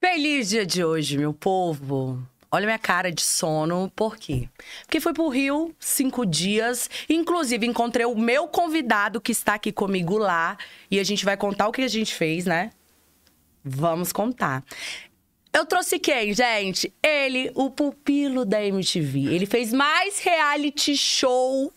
Feliz dia de hoje, meu povo. Olha minha cara de sono, por quê? Porque fui pro Rio cinco dias. Inclusive, encontrei o meu convidado que está aqui comigo lá. E a gente vai contar o que a gente fez, né? Vamos contar. Eu trouxe quem, gente? Ele, o pupilo da MTV. Ele fez mais reality show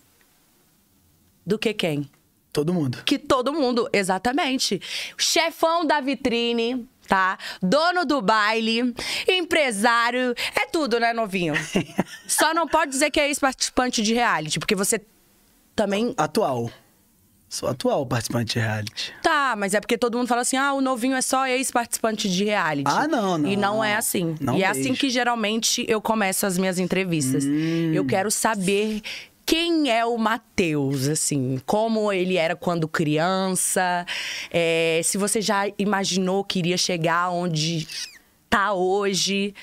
do que quem? Todo mundo. Que todo mundo, exatamente. Chefão da vitrine, tá? Dono do baile, empresário, é tudo, né, novinho? Só não pode dizer que é ex-participante de reality, porque você também. Atual. Sou atual participante de reality. Tá, mas é porque todo mundo fala assim: ah, o novinho é só ex-participante de reality. Ah, não, não. E não é assim. Não e é assim que geralmente eu começo as minhas entrevistas. Hum. Eu quero saber quem é o Matheus, assim, como ele era quando criança, é, se você já imaginou que iria chegar onde tá hoje.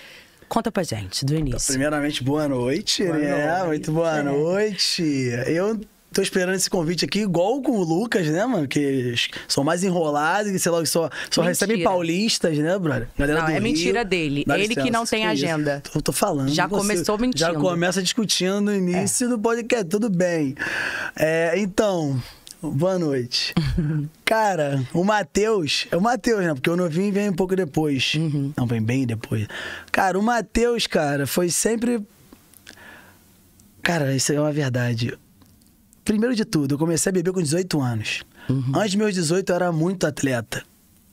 Conta pra gente, do tá, início. Primeiramente, boa noite, boa né? Noite. Muito boa noite. Eu tô esperando esse convite aqui, igual com o Lucas, né, mano? Que são mais enrolados e sei lá, só, só recebem paulistas, né, brother? Galera não, é Rio, mentira dele. Ele licença, que não tem que agenda. Eu tô falando. Já você, começou mentindo. Já começa discutindo no início é. do podcast, tudo bem. É, então. Boa noite. Cara, o Matheus. É o Matheus, né? Porque o novinho vem um pouco depois. Uhum. Não, vem bem depois. Cara, o Matheus, cara, foi sempre. Cara, isso é uma verdade. Primeiro de tudo, eu comecei a beber com 18 anos. Uhum. Antes dos meus 18, eu era muito atleta.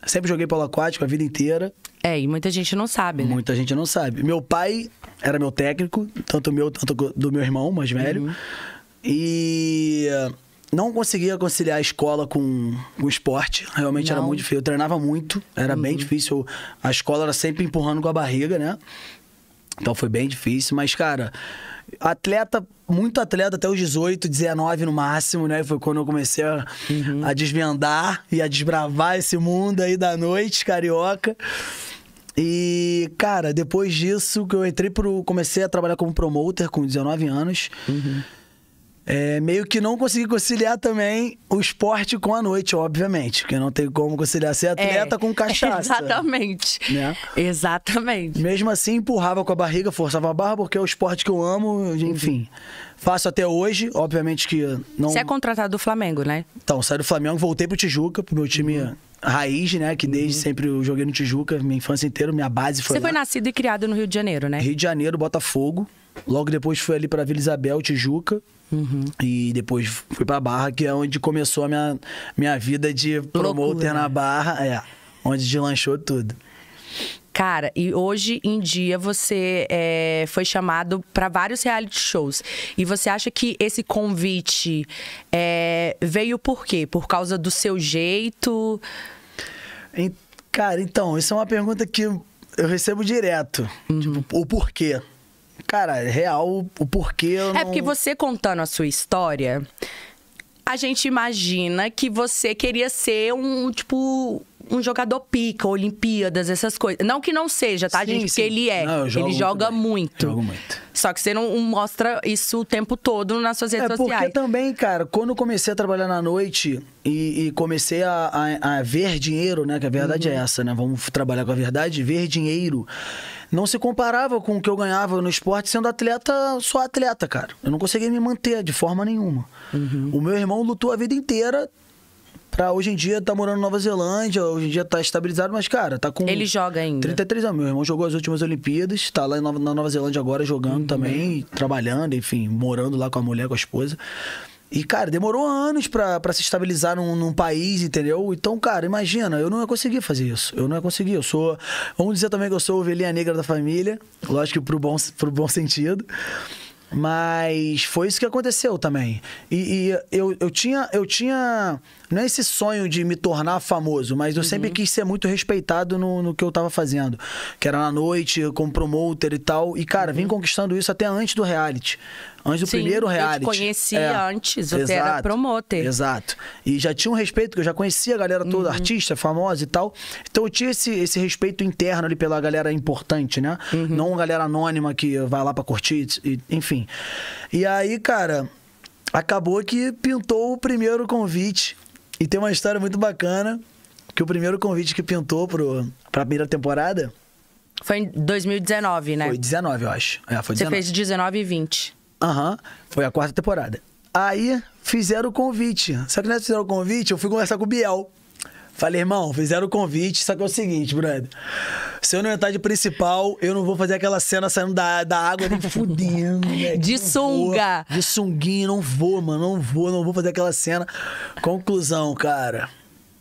sempre joguei polo aquático a vida inteira. É, e muita gente não sabe, né? Muita gente não sabe. Meu pai era meu técnico, tanto meu, tanto do meu irmão mais velho. Uhum. E eh, não conseguia conciliar a escola com o esporte. Realmente não. era muito difícil. Eu treinava muito, era uhum. bem difícil. A escola era sempre empurrando com a barriga, né? Então foi bem difícil, mas, cara, atleta, muito atleta até os 18, 19 no máximo, né? Foi quando eu comecei a, uhum. a desvendar e a desbravar esse mundo aí da noite carioca. E, cara, depois disso que eu entrei pro. Comecei a trabalhar como promoter com 19 anos. Uhum é, meio que não consegui conciliar também o esporte com a noite, obviamente. Porque não tem como conciliar ser é, atleta é, com cachaça. Exatamente. Né? Exatamente. Mesmo assim, empurrava com a barriga, forçava a barra, porque é o esporte que eu amo, enfim. Faço até hoje, obviamente que não. Você é contratado do Flamengo, né? Então, saí do Flamengo, voltei pro Tijuca, pro meu time uhum. raiz, né? Que desde uhum. sempre eu joguei no Tijuca, minha infância inteira, minha base foi. Você lá. foi nascido e criado no Rio de Janeiro, né? Rio de Janeiro, Botafogo. Logo depois fui ali pra Vila Isabel, Tijuca. Uhum. E depois fui pra Barra, que é onde começou a minha, minha vida de promoter na Barra, é, onde deslanchou tudo. Cara, e hoje em dia você é, foi chamado para vários reality shows. E você acha que esse convite é, veio por quê? Por causa do seu jeito? Cara, então, isso é uma pergunta que eu recebo direto. Uhum. Tipo, o porquê. Cara, é real o porquê. É não... É porque você contando a sua história, a gente imagina que você queria ser um, tipo, um jogador pica, Olimpíadas, essas coisas. Não que não seja, tá, sim, gente? Sim. Porque ele é. Não, ele joga muito. Jogo muito. Só que você não mostra isso o tempo todo nas suas redes é porque sociais. Porque também, cara, quando eu comecei a trabalhar na noite e, e comecei a, a, a, ver dinheiro, né? Que a verdade é uhum. é essa, né? Vamos trabalhar com a verdade, ver dinheiro não se comparava com o que eu ganhava no esporte sendo atleta, só atleta, cara. Eu não conseguia me manter de forma nenhuma. Uhum. O meu irmão lutou a vida inteira, pra hoje em dia tá morando na Nova Zelândia, hoje em dia tá estabilizado, mas, cara, tá com. Ele joga ainda. 33 anos. Meu irmão jogou as últimas Olimpíadas, tá lá na Nova Zelândia agora jogando uhum. também, trabalhando, enfim, morando lá com a mulher, com a esposa. E, cara, demorou anos para se estabilizar num, num, país, entendeu? Então, cara, imagina, eu não ia conseguir fazer isso. Eu não ia conseguir. Eu sou. Vamos dizer também que eu sou ovelhinha negra da família. Lógico que pro bom, pro bom sentido. Mas foi isso que aconteceu também. E, e, eu, eu, tinha, eu tinha. Não é esse sonho de me tornar famoso, mas eu uhum. sempre quis ser muito respeitado no, no que eu tava fazendo. Que era na noite, como promoter e tal. E, cara, uhum. vim conquistando isso até antes do reality antes do Sim, primeiro reality. Eu conhecia é, antes, eu exato, era promoter. Exato. E já tinha um respeito, que eu já conhecia a galera toda, uhum. artista, famosa e tal. Então eu tinha esse, esse respeito interno ali pela galera importante, né? Uhum. Não uma galera anônima que vai lá pra curtir, e, enfim. E aí, cara, acabou que pintou o primeiro convite. E tem uma história muito bacana, que o primeiro convite que pintou pro, pra primeira temporada... Foi em 2019, né? Foi 19, eu acho. É, foi Você fez 19 e 20. Aham, uhum. foi a quarta temporada. Aí fizeram o convite. Só que nós é fizeram o convite, eu fui conversar com o Biel. Falei, irmão, fizeram o convite, só que é o seguinte, brother. Se eu não entrar de principal, eu não vou fazer aquela cena saindo da, da água nem fudendo. né? De sunga. Vou, de sunguinho, não vou, mano, não vou, não vou fazer aquela cena. Conclusão, cara.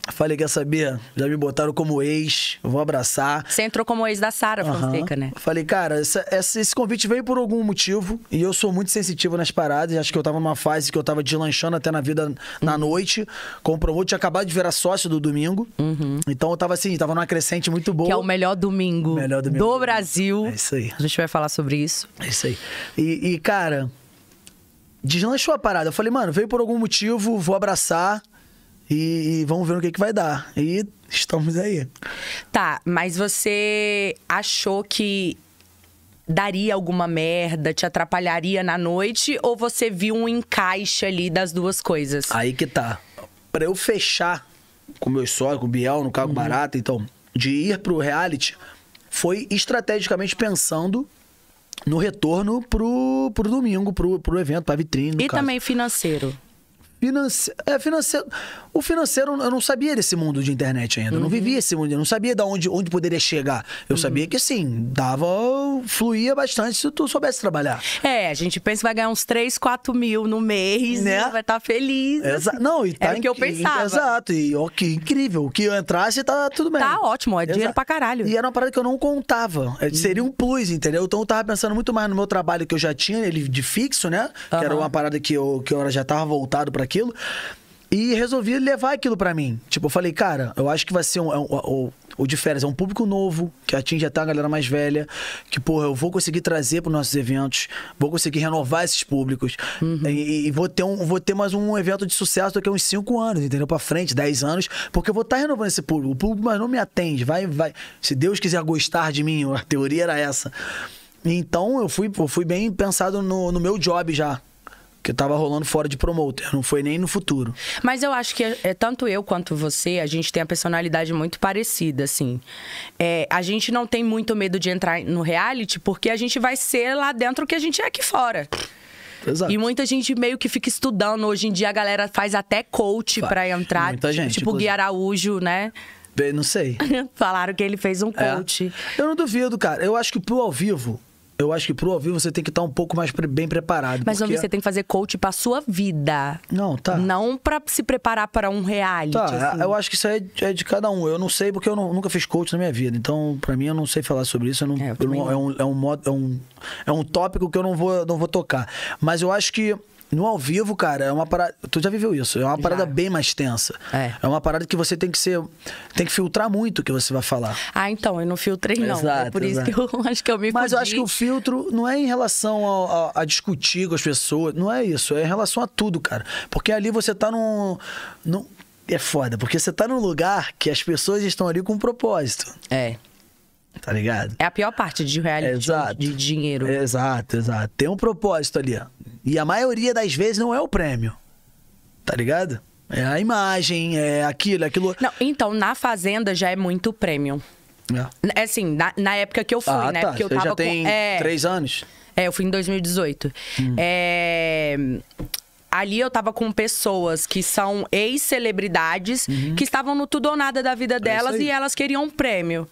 Falei, quer saber? Já me botaram como ex, vou abraçar. Você entrou como ex da Sara uhum. Fonseca, né? Falei, cara, essa, essa, esse convite veio por algum motivo e eu sou muito sensitivo nas paradas. Acho que eu tava numa fase que eu tava deslanchando até na vida na uhum. noite. Com o promotor, tinha acabado de virar sócio do domingo. Uhum. Então eu tava assim, tava numa crescente muito boa. Que é o melhor domingo, melhor domingo do Brasil. É isso aí. A gente vai falar sobre isso. É isso aí. e, e cara, deslanchou a parada. Eu falei, mano, veio por algum motivo, vou abraçar. E, e vamos ver o que, que vai dar. E estamos aí. Tá, mas você achou que daria alguma merda, te atrapalharia na noite? Ou você viu um encaixe ali das duas coisas? Aí que tá. Pra eu fechar com meus sócios, com o Biel, no carro uhum. então, de ir pro reality, foi estrategicamente pensando no retorno pro, pro domingo, pro, pro evento, pra vitrine. e caso. também financeiro. Finance... É, financeiro. O financeiro, eu não sabia desse mundo de internet ainda. Uhum. Eu não uhum. vivia esse mundo, eu não sabia de onde, onde poderia chegar. Eu uhum. sabia que, sim dava. fluía bastante se tu soubesse trabalhar. É, a gente pensa que vai ganhar uns 3, 4 mil no mês, né? Vai estar tá feliz. Exa... Não, e tá. Era o que eu pensava. Exato, e ó, que incrível. O que eu entrasse, tá tudo bem. Tá ótimo, é dinheiro Exato. pra caralho. E era uma parada que eu não contava. É, uhum. Seria um plus, entendeu? Então eu tava pensando muito mais no meu trabalho que eu já tinha, ele de fixo, né? Que era uma parada que eu, que eu já tava voltado pra aquilo. E resolvi levar aquilo para mim. Tipo, eu falei, cara, eu acho que vai ser um, é um, é um, um, de férias. É um público novo, que atinge até a galera mais velha. Que, porra, eu vou conseguir trazer para nossos eventos. Vou conseguir renovar esses públicos. Uhum. E, e, vou, ter um, vou ter mais um evento de sucesso daqui a uns cinco anos, entendeu? Pra frente, dez anos. Porque eu vou estar tá renovando esse público. O público mas não me atende. Vai, vai. Se Deus quiser gostar de mim, a teoria era essa. Então eu fui, eu fui bem pensado no, no meu job já, que tava rolando fora de promoter, não foi nem no futuro. Mas eu acho que é, é, tanto eu quanto você, a gente tem a personalidade muito parecida, assim. É, a gente não tem muito medo de entrar no reality, porque a gente vai ser lá dentro o que a gente é aqui fora. Exato. E muita gente meio que fica estudando. Hoje em dia a galera faz até coach para entrar. Muita gente. Tipo o Gui Araújo, né? Bem, não sei. Falaram que ele fez um é. coach. É. Eu não duvido, cara. Eu acho que pro ao vivo, eu acho que pro ao você tem que estar tá um pouco mais pre bem preparado. Mas porque... você tem que fazer coach pra sua vida. Não, tá. Não pra se preparar para um reality. Tá, assim. eu acho que isso é, é de cada um. Eu não sei porque eu não, nunca fiz coach na minha vida. Então, pra mim, eu não sei falar sobre isso. Eu não, é, eu eu não, é, um, é, um, é, um, é um tópico que eu não vou, não vou tocar. Mas eu acho que no ao vivo, cara, é uma parada. Tu já viveu isso? É uma parada já. bem mais tensa. É. é uma parada que você tem que ser. Tem que filtrar muito o que você vai falar. Ah, então, eu não filtrei, não. É exato, é por exato. isso que eu acho que eu me Mas fudi. eu acho que o filtro não é em relação a, a, a, discutir com as pessoas. Não é isso. É em relação a tudo, cara. Porque ali você tá num. num é foda, porque você tá num lugar que as pessoas estão ali com um propósito. É. Tá ligado? É a pior parte de reality, exato. de dinheiro. Exato, exato. Tem um propósito ali, ó. E a maioria das vezes não é o prêmio. Tá ligado? É a imagem, é aquilo, é aquilo. Não, então, na Fazenda já é muito prêmio. É. é assim, na, na, época que eu fui, ah, né? Tá. Porque eu Você tava já tem com, é... três anos? É, eu fui em 2018. Hum. É ali eu tava com pessoas que são ex-celebridades uhum. que estavam no tudo ou nada da vida é delas é e elas queriam um prêmio.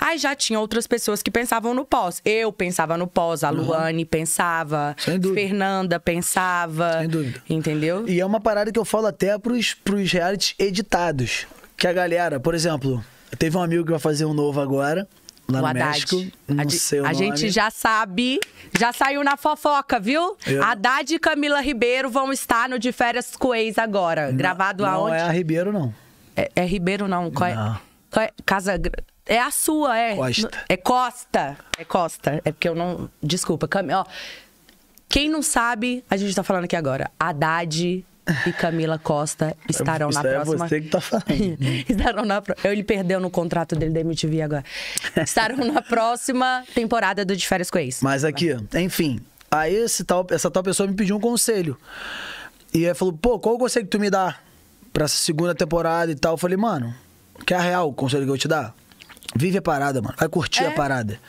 Aí já tinha outras pessoas que pensavam no pós. Eu pensava no pós, a uhum. Luane uhum. pensava, Fernanda pensava. Sem dúvida. Entendeu? E é uma parada que eu falo até pros, pros realities editados. Que a galera, por exemplo, teve um amigo que vai fazer um novo agora. Lá o Haddad. México, a, a gente já sabe, já saiu na fofoca, viu? Eu... Haddad e Camila Ribeiro vão estar no De Férias com Ex agora. Não, gravado não aonde? Não é a Ribeiro, não. É, é Ribeiro, não. Qual é, não. Qual é? Casa. É a sua, é. Costa. É Costa. É Costa. É porque eu não. Desculpa, Camila. Quem não sabe, a gente tá falando aqui agora. Haddad e Camila Costa estarão Isso na é próxima. É você que tá falando. estarão na pro... Ele perdeu no contrato dele da MTV agora. Estarão na próxima temporada do De Férias com Ex. Mas aqui, enfim. Aí esse tal, essa tal pessoa me pediu um conselho. E aí falou: pô, qual o conselho que tu me dá pra essa segunda temporada e tal? Eu falei, mano, que é real o conselho que eu te dar? Vive a parada, mano. Vai curtir é. a parada.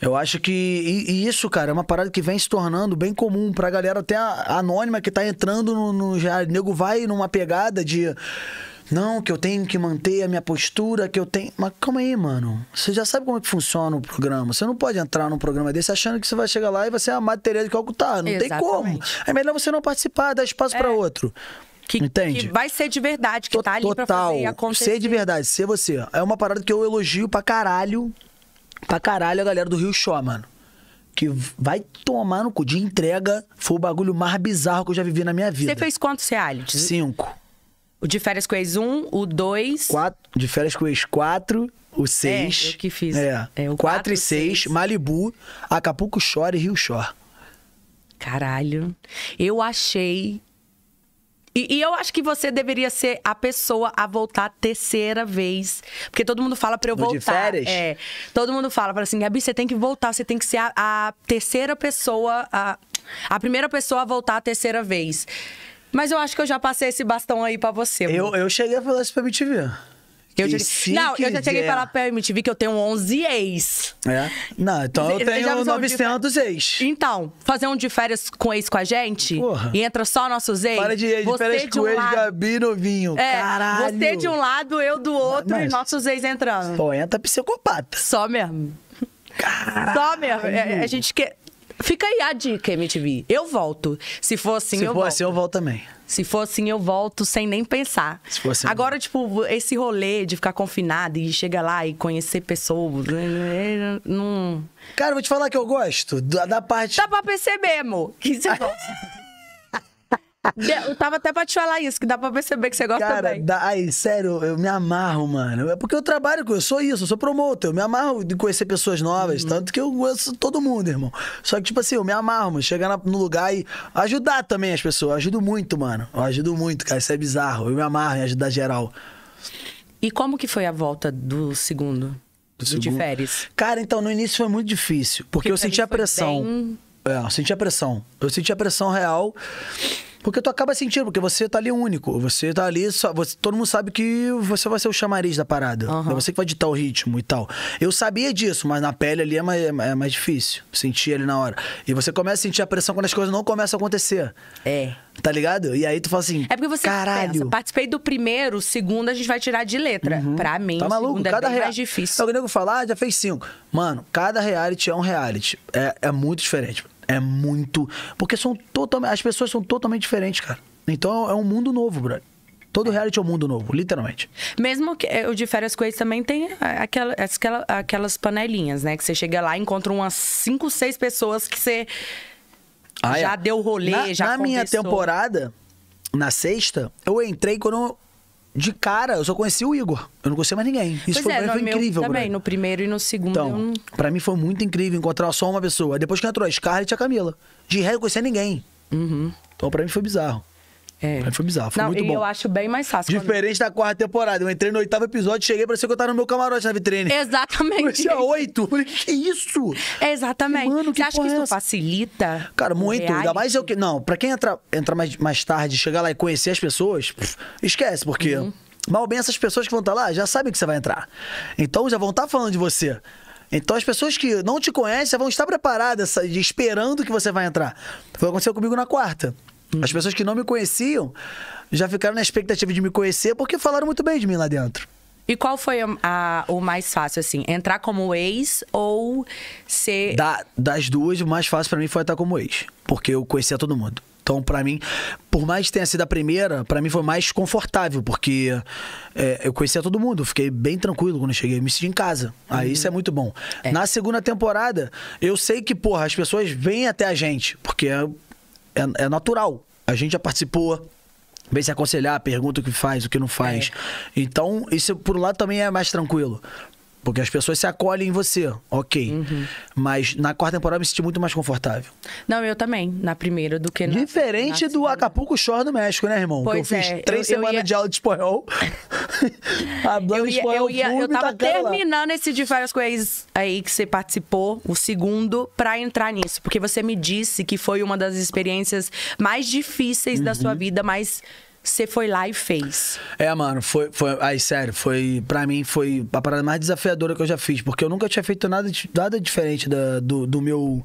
Eu acho que. E, e, isso, cara, é uma parada que vem se tornando bem comum pra galera até a, anônima que tá entrando no, no. Já, nego vai numa pegada de. Não, que eu tenho que manter a minha postura, que eu tenho. Mas calma aí, mano. Você já sabe como é que funciona o programa. Você não pode entrar num programa desse achando que você vai chegar lá e vai ser é a Madre Teresa de Calcutá. Não Exatamente. tem como. É melhor você não participar, dar espaço é. para outro. Que, Entende? que vai ser de verdade, que T tá ali total, pra fazer acontecer. Ser de verdade, ser você. É uma parada que eu elogio pra caralho pra caralho a galera do Rio Show, mano. Que vai tomar no cu de entrega. Foi o bagulho mais bizarro que eu já vivi na minha vida. Você fez quantos realities? Cinco. O de férias com ex um o dois Quatro, de férias com ex quatro o seis É, eu que fiz. É, é o quatro e seis Malibu, Acapulco Shore e Rio Shore. Caralho. Eu achei e, e, eu acho que você deveria ser a pessoa a voltar a terceira vez. Porque todo mundo fala pra eu voltar. De férias? É. Todo mundo fala, fala assim, Gabi, você tem que voltar, você tem que ser a, a terceira pessoa, a, a primeira pessoa a voltar a terceira vez. Mas eu acho que eu já passei esse bastão aí para você. Eu, eu cheguei a falar isso pra MTV. Eu já... Não, eu já cheguei para pra lá pra MTV que eu tenho 11 ex. É? Não, então eu tenho 900 ex. Então, fazer um de férias com ex com a gente Porra. e entra só nossos ex. Para de, ex, de férias de um com ex, lado... Gabi Novinho. É, Caralho. Você de um lado, eu do outro Mas... e nossos ex entrando. Só entra psicopata. Só mesmo. Caralho. Só mesmo. É, é, a gente quer. Fica aí a dica, MTV. Eu volto. Se for assim, Se eu for volto. assim, eu volto também. Se for assim, eu volto sem nem pensar. Se for assim, Agora, tipo, esse rolê de ficar confinado e chegar lá e conhecer pessoas. Né, né, não. Cara, vou te falar que eu gosto da, da parte. Dá pra perceber, amor, que você gosta. Eu tava até pra te falar isso, que dá pra perceber que você gosta Cara, bem. Cara, aí, sério, eu me amarro, mano. É porque eu trabalho com... Eu sou isso, eu sou promotor. Eu me amarro de conhecer pessoas novas. Uhum. Tanto que eu conheço todo mundo, irmão. Só que, tipo assim, eu me amarro, mano. Chegar no lugar e ajudar também as pessoas. Eu ajudo muito, mano. Eu ajudo muito, cara. Isso é bizarro. Eu me amarro em ajudar geral. E como que foi a volta do segundo? Do, do segundo. de férias? Cara, então, no início foi muito difícil. Porque, porque eu senti a pressão. Bem... É, eu senti a pressão. Eu senti a pressão real. Porque tu acaba sentindo, porque você tá ali único. Você tá ali, só, você, todo mundo sabe que você vai ser o chamariz da parada. Uhum. É você que vai ditar o ritmo e tal. Eu sabia disso, mas na pele ali é, é mais, é mais difícil. Sentir ali na hora. E você começa a sentir a pressão quando as coisas não começam a acontecer. É. Tá ligado? E aí tu fala assim. É porque você caralho. Pensa, participei do primeiro, o segundo a gente vai tirar de letra. Uhum. Pra mim, tá maluco? É cada é bem mais difícil. Alguém é nego falar, ah, já fez cinco. Mano, cada reality é um reality. É, é muito diferente. É muito. Porque são totalmente. As pessoas são totalmente diferentes, cara. Então é um mundo novo, brother. Todo reality é um mundo novo, literalmente. Mesmo que eh, o de férias com também tem eh, aquela, aquelas panelinhas, né? Que você chega lá e encontra umas 5, 6 pessoas que você ah, é. já é. deu rolê, na, já Na conversou. minha temporada, na sexta, eu entrei quando de cara, eu só conheci o Igor. Eu não conheci mais ninguém. Isso pois foi, é, mim, meu, incrível, Também, no primeiro e no segundo. Então, pra mim foi muito incrível encontrar só uma pessoa. Depois que entrou a Scarlett e a Camila. De resto, eu conhecia ninguém. Uhum. Então, pra mim foi bizarro. É. foi bizarro, foi não, muito e bom. eu acho bem mais fácil. Diferente quando... da quarta temporada. Eu entrei no oitavo episódio, cheguei, parecia que eu tava no meu camarote na vitrine. Exatamente. Parecia oito. Falei, que é isso? Exatamente. Mano, que Você acha que isso é facilita? Cara, muito. Ainda mais eu que... Não, pra quem entra, entra mais, mais tarde, chegar lá e conhecer as pessoas, pff, esquece, porque... Uhum. Mal bem essas pessoas que vão estar tá lá já sabem que você vai entrar. Então já vão estar tá falando de você. Então as pessoas que não te conhecem vão estar preparadas, eh, esperando que você vai entrar. Foi o que aconteceu comigo na quarta. Uhum. As pessoas que não me conheciam já ficaram na expectativa de me conhecer porque falaram muito bem de mim lá dentro. E qual foi a, a, o mais fácil, assim? Entrar como ex ou ser. Da, das duas, o mais fácil para mim foi entrar como ex. Porque eu conhecia todo mundo. Então, para mim, por mais que tenha sido a primeira, para mim foi mais confortável, porque é, eu conhecia todo mundo, fiquei bem tranquilo quando eu cheguei, eu me senti em casa. Aí uhum. isso é muito bom. É. Na segunda temporada, eu sei que, porra, as pessoas vêm até a gente, porque é é, é natural. A gente já participou, Vem se aconselhar, pergunta o que faz, o que não faz. É. Então, isso por um lado também é mais tranquilo. Porque as pessoas se acolhem em você, ok. Uhum. Mas na quarta temporada eu me senti muito mais confortável. Não, eu também, na primeira do que na Diferente na do segunda. Acapulco Shore do México, né, irmão? Pois que eu é, fiz três eu, semanas eu ia... de aula de espanhol. eu ia, espanhol. Eu, ia, eu tava terminando lá. esse de várias coisas aí que você participou, o segundo, pra entrar nisso. Porque você me disse que foi uma das experiências mais difíceis uhum. da sua uhum. vida, mas você foi lá e fez. É, mano, foi, foi. Aí, sério, foi. Pra mim, foi a parada mais desafiadora que eu já fiz, porque eu nunca tinha feito nada, nada diferente da, do, do meu.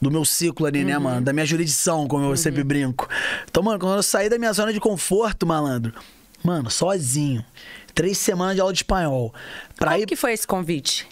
Do meu ciclo ali, né, uhum. né, mano? Da minha jurisdição, como eu uhum. sempre brinco. Então, mano, quando eu saí da minha zona de conforto, malandro, mano, sozinho. Três semanas de aula de espanhol. Pra Como ir... que foi esse convite?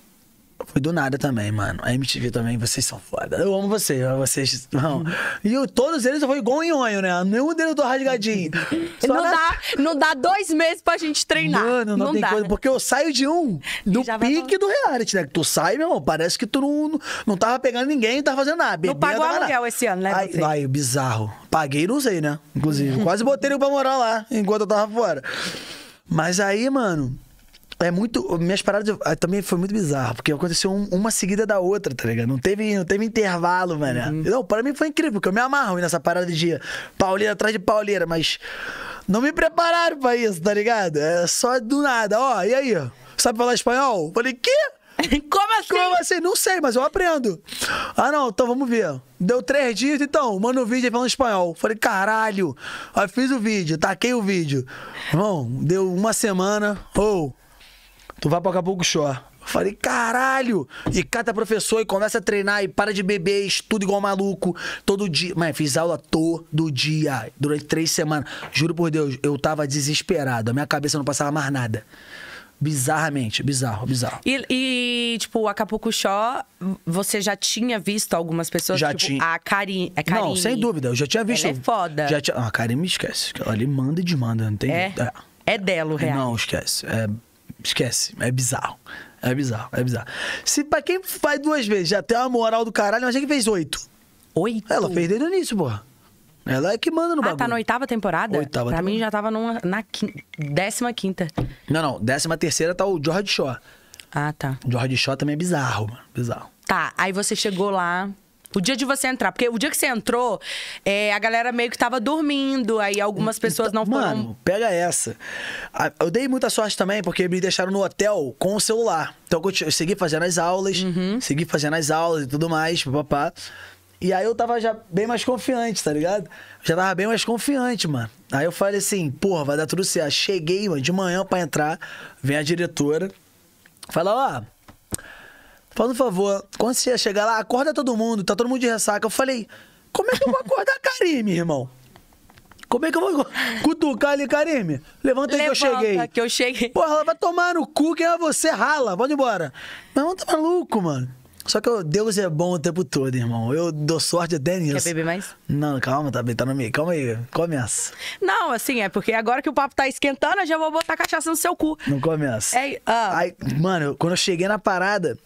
Foi do nada também, mano. A MTV também, vocês são foda. Eu amo vocês, vocês. Não. E eu, todos eles eu fui igual em onho, né? Nenhum deles eu tô rasgadinho. não, dá, não dá dois meses pra gente treinar. Mano, não, não tem dá. coisa. Né? Porque eu saio de um do pique do reality, né? Que tu sai, meu irmão. Parece que tu não, não tava pegando ninguém, não tava fazendo nada. Bebê, não pagou aluguel esse ano, né? Ai, ai, bizarro. Paguei e não usei, né? Inclusive. Quase botei ele pra morar lá, enquanto eu tava fora. Mas aí, mano. É muito. Minhas paradas ah, também foi muito bizarro, porque aconteceu um, uma seguida da outra, tá ligado? Não teve, não teve intervalo, mano. Uhum. Não, pra mim foi incrível, porque eu me amarro nessa parada de pauleira atrás de pauleira, mas não me prepararam pra isso, tá ligado? É só do nada. Ó, e aí? Sabe falar espanhol? Falei, quê? Como assim? Como assim? Não sei, mas eu aprendo. Ah, não, então vamos ver. Deu três dias, então, manda o um vídeo aí falando espanhol. Falei, caralho. Aí fiz o vídeo, taquei o vídeo. Bom, deu uma semana. Ou. Oh, tu vai pro Acapulco Shore. Eu falei, caralho! E cata professor e começa a treinar e para de beber, estuda igual maluco, todo dia. Mãe, fiz aula todo dia, durante três semanas. Juro por Deus, eu tava desesperado, a minha cabeça não passava mais nada. Bizarramente, bizarro, bizarro. E, e tipo, o Acapulco Shore, você já tinha visto algumas pessoas? Já tipo, tinha. A Karim. é Karine. Não, sem dúvida, eu já tinha visto. Ela é foda. Já tinha... Ah, a Karim me esquece, ela manda e desmanda, não tem... É? É, é dela o real. Não, esquece, é Esquece. É bizarro. É bizarro, é bizarro. Se pra quem faz duas vezes já tem uma moral do caralho, mas gente fez oito? Oito? Ela fez desde o início, porra. Ela é que manda no ah, tá bagulho. Ah, tá na oitava temporada? Oitava pra temporada. mim já tava numa, na quinta, décima quinta. Não, não. Décima terceira tá o George Shaw. Ah, tá. George Shaw também é bizarro, mano. Bizarro. Tá, aí você chegou lá... O dia de você entrar, porque o dia que você entrou, é, a galera meio que tava dormindo, aí algumas então, pessoas então, não foram. Mano, pega essa. Eu dei muita sorte também, porque me deixaram no hotel com o celular. Então eu segui fazendo as aulas, uhum. segui fazendo as aulas e tudo mais, papá. E aí eu tava já bem mais confiante, tá ligado? Já tava bem mais confiante, mano. Aí eu falei assim, porra, vai dar tudo certo. Cheguei, mano, de manhã para entrar, vem a diretora, fala, ó. Oh, Faz um favor, quando você chegar lá, acorda todo mundo, tá todo mundo de ressaca. Eu falei, como é que eu vou acordar Karime, irmão? Como é que eu vou cutucar ali, Karime? Levanta, Levanta aí que eu cheguei. que eu cheguei. Porra, ela vai tomar no cu, quem é você? Rala, vamos embora. Meu irmão tá maluco, mano. Só que Deus é bom o tempo todo, irmão. Eu dou sorte até nisso. Quer beber mais? Não, calma, tá bem, tá no meio. Calma aí, começa. Não, assim, é porque agora que o papo tá esquentando, eu já vou botar cachaça no seu cu. Não começa. É, ah. aí, mano, quando eu cheguei na parada,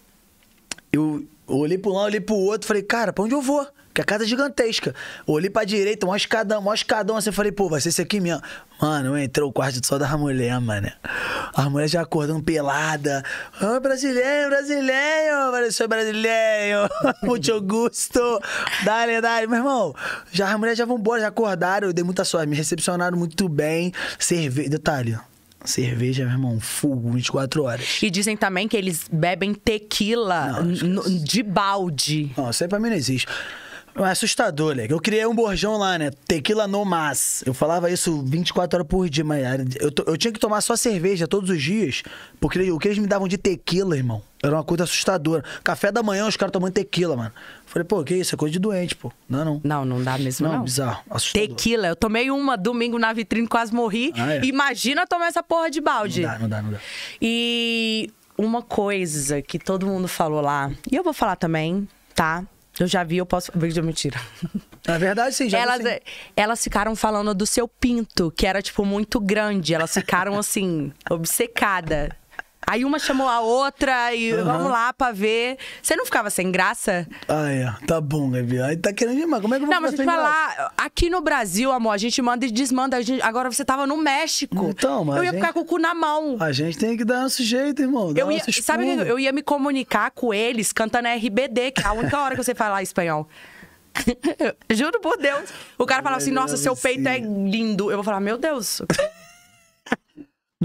eu olhei para um lado, olhei para o outro, falei, cara, para onde eu vou? Porque a casa é gigantesca. Olhei pra direita, um escadão, um escadão assim. Falei, pô, vai ser esse aqui mesmo. Mano, entrou o quarto só da mulher, mano. A mulher já acordando pelada. Ô, oh, brasileiro, brasileiro. Falei, sou brasileiro. Muito gusto. Dale, dale. Meu irmão, já, as mulheres já vão embora, já acordaram. Eu dei muita sorte. Me recepcionaram muito bem. Cerveja. Detalhe, Cerveja, meu irmão, fogo, 24 horas. E dizem também que eles bebem tequila não, de balde. Não, isso aí pra mim não existe. É assustador, né? Eu criei um borjão lá, né? Tequila no mas. Eu falava isso 24 horas por dia, mas eu, eu tinha que tomar só cerveja todos os dias, porque o que eles me davam de tequila, irmão, era uma coisa assustadora. Café da manhã, os caras tomando tequila, mano. Falei, pô, que isso? É coisa de doente, pô. Não, não. Não, não dá mesmo, não. não. bizarro. Assustador. Tequila. Eu tomei uma domingo na vitrine, quase morri. Ah, é? Imagina tomar essa porra de balde. Não dá, não dá, não dá. E uma coisa que todo mundo falou lá, e eu vou falar também, tá? Eu já vi, eu posso. Mentira. Na verdade, sim, já elas, vi, elas ficaram falando do seu pinto, que era, tipo, muito grande. Elas ficaram, assim, obcecadas. Aí uma chamou a outra e uhum. vamos lá pra ver. Você não ficava sem graça? Ah, é. Tá bom, Gabi. Aí tá querendo demais. Como é que eu vou Não, mas deixa falar. Aqui no Brasil, amor, a gente manda e desmanda. Gente... Agora você tava no México. Então, mas. Eu ia gente... ficar com o cu na mão. A gente tem que dar nosso jeito, irmão. Dar eu ia... Sabe o que eu ia me comunicar com eles cantando RBD, que é a única hora que eu sei falar espanhol. Juro por Deus. O cara falava assim: Nossa, seu peito é lindo. Eu vou falar: Meu Deus.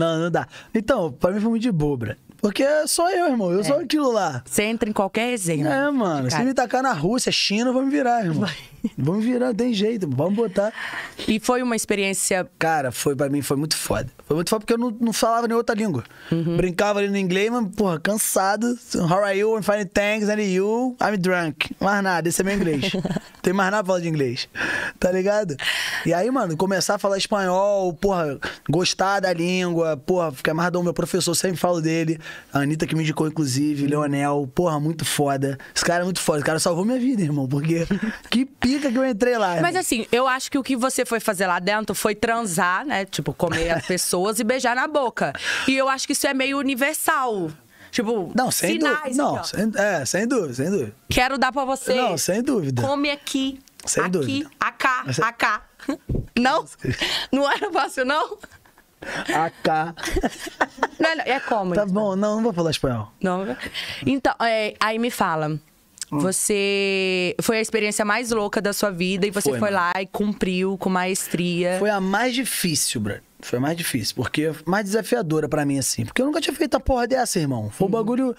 Não, não dá. Então, pra mim foi muito de bobra. Porque é sou eu, irmão. Eu é. sou aquilo lá. Você entra em qualquer resenha. É, né, mano. Se me tacar na Rússia, China, eu vou me virar, irmão. Vai. Vamos virar, tem jeito, vamos botar. E foi uma experiência. Cara, foi para mim, foi muito foda. Foi muito foda porque eu não, não falava nem outra língua. Uhum. Brincava ali no inglês, mas, porra, cansado. How are you? I'm fine, thanks, and you? I'm drunk. Mais nada, esse é meu inglês. tem mais nada pra falar de inglês. Tá ligado? E aí, mano, começar a falar espanhol, porra, gostar da língua, porra, ficar mais meu professor, sempre falo dele. A Anitta que me indicou, inclusive, uhum. Leonel, porra, muito foda. Esse cara é muito foda. Esse cara salvou minha vida, irmão, porque que pica que eu entrei lá. Mas assim, eu acho que o que você foi fazer lá dentro foi transar, né? Tipo, comer as pessoas e beijar na boca. E eu acho que isso é meio universal. Tipo, não, sem sinais. Não, aqui, sem, é, sem dúvida, sem dúvida. Quero dar pra você. Não, sem dúvida. Come aqui. Sem aqui, dúvida. Acá, AK. É- acá. Não? Não era fácil, não? AK. Não, não, é como? Tá bom, não, não vou falar espanhol. Não. Então, é, aí me fala. Hum. Você. Foi a experiência mais louca da sua vida e você foi, foi lá e cumpriu com maestria. Foi a mais difícil, Brad. Foi a mais difícil, porque mais desafiadora para mim, assim. Porque eu nunca tinha feito a porra dessa, irmão. Foi um uhum. bagulho.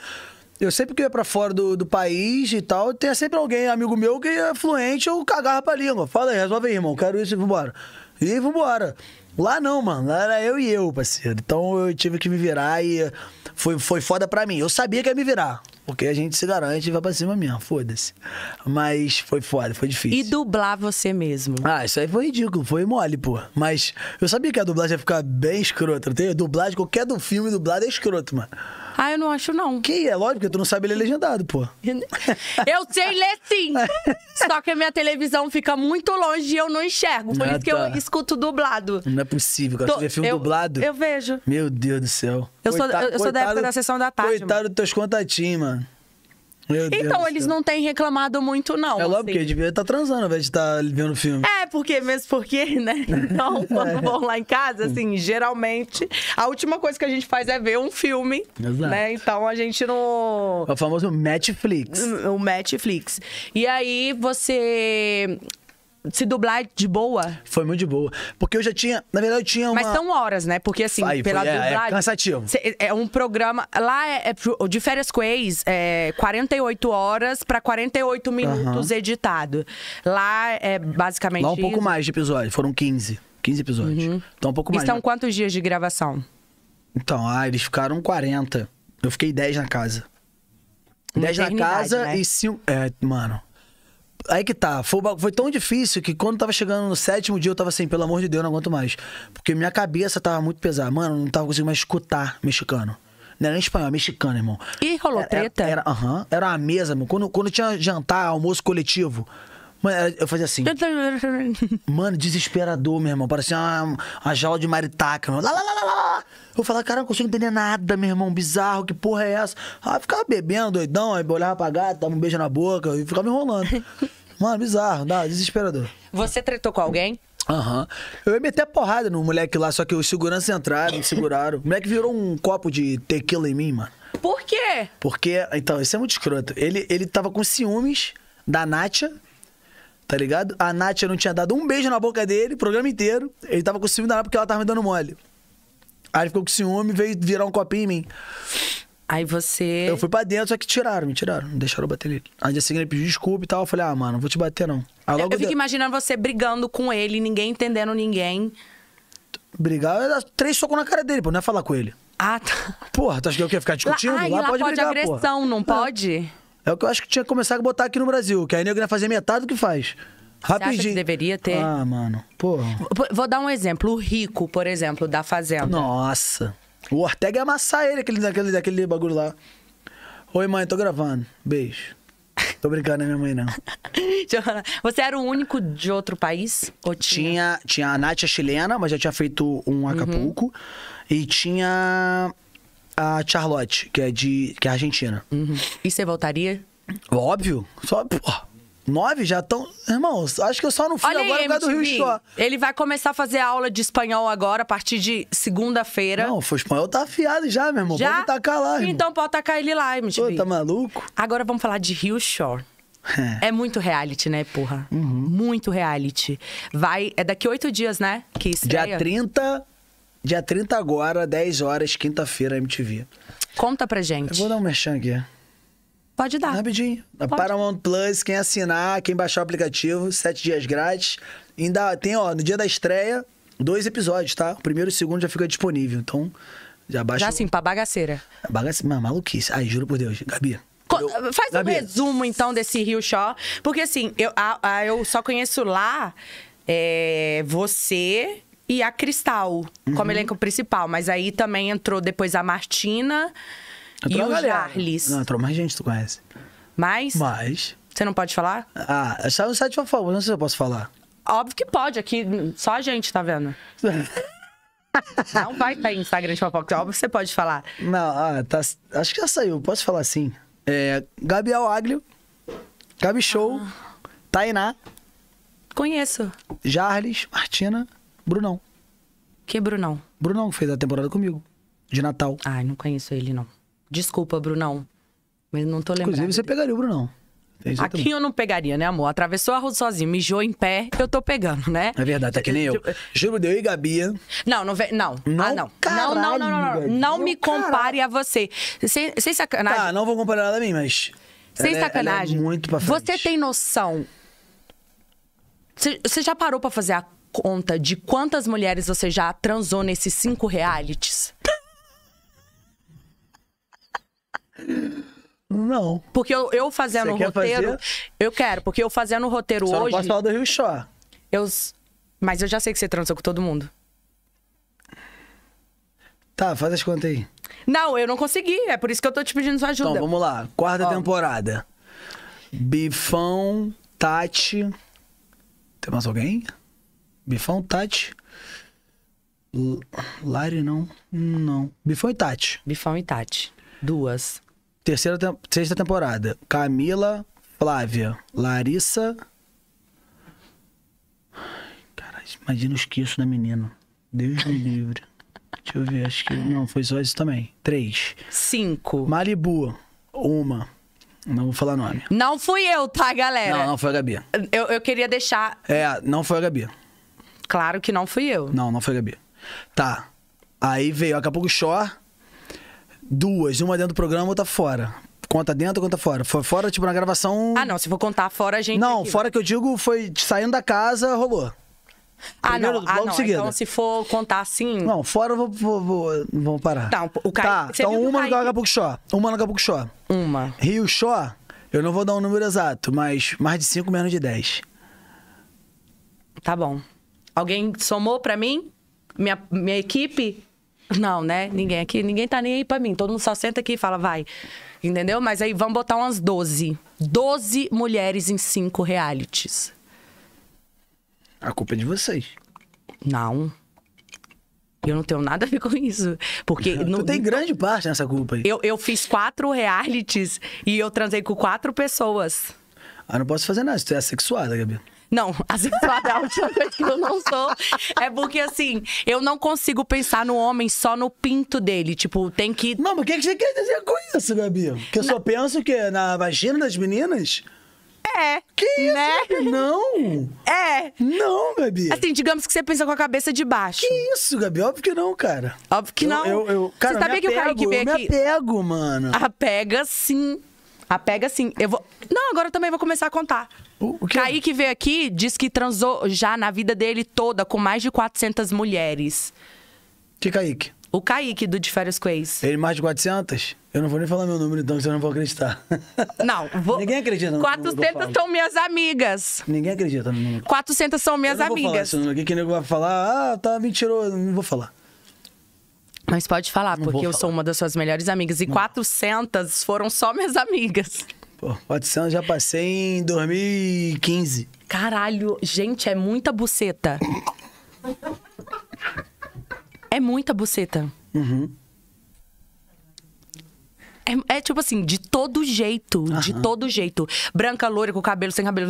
Eu sempre que ia pra fora do, do país e tal, tinha sempre alguém, amigo meu, que é fluente, eu cagava pra língua. Fala aí, resolve aí, irmão, quero isso e vambora. E vambora. Lá não, mano. Lá era eu e eu, parceiro. Então eu tive que me virar e foi, foi foda pra mim. Eu sabia que ia me virar. Porque a gente se garante e vai pra cima mesmo, foda-se. Mas foi foda, foi difícil. E dublar você mesmo? Ah, isso aí foi ridículo, foi mole, pô. Mas eu sabia que a dublagem ia ficar bem escrota. Não tem? Dublagem, qualquer do filme dublado é escroto, mano. Ah, eu não acho, não. Que é lógico, tu não sabe ler legendado, pô. Eu sei ler sim. É. só que a minha televisão fica muito longe e eu não enxergo. Por ah, isso que eu tá. escuto dublado. Não é possível, cara. Tô, tu vê filme eu, dublado? Eu vejo. Meu Deus do céu. Eu, coitado, sou, eu, coitado, sou da época da sessão da tarde. Coitado dos teus contatinhos, mano. Meu então, eles não têm reclamado muito, não. É logo assim. eu devia estar transando ao invés de estar tá vendo filme. É, porque, mesmo porque, né? Então, quando é. vão lá em casa, assim, geralmente, a última coisa que a gente faz é ver um filme. Exato. Né? Então a gente não. É o famoso Netflix. O Netflix. E aí você se dublar de boa? Foi muito de boa. Porque eu já tinha, na verdade, eu tinha uma... Mas são horas, né? Porque assim, Vai, pela foi, é, é dublagem... É cansativo. É um programa... Lá é, é de férias com ex, é 48 horas pra 48 minutos uhum. editado. Lá é basicamente Lá um isso. pouco mais de episódio, foram 15. 15 episódios. Uhum. Então um pouco mais. E são né? quantos dias de gravação? Então, ah, eles ficaram 40. Eu fiquei 10 na casa. Uma 10 na casa né? e 5... É, mano... Aí que tá, foi, foi, tão difícil que quando tava chegando no sétimo dia, eu tava assim, pelo amor de Deus, não aguento mais. Porque minha cabeça tava muito pesada. Mano, não tava conseguindo mais escutar mexicano. Não era nem espanhol, mexicano, irmão. e rolou treta? Era, era, uhum, era uma mesa, mano. Quando, quando tinha jantar, almoço coletivo, Mano, eu fazia assim. Mano, desesperador, meu irmão. Parecia uma, uma jaula de maritaca. Lá, lá, lá, lá, lá. Eu falava, cara, não consigo entender nada, meu irmão, bizarro, que porra é essa? Ah, ficava bebendo, doidão, aí olhava pra gata, dava um beijo na boca e ficava me enrolando. Mano, bizarro, dá, desesperador. Você tretou com alguém? Aham. Uhum. Eu ia meter a porrada no moleque lá, só que os seguranças entraram, me seguraram. O moleque virou um copo de tequila em mim, mano. Por quê? Porque, então, isso é muito escroto. Ele, ele tava com ciúmes da Nátia, tá ligado? A Nátia não tinha dado um beijo na boca dele, o programa inteiro. Ele tava com ciúmes da Nátia porque ela tava me dando mole. Aí ele ficou com ciúme e veio virar um copinho em mim. Aí você. Eu fui pra dentro, só que tiraram, me tiraram, me deixaram bater nele. Aí assim ele pediu desculpa e tal. Eu falei, ah, mano, não vou te bater não. Aí, eu, eu fico de... imaginando você brigando com ele, ninguém entendendo ninguém. Brigar, eu dar três socos na cara dele, pô, não ia falar com ele. Ah, tá. Porra, tu acha que eu ia ficar discutindo? Lá, ai, lá, lá pode, pode brigar, agressão, porra. não é. pode? É. é o que eu acho que tinha que começar a botar aqui no Brasil, que aí nego ia fazer metade do que faz. Rapidinho. Você acha que deveria ter? Ah, mano. Porra. Vou dar um exemplo. O Rico, por exemplo, da Fazenda. Nossa. O Ortega ia amassar ele, aquele, bagulho lá. Oi, mãe, tô gravando. Beijo. Tô brincando, não é minha mãe, não. Você era o único de outro país? Ou tinha... tinha, tinha a Nath, a é chilena, mas já tinha feito um uhum. Acapulco. Uhum. E tinha a Charlotte, que é de que é argentina. Uhum. E você voltaria? Óbvio. Só, porra. Nove já estão. Irmão, acho que eu só não fui Olha agora aí, por causa do Rio Show. Ele vai começar a fazer aula de espanhol agora, a partir de segunda-feira. Não, foi espanhol tá afiado já, meu irmão. Já? Pode tacar lá, irmão. Então pode tacar ele lá, MTV. Pô, tá maluco? Agora vamos falar de Rio Shore. É. é muito reality, né, porra? Uhum. Muito reality. Vai. É daqui oito dias, né? Que isso Dia 30. Dia 30 agora, 10 horas, quinta-feira, MTV. Conta pra gente. Eu vou dar um merchan aqui. Pode dar. Rapidinho. Na Pode. Paramount Plus, quem assinar, quem baixar o aplicativo, sete dias grátis. Ainda tem, ó, no dia da estreia, dois episódios, tá? O primeiro e o segundo já fica disponível. Então, já baixa. Já sim, pra bagaceira. É bagaceira, maluquice. Ai, juro por Deus. Gabi, eu, Faz Gabi. um resumo, então, desse Rio Show, Porque, assim, eu, a, a, eu só conheço lá é, você e a Cristal uhum. como elenco principal. Mas aí também entrou depois a Martina. É e o galera. Jarlis. Não, entrou mais gente que tu conhece. Mais? Mais. Você não pode falar? Ah, saiu no site uma favor, não sei se eu posso falar. Óbvio que pode, aqui só a gente tá vendo. não vai pra Instagram de fofoca, óbvio que você pode falar. Não, ah, tá, acho que já saiu, posso falar sim. É, Gabriel Aglio, Gabi Show, ah. Tainá. Conheço. Jarles, Martina, Brunão. Que Brunão? Brunão, que fez a temporada comigo, de Natal. Ai, não conheço ele não. Desculpa, Brunão. Mas não tô lembrando. Inclusive, você pegaria o Brunão. Aqui também. eu não pegaria, né, amor? Atravessou a rua sozinho, mijou em pé, eu tô pegando, né? É verdade, tá que nem eu. Juro, deu e Gabia. Não, não, não. Não, ah, não. Caralho, não, não, não, não, não. Não me compare caralho. a você. Sem, sem sacanagem. Tá, não vou comparar nada a mim, mas. Sem ela, sacanagem. É- ela é muito pra frente. Você tem noção. Você já parou para fazer a conta de quantas mulheres você já transou nesses cinco realities? Não. Porque eu, eu fazendo o roteiro. Eu quero, porque eu fazendo o roteiro Só hoje. Não posso falar do Rio Chó. Eu, mas eu já sei que você transa com todo mundo. Tá, faz as contas aí. Não, eu não consegui. É por isso que eu tô te pedindo sua ajuda. Então, vamos lá. Quarta Ó. temporada. Bifão, Tati. Tem mais alguém? Bifão, Tati. L Lari, não. Não. Bifão e Tati. Bifão e Tati. Duas. Terceira, te... sexta temporada. Camila, Flávia, Larissa. Caralho, imagina, eu esqueço da menina. Deus me livre. Deixa eu ver, acho que. Não, foi só isso também. Três. Cinco. Malibu, uma. Não vou falar nome. Não fui eu, tá, galera? Não, não foi a Gabi. Eu, eu queria deixar. É, não foi a Gabi. Claro que não fui eu. Não, não foi a Gabi. Tá. Aí veio, Acapulco a Shore. Duas, uma dentro do programa, outra fora. Conta dentro, conta fora. Foi fora, tipo, na gravação. Ah, não, se for contar fora, a gente. Não, fora que eu digo foi saindo da casa, rolou. Ah, Primeiro, não, ah, não. Seguida. então se for contar assim. Não, fora eu vou, vou, vou, parar. Tá, o tá então uma no Gabuco Shó. Uma no Gabuco Shó. Uma. Rio Show eu não vou dar um número exato, mas mais de cinco menos de dez Tá bom. Alguém somou pra mim? Minha, minha equipe? Não, né? Ninguém aqui, ninguém tá nem aí pra mim. Todo mundo só senta aqui e fala, vai. Entendeu? Mas aí vamos botar umas 12. 12 mulheres em cinco realities. A culpa é de vocês. Não. Eu não tenho nada a ver com isso. Porque. Tu não tem grande parte nessa culpa aí. Eu, eu fiz quatro realities e eu transei com quatro pessoas. Ah, não posso fazer nada. Isso é assexuada, Gabi. Não, assexuada, a última coisa que eu não sou é porque, assim, eu não consigo pensar no homem só no pinto dele. Tipo, tem que. Não, mas o que, você quer dizer com isso, Gabi? Que eu não. só penso que na vagina das meninas. É. Que isso? Né? Não! É! Não, Gabi! Assim, digamos que você pensa com a cabeça de baixo. Que isso, Gabi? Óbvio que não, cara. Óbvio que eu, não. Eu, eu, cara, você sabia que apego, o veio aqui. Eu me apego, mano. Apega sim. A ah, pega assim, eu vou. Não, agora eu também vou começar a contar. O quê? Kaique veio aqui, diz que transou já na vida dele toda com mais de 400 mulheres. Que Kaique? O Kaique do De Férias Quays. Ele mais de 400? Eu não vou nem falar meu número, então, que não vou acreditar. Não, vou... Ninguém acredita. No 400 são minhas amigas. Ninguém acredita no número. 400 são minhas eu não amigas. Vou falar esse número aqui que o nego vai falar, ah, tá mentiroso, não vou falar. Mas pode falar, não porque eu falar. sou uma das suas melhores amigas. E não. 400 foram só minhas amigas. Pô, 400 já passei em 2015. Caralho, gente, é muita buceta. é muita buceta. Uhum. É, é, tipo assim, de todo jeito. Uhum. De todo jeito. Branca, loira, com cabelo, sem cabelo.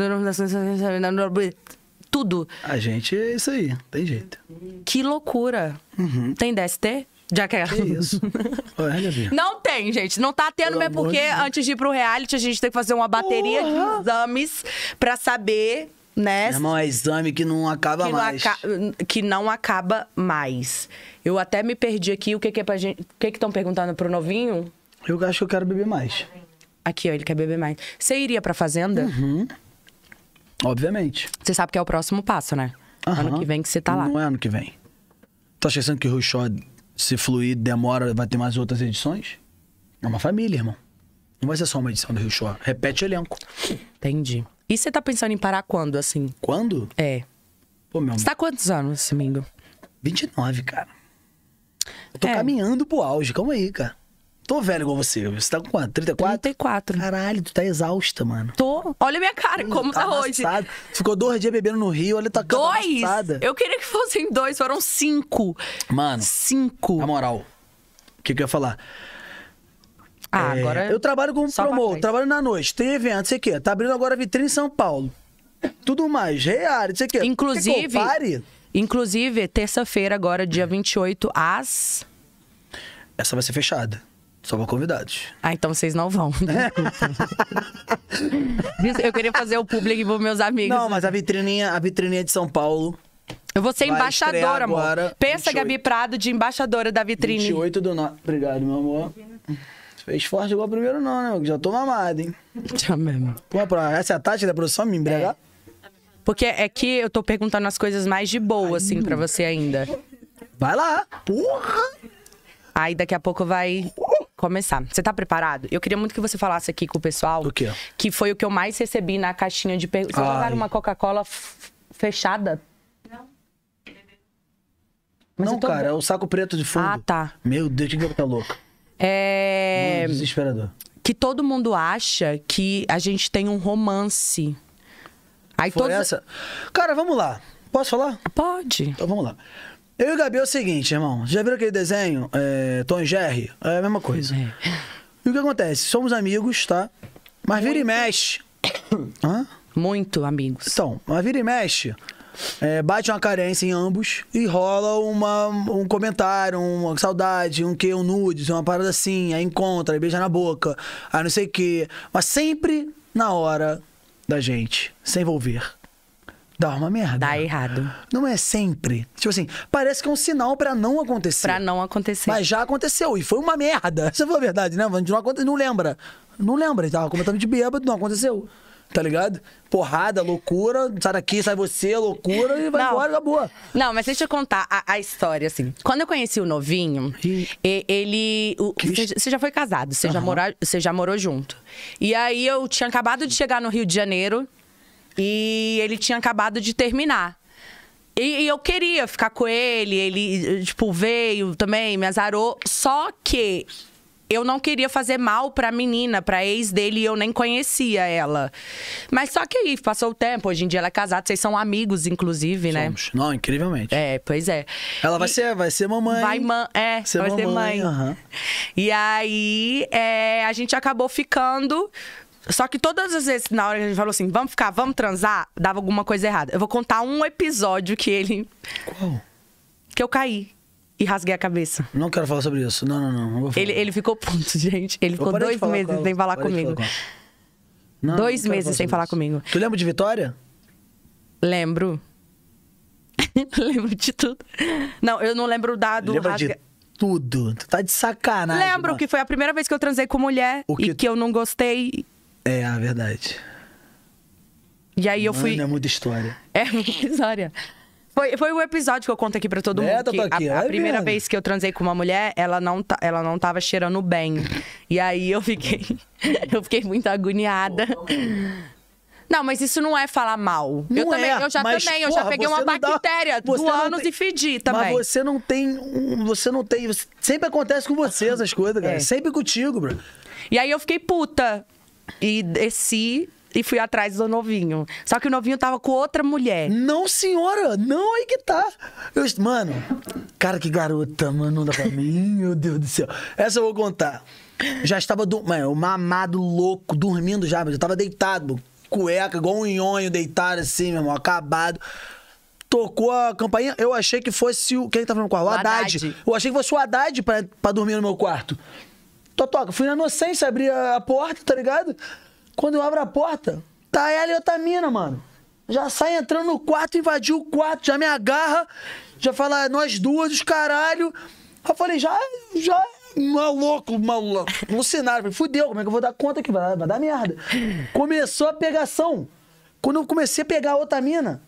Tudo. A gente é isso aí, tem jeito. Que loucura. Uhum. Tem DST? Já quero. Que isso. não tem, gente. Não tá tendo mas porque de antes de ir pro reality, a gente tem que fazer uma bateria Porra. de exames pra saber, né? é um é exame que não acaba que mais. Não aca... Que não acaba mais. Eu até me perdi aqui. O que, que é pra gente. O que estão perguntando pro novinho? Eu acho que eu quero beber mais. Aqui, ó, ele quer beber mais. Você iria pra fazenda? Uhum. Obviamente. Você sabe que é o próximo passo, né? Uhum. Ano que vem que você tá lá. Não é ano que vem. Tá achando que o Ruxó se fluir, demora, vai ter mais outras edições? É uma família, irmão. Não vai ser só uma edição do Rio Show Repete elenco. Entendi. E você tá pensando em parar quando, assim? Quando? É. Pô, meu Você tá quantos anos, Domingo? 29, cara. Eu tô é. caminhando pro auge, calma aí, cara. Tô velho igual você. Você tá com quanto? 34? 34. Caralho, tu tá exausta, mano. Tô. Olha a minha cara, como tá, tá hoje. Ficou dois dias bebendo no Rio, olha tá cara. Dois? Eu queria que fossem dois, foram cinco. Mano. Cinco. Na moral, o que, que eu ia falar? Ah, é, agora. Eu trabalho como promo, trabalho na noite. Tem evento, sei o quê. Tá abrindo agora a vitrine em São Paulo. Tudo mais, reário, sei o quê. Inclusive. Que pare? Inclusive, terça-feira, agora, dia 28, às. Essa vai ser fechada. Só pra convidados. Ah, então vocês não vão. eu queria fazer o público pros meus amigos. Não, mas a vitrininha, a vitrininha de São Paulo. Eu vou ser embaixadora, amor. Pensa, 28. Gabi Prado, de embaixadora da vitrine. 28 do no, Obrigado, meu amor. Fez forte igual primeiro, não, né? Já tô mamado, hein? Já mesmo. Pô, essa é a tática da produção me embregar? É. Porque é que eu tô perguntando as coisas mais de boa, Ai, assim, para você ainda. Vai lá. Porra! Aí daqui a pouco vai começar. Você tá preparado? Eu queria muito que você falasse aqui com o pessoal. O quê? Que foi o que eu mais recebi na caixinha de perguntas. Vocês levaram uma Coca-Cola fechada? Não. Mas não, tô... cara, é o saco preto de fundo. Ah, tá. Meu Deus, que garota tá louca. É. Desesperador. Que todo mundo acha que a gente tem um romance. Aí Foi todos... essa? Cara, vamos lá. Posso falar? Pode. Então vamos lá. Eu e o Gabi é o seguinte, irmão. Já viram aquele desenho? É, Tom e Jerry? É a mesma coisa. E o que acontece? Somos amigos, tá? Mas Muito. vira e mexe. Hã? Muito amigos. Então, mas vira e mexe. É, bate uma carência em ambos e rola uma, um comentário, uma saudade, um que, um nudes, uma parada assim, aí encontra, aí beija na boca, aí não sei o que. Mas sempre na hora da gente se envolver dá uma merda. Dá errado. Não é sempre. Tipo assim, parece que é um sinal para não acontecer. Para não acontecer. Mas já aconteceu e foi uma merda. você foi a verdade, né? A gente não, acontece, não lembra. Não lembra, tava completamente bêbado, não aconteceu tá ligado? Porrada, loucura, sai daqui, sai você, loucura, e vai não. embora, acabou. Não, mas deixa eu contar a, a história, assim. Quando eu conheci o novinho, e... ele. você, já foi casado, você, uhum. já morou, você já morou junto. E aí eu tinha acabado de chegar no Rio de Janeiro. E ele tinha acabado de terminar. E, e, eu queria ficar com ele, ele, tipo, veio também, me azarou. Só que eu não queria fazer mal pra menina, pra ex dele, e eu nem conhecia ela. Mas só que aí, passou o tempo, hoje em dia ela é casada, vocês são amigos, inclusive, né? Somos. Não, incrivelmente. É, pois é. Ela vai ser, vai ser mamãe. Vai, ma é, ser vai mamãe, ser mãe. Uhum. E aí, é, a gente acabou ficando. Só que todas as vezes, na hora que a gente falou assim, vamos ficar, vamos transar, dava alguma coisa errada. Eu vou contar um episódio que ele. Qual? Que eu caí e rasguei a cabeça. Não quero falar sobre isso. Não, não, não. não vou falar. Ele, ele ficou puto, gente. Ele ficou dois meses sem falar comigo. dois meses sem falar comigo. Tu lembra de Vitória? Lembro. lembro de tudo. Não, eu não lembro da do lembra rasga... de tudo. Tu tá de sacanagem. Lembro mano. que foi a primeira vez que eu transei com mulher que... e que eu não gostei é, a verdade. E aí eu Mano, fui. É muita história. É muita história. Foi, foi o episódio que eu conto aqui pra todo é, mundo. Tá que aqui. a, a é primeira mesmo. vez que eu transei com uma mulher, ela não, ela não tava cheirando bem. E aí eu fiquei. eu fiquei muito agoniada. Não, mas isso não é falar mal. Não eu também, é, eu já mas, também, eu já peguei uma bactéria dá, do ânus tem, e fedi também. Mas você não tem. Você não tem. Sempre acontece com você essas coisas, cara. É. Sempre contigo, bro. E aí eu fiquei puta e desci e fui atrás do novinho. Só que o novinho tava com outra mulher. Não, senhora! Não, aí que tá! Eu, mano, cara, que garota, mano, não dá pra mim, meu Deus do céu. Essa eu vou contar. Já estava do... Mano, mamado louco, dormindo já, mas eu tava deitado, cueca, igual um nhonho, deitado assim, meu irmão, acabado tocou a campainha, eu achei que fosse o. Quem tá no quarto o Haddad. Haddad. Eu achei que fosse o Haddad pra, pra dormir no meu quarto. Totoca, fui na inocência, abri a, a porta, tá ligado? Quando eu abro a porta, tá ela e outra mina, mano. Já sai entrando no quarto, invadiu o quarto, já me agarra, já fala, é nós duas, os caralho. Eu falei, já, já, maluco, maluco, alucinado. Falei, fudeu, como é que eu vou dar conta aqui? Vai, vai dar merda. Começou a pegação. Quando eu comecei a pegar a outra mina,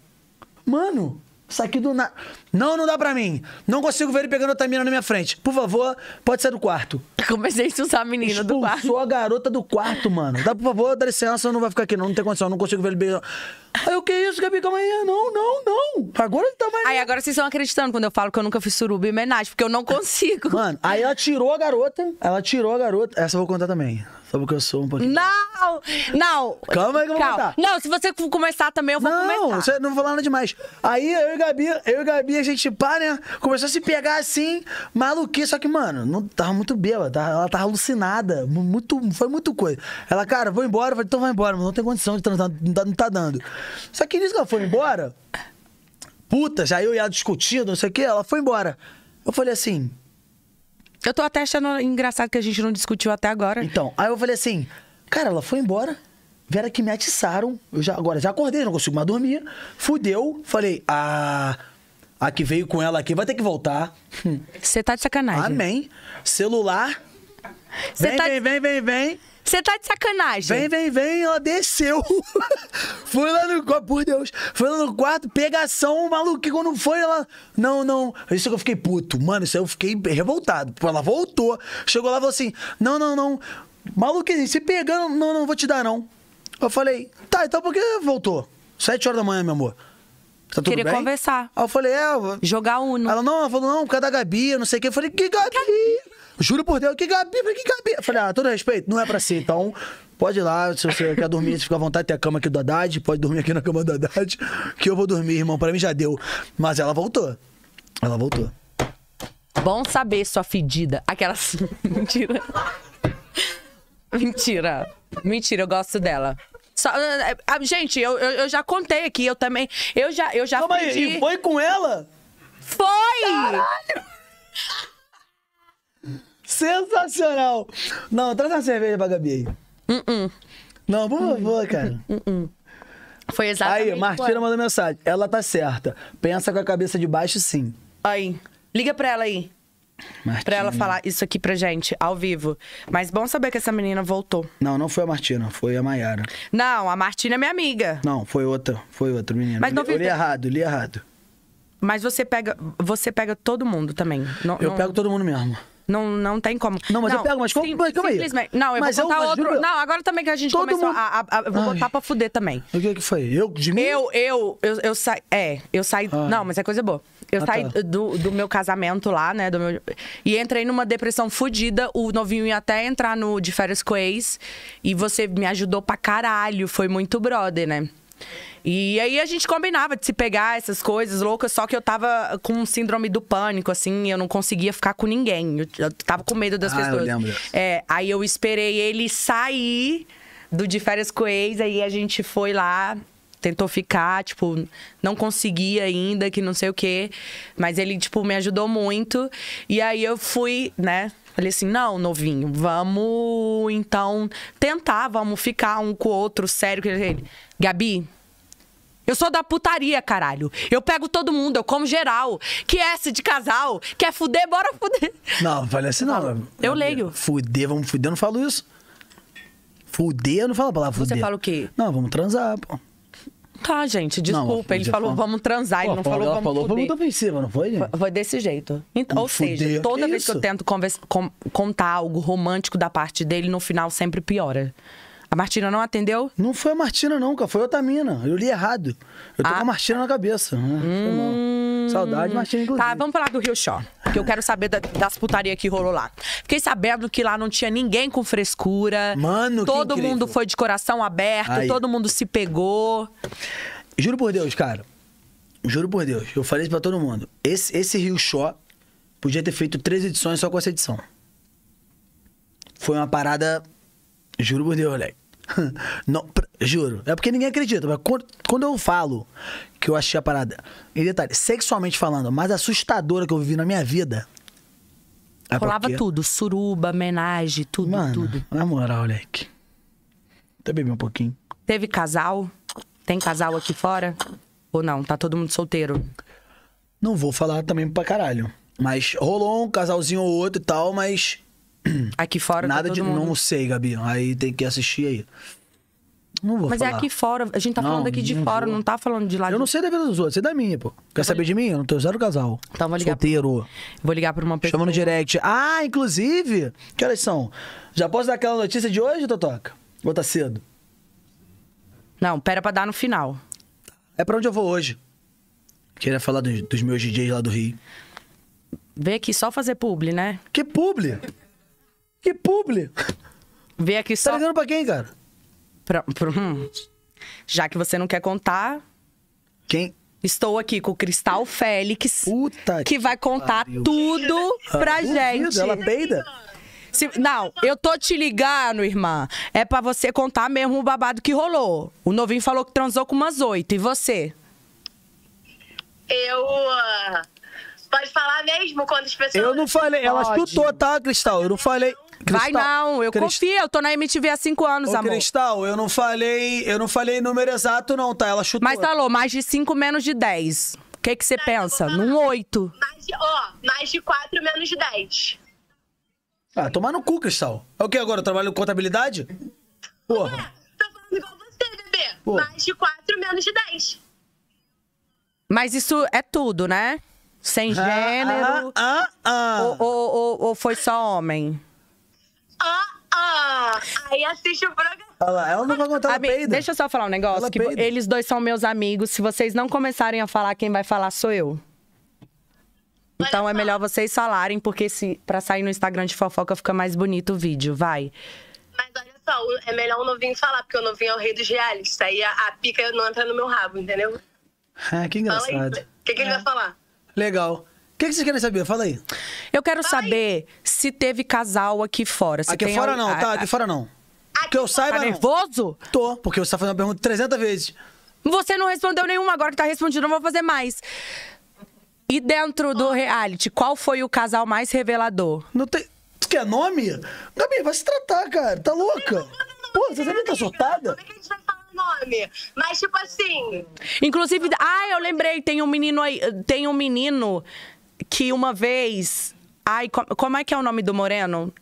mano, isso aqui do nada. Não, não dá pra mim. Não consigo ver ele pegando outra menina na minha frente. Por favor, pode sair do quarto. Comecei a expulsar a menina Expulsou do quarto. Sou a garota do quarto, mano. Dá, por favor, dá licença, não vai ficar aqui não. Não tem condição, não consigo ver ele beijando. Aí o que é isso, Gabi? Calma aí. Não, não, não. Agora ele tá mais... Aí agora vocês estão acreditando quando eu falo que eu nunca fiz suruba e homenagem, porque eu não consigo. Mano, aí ela tirou a garota. Ela tirou a garota. Essa eu vou contar também. Só porque eu sou um pouquinho. Não! Não! Calma aí que eu vou Calma. contar. Não, se você começar também, eu vou Não, começar. você não vou falar nada demais. Aí eu e Gabi, eu e Gabi, a gente pá, né? Começou a se pegar assim, maluquinha. Só que, mano, não, tava muito bêbada. Tá? Ela tava alucinada. Muito, foi muito coisa. Ela, cara, vou embora. Eu falei, então vai embora, mano. Não tem condição de transar, tá, tá, não tá, não tá dando. Só que nisso que ela foi embora, puta, já eu e ela discutindo, não sei o quê, ela foi embora. Eu falei assim, eu tô até achando engraçado que a gente não discutiu até agora. Então, aí eu falei assim, cara, ela foi embora. Vera que me atiçaram. Eu já, agora já acordei, não consigo mais dormir. Fudeu. Falei, ah. A que veio com ela aqui vai ter que voltar. Você tá de sacanagem. Amém. Celular. Cê vem, tá... vem, vem, vem, vem. Você tá de sacanagem. Vem, vem, vem, ela desceu. foi lá no. Por Deus. Foi lá no quarto, pegação, maluco. Quando foi, ela. Não, não. Isso que eu fiquei puto. Mano, isso aí eu fiquei revoltado. Ela voltou. Chegou lá e falou assim: não, não, não. Maluquinho, se pegando, não, não vou te dar, não. Eu falei, tá, então por que voltou? Sete horas da manhã, meu amor. Tá tudo Queria bem? conversar. Aí eu falei, é. Jogar Uno. Ela, não, ela falou, não, por causa da Gabi, não sei o quê. Eu falei, que Gabi? Juro por Deus, que Gabi, que Gabi. Eu falei, ah, todo respeito, não é pra si, então pode ir lá, se você quer dormir, fica à vontade, tem a cama aqui do Haddad, pode dormir aqui na cama do Haddad, que eu vou dormir, irmão, pra mim já deu. Mas ela voltou. Ela voltou. Bom saber, sua fedida. Aquelas. Mentira. Mentira. Mentira, eu gosto dela. Só, eh, eh, ah, gente, eu, eu, eu, já contei aqui, eu também. Eu já, eu já Calma aí, foi com ela? Foi! Caralho! Sensacional! Não, traz uma cerveja pra Gabi aí. Uh -uh. Não, por favor, cara. Uh Foi exatamente. Aí, Martina mandou mensagem. Ela tá certa. Pensa com a cabeça de baixo, sim. Aí. Liga pra ela aí. Martina. Pra ela falar isso aqui pra gente, ao vivo. Mas bom saber que essa menina voltou. Não, não foi a Martina, foi a Maiara. Não, a Martina é minha amiga. Não, foi outra, foi outra menina. Mas não vi... eu li errado, li errado. Mas você pega, você pega todo mundo também. Não, eu não... pego todo mundo mesmo. Não, não tem como. Não, mas não, eu pego, mas como, sim, calma aí. Não, eu mas vou é botar eu, outro. Juro... Não, agora também que a gente Todo começou mundo... a, a, a, Vou Ai. botar pra fuder também. O que, é que foi? Eu, de mim? Eu, eu, eu, eu saí. É, eu saí. Ah. Não, mas é coisa boa. Eu ah, saí tá. do, do meu casamento lá, né? Do meu... E entrei numa depressão fodida. O novinho ia até entrar no de férias com ex. E você me ajudou pra caralho. Foi muito brother, né? E aí a gente combinava de se pegar essas coisas loucas, só que eu tava com síndrome do pânico, assim, eu não conseguia ficar com ninguém. Eu, tava com medo das ah, pessoas. Eu lembro. É, aí eu esperei ele sair do de férias com ex, aí a gente foi lá tentou ficar, tipo, não conseguia ainda, que não sei o quê. Mas ele, tipo, me ajudou muito. E aí eu fui, né? Falei assim, não, novinho, vamos então tentar, vamos ficar um com o outro, sério. Gabi, eu sou da putaria, caralho. Eu pego todo mundo, eu como geral. Que é esse de casal? Quer fuder? Bora fuder. Não, não falei assim, não. Eu, eu leio. Fuder, vamos fuder, eu não falo isso. Fuder, eu não falo a palavra fuder. Você fala o quê? Não, vamos transar, pô. Tá, gente, desculpa. Não, ele falou, vamos transar, pô, ele não falou, vamos falou, fuder. Falou ofensiva, não foi, gente? Foi desse jeito. Então, ou fuder, seja, toda que vez isso? que eu tento com, contar algo romântico da parte dele, no final sempre piora. A Martina não atendeu? Não foi a Martina, não, cara. Foi a Otamina. Eu li errado. Eu tô ah. com a Martina na cabeça. Ah, hum. Saudade, Martina, inclusive. Tá, vamos falar do Rio Show. Que eu quero saber da, das putaria que rolou lá. Fiquei sabendo que lá não tinha ninguém com frescura. Mano, Todo mundo foi de coração aberto, Aí. todo mundo se pegou. Juro por Deus, cara. Juro por Deus. Eu falei isso pra todo mundo. Esse, esse Rio Show podia ter feito três edições só com essa edição. Foi uma parada Juro por Deus, moleque. Não, juro. É porque ninguém acredita. Mas quando, eu falo que eu achei a parada. E detalhe, sexualmente falando, mais assustadora que eu vivi na minha vida. É Rolava porque... tudo. Suruba, homenagem, tudo, Mano, tudo. Na moral, moleque. Até bebi um pouquinho. Teve casal? Tem casal aqui fora? Ou não? Tá todo mundo solteiro? Não vou falar também pra caralho. Mas rolou um casalzinho ou outro e tal, mas Aqui fora. Tá Nada tá de. Mundo... Não sei, Gabi. Aí tem que assistir aí. Não vou Mas é falar. é aqui fora. A gente tá não, falando aqui de fora, vou. não tá falando de lá. De... Eu não sei da vida dos outros, sei da minha, pô. Quer eu saber de mim? Eu não tenho zero casal. Então vou ligar. Solteiro. Pra... Vou ligar pra uma pessoa. Chama no direct. Ah, inclusive. Que horas são? Já posso dar aquela notícia de hoje, Totoca? Ou tá cedo? Não, pera pra dar no final. É pra onde eu vou hoje. Queria falar dos, dos meus DJs lá do Rio. Vem aqui só fazer publi, né? Que publi? Que publi! Vê aqui tá só. Tá ligando pra quem, cara? Pra, pra... Hum. Já que você não quer contar. Quem? Estou aqui com o Cristal Félix. Puta que, que vai contar pariu. tudo ah, pra ah, gente. Duvido, ela peida? Se, não, eu tô te ligando, irmã. É para você contar mesmo o babado que rolou. O novinho falou que transou com umas oito. E você? Eu. Uh, pode falar mesmo quando as pessoas. Eu não falei. Ela pode. chutou, tá, Cristal? Eu não falei. Cristal, Vai não, eu Crist... confio, eu tô na MTV há cinco anos, Ô, amor. Cristal, eu não falei, eu não falei número exato não, tá? Ela chutou. Mas falou, tá, mais de cinco, menos de dez. O que que você pensa? Num oito. Mais de, ó, mais de quatro, menos de dez. Ah, tomar no cu, Cristal. É o que agora? Eu trabalho com contabilidade? Porra. Ué, tô falando igual você, bebê. Porra. Mais de quatro, menos de dez. Mas isso é tudo, né? Sem ah, gênero. Ah, ah, ah. Ou, ou, ou, ou foi só homem? ah, ah. Aí assiste o programa. Olha lá, ela não vai contar Abi, peida. Deixa eu só falar um negócio. que eles dois são meus amigos. Se vocês não começarem a falar, quem vai falar sou eu. Então é melhor vocês falarem, porque se para sair no Instagram de fofoca fica mais bonito o vídeo, vai. Mas olha só, é melhor o novinho falar, porque o novinho é o rei dos reais. Aí a, a pica não entra no meu rabo, entendeu? É, que engraçado. O que, que ele é. vai falar? Legal. O que, que vocês querem saber? Fala aí. Eu quero Ai. saber se teve casal aqui fora. Se aqui fora não, tá? Aqui fora não. Aqui que eu saiba. Tá nervoso? Não. Tô, porque você tá fazendo a pergunta 300 vezes. Você não respondeu nenhuma, agora que tá respondendo, eu vou fazer mais. E dentro do reality, qual foi o casal mais revelador? Não tem. Tu quer nome? Gabi, vai se tratar, cara. Tá louca? Pô, você sempre tá surtada? é que a gente vai falar nome? Mas, tipo assim. Inclusive, ah, eu lembrei, tem um menino aí. Tem um menino que uma vez. Ai, como, como é que é o nome do Moreno?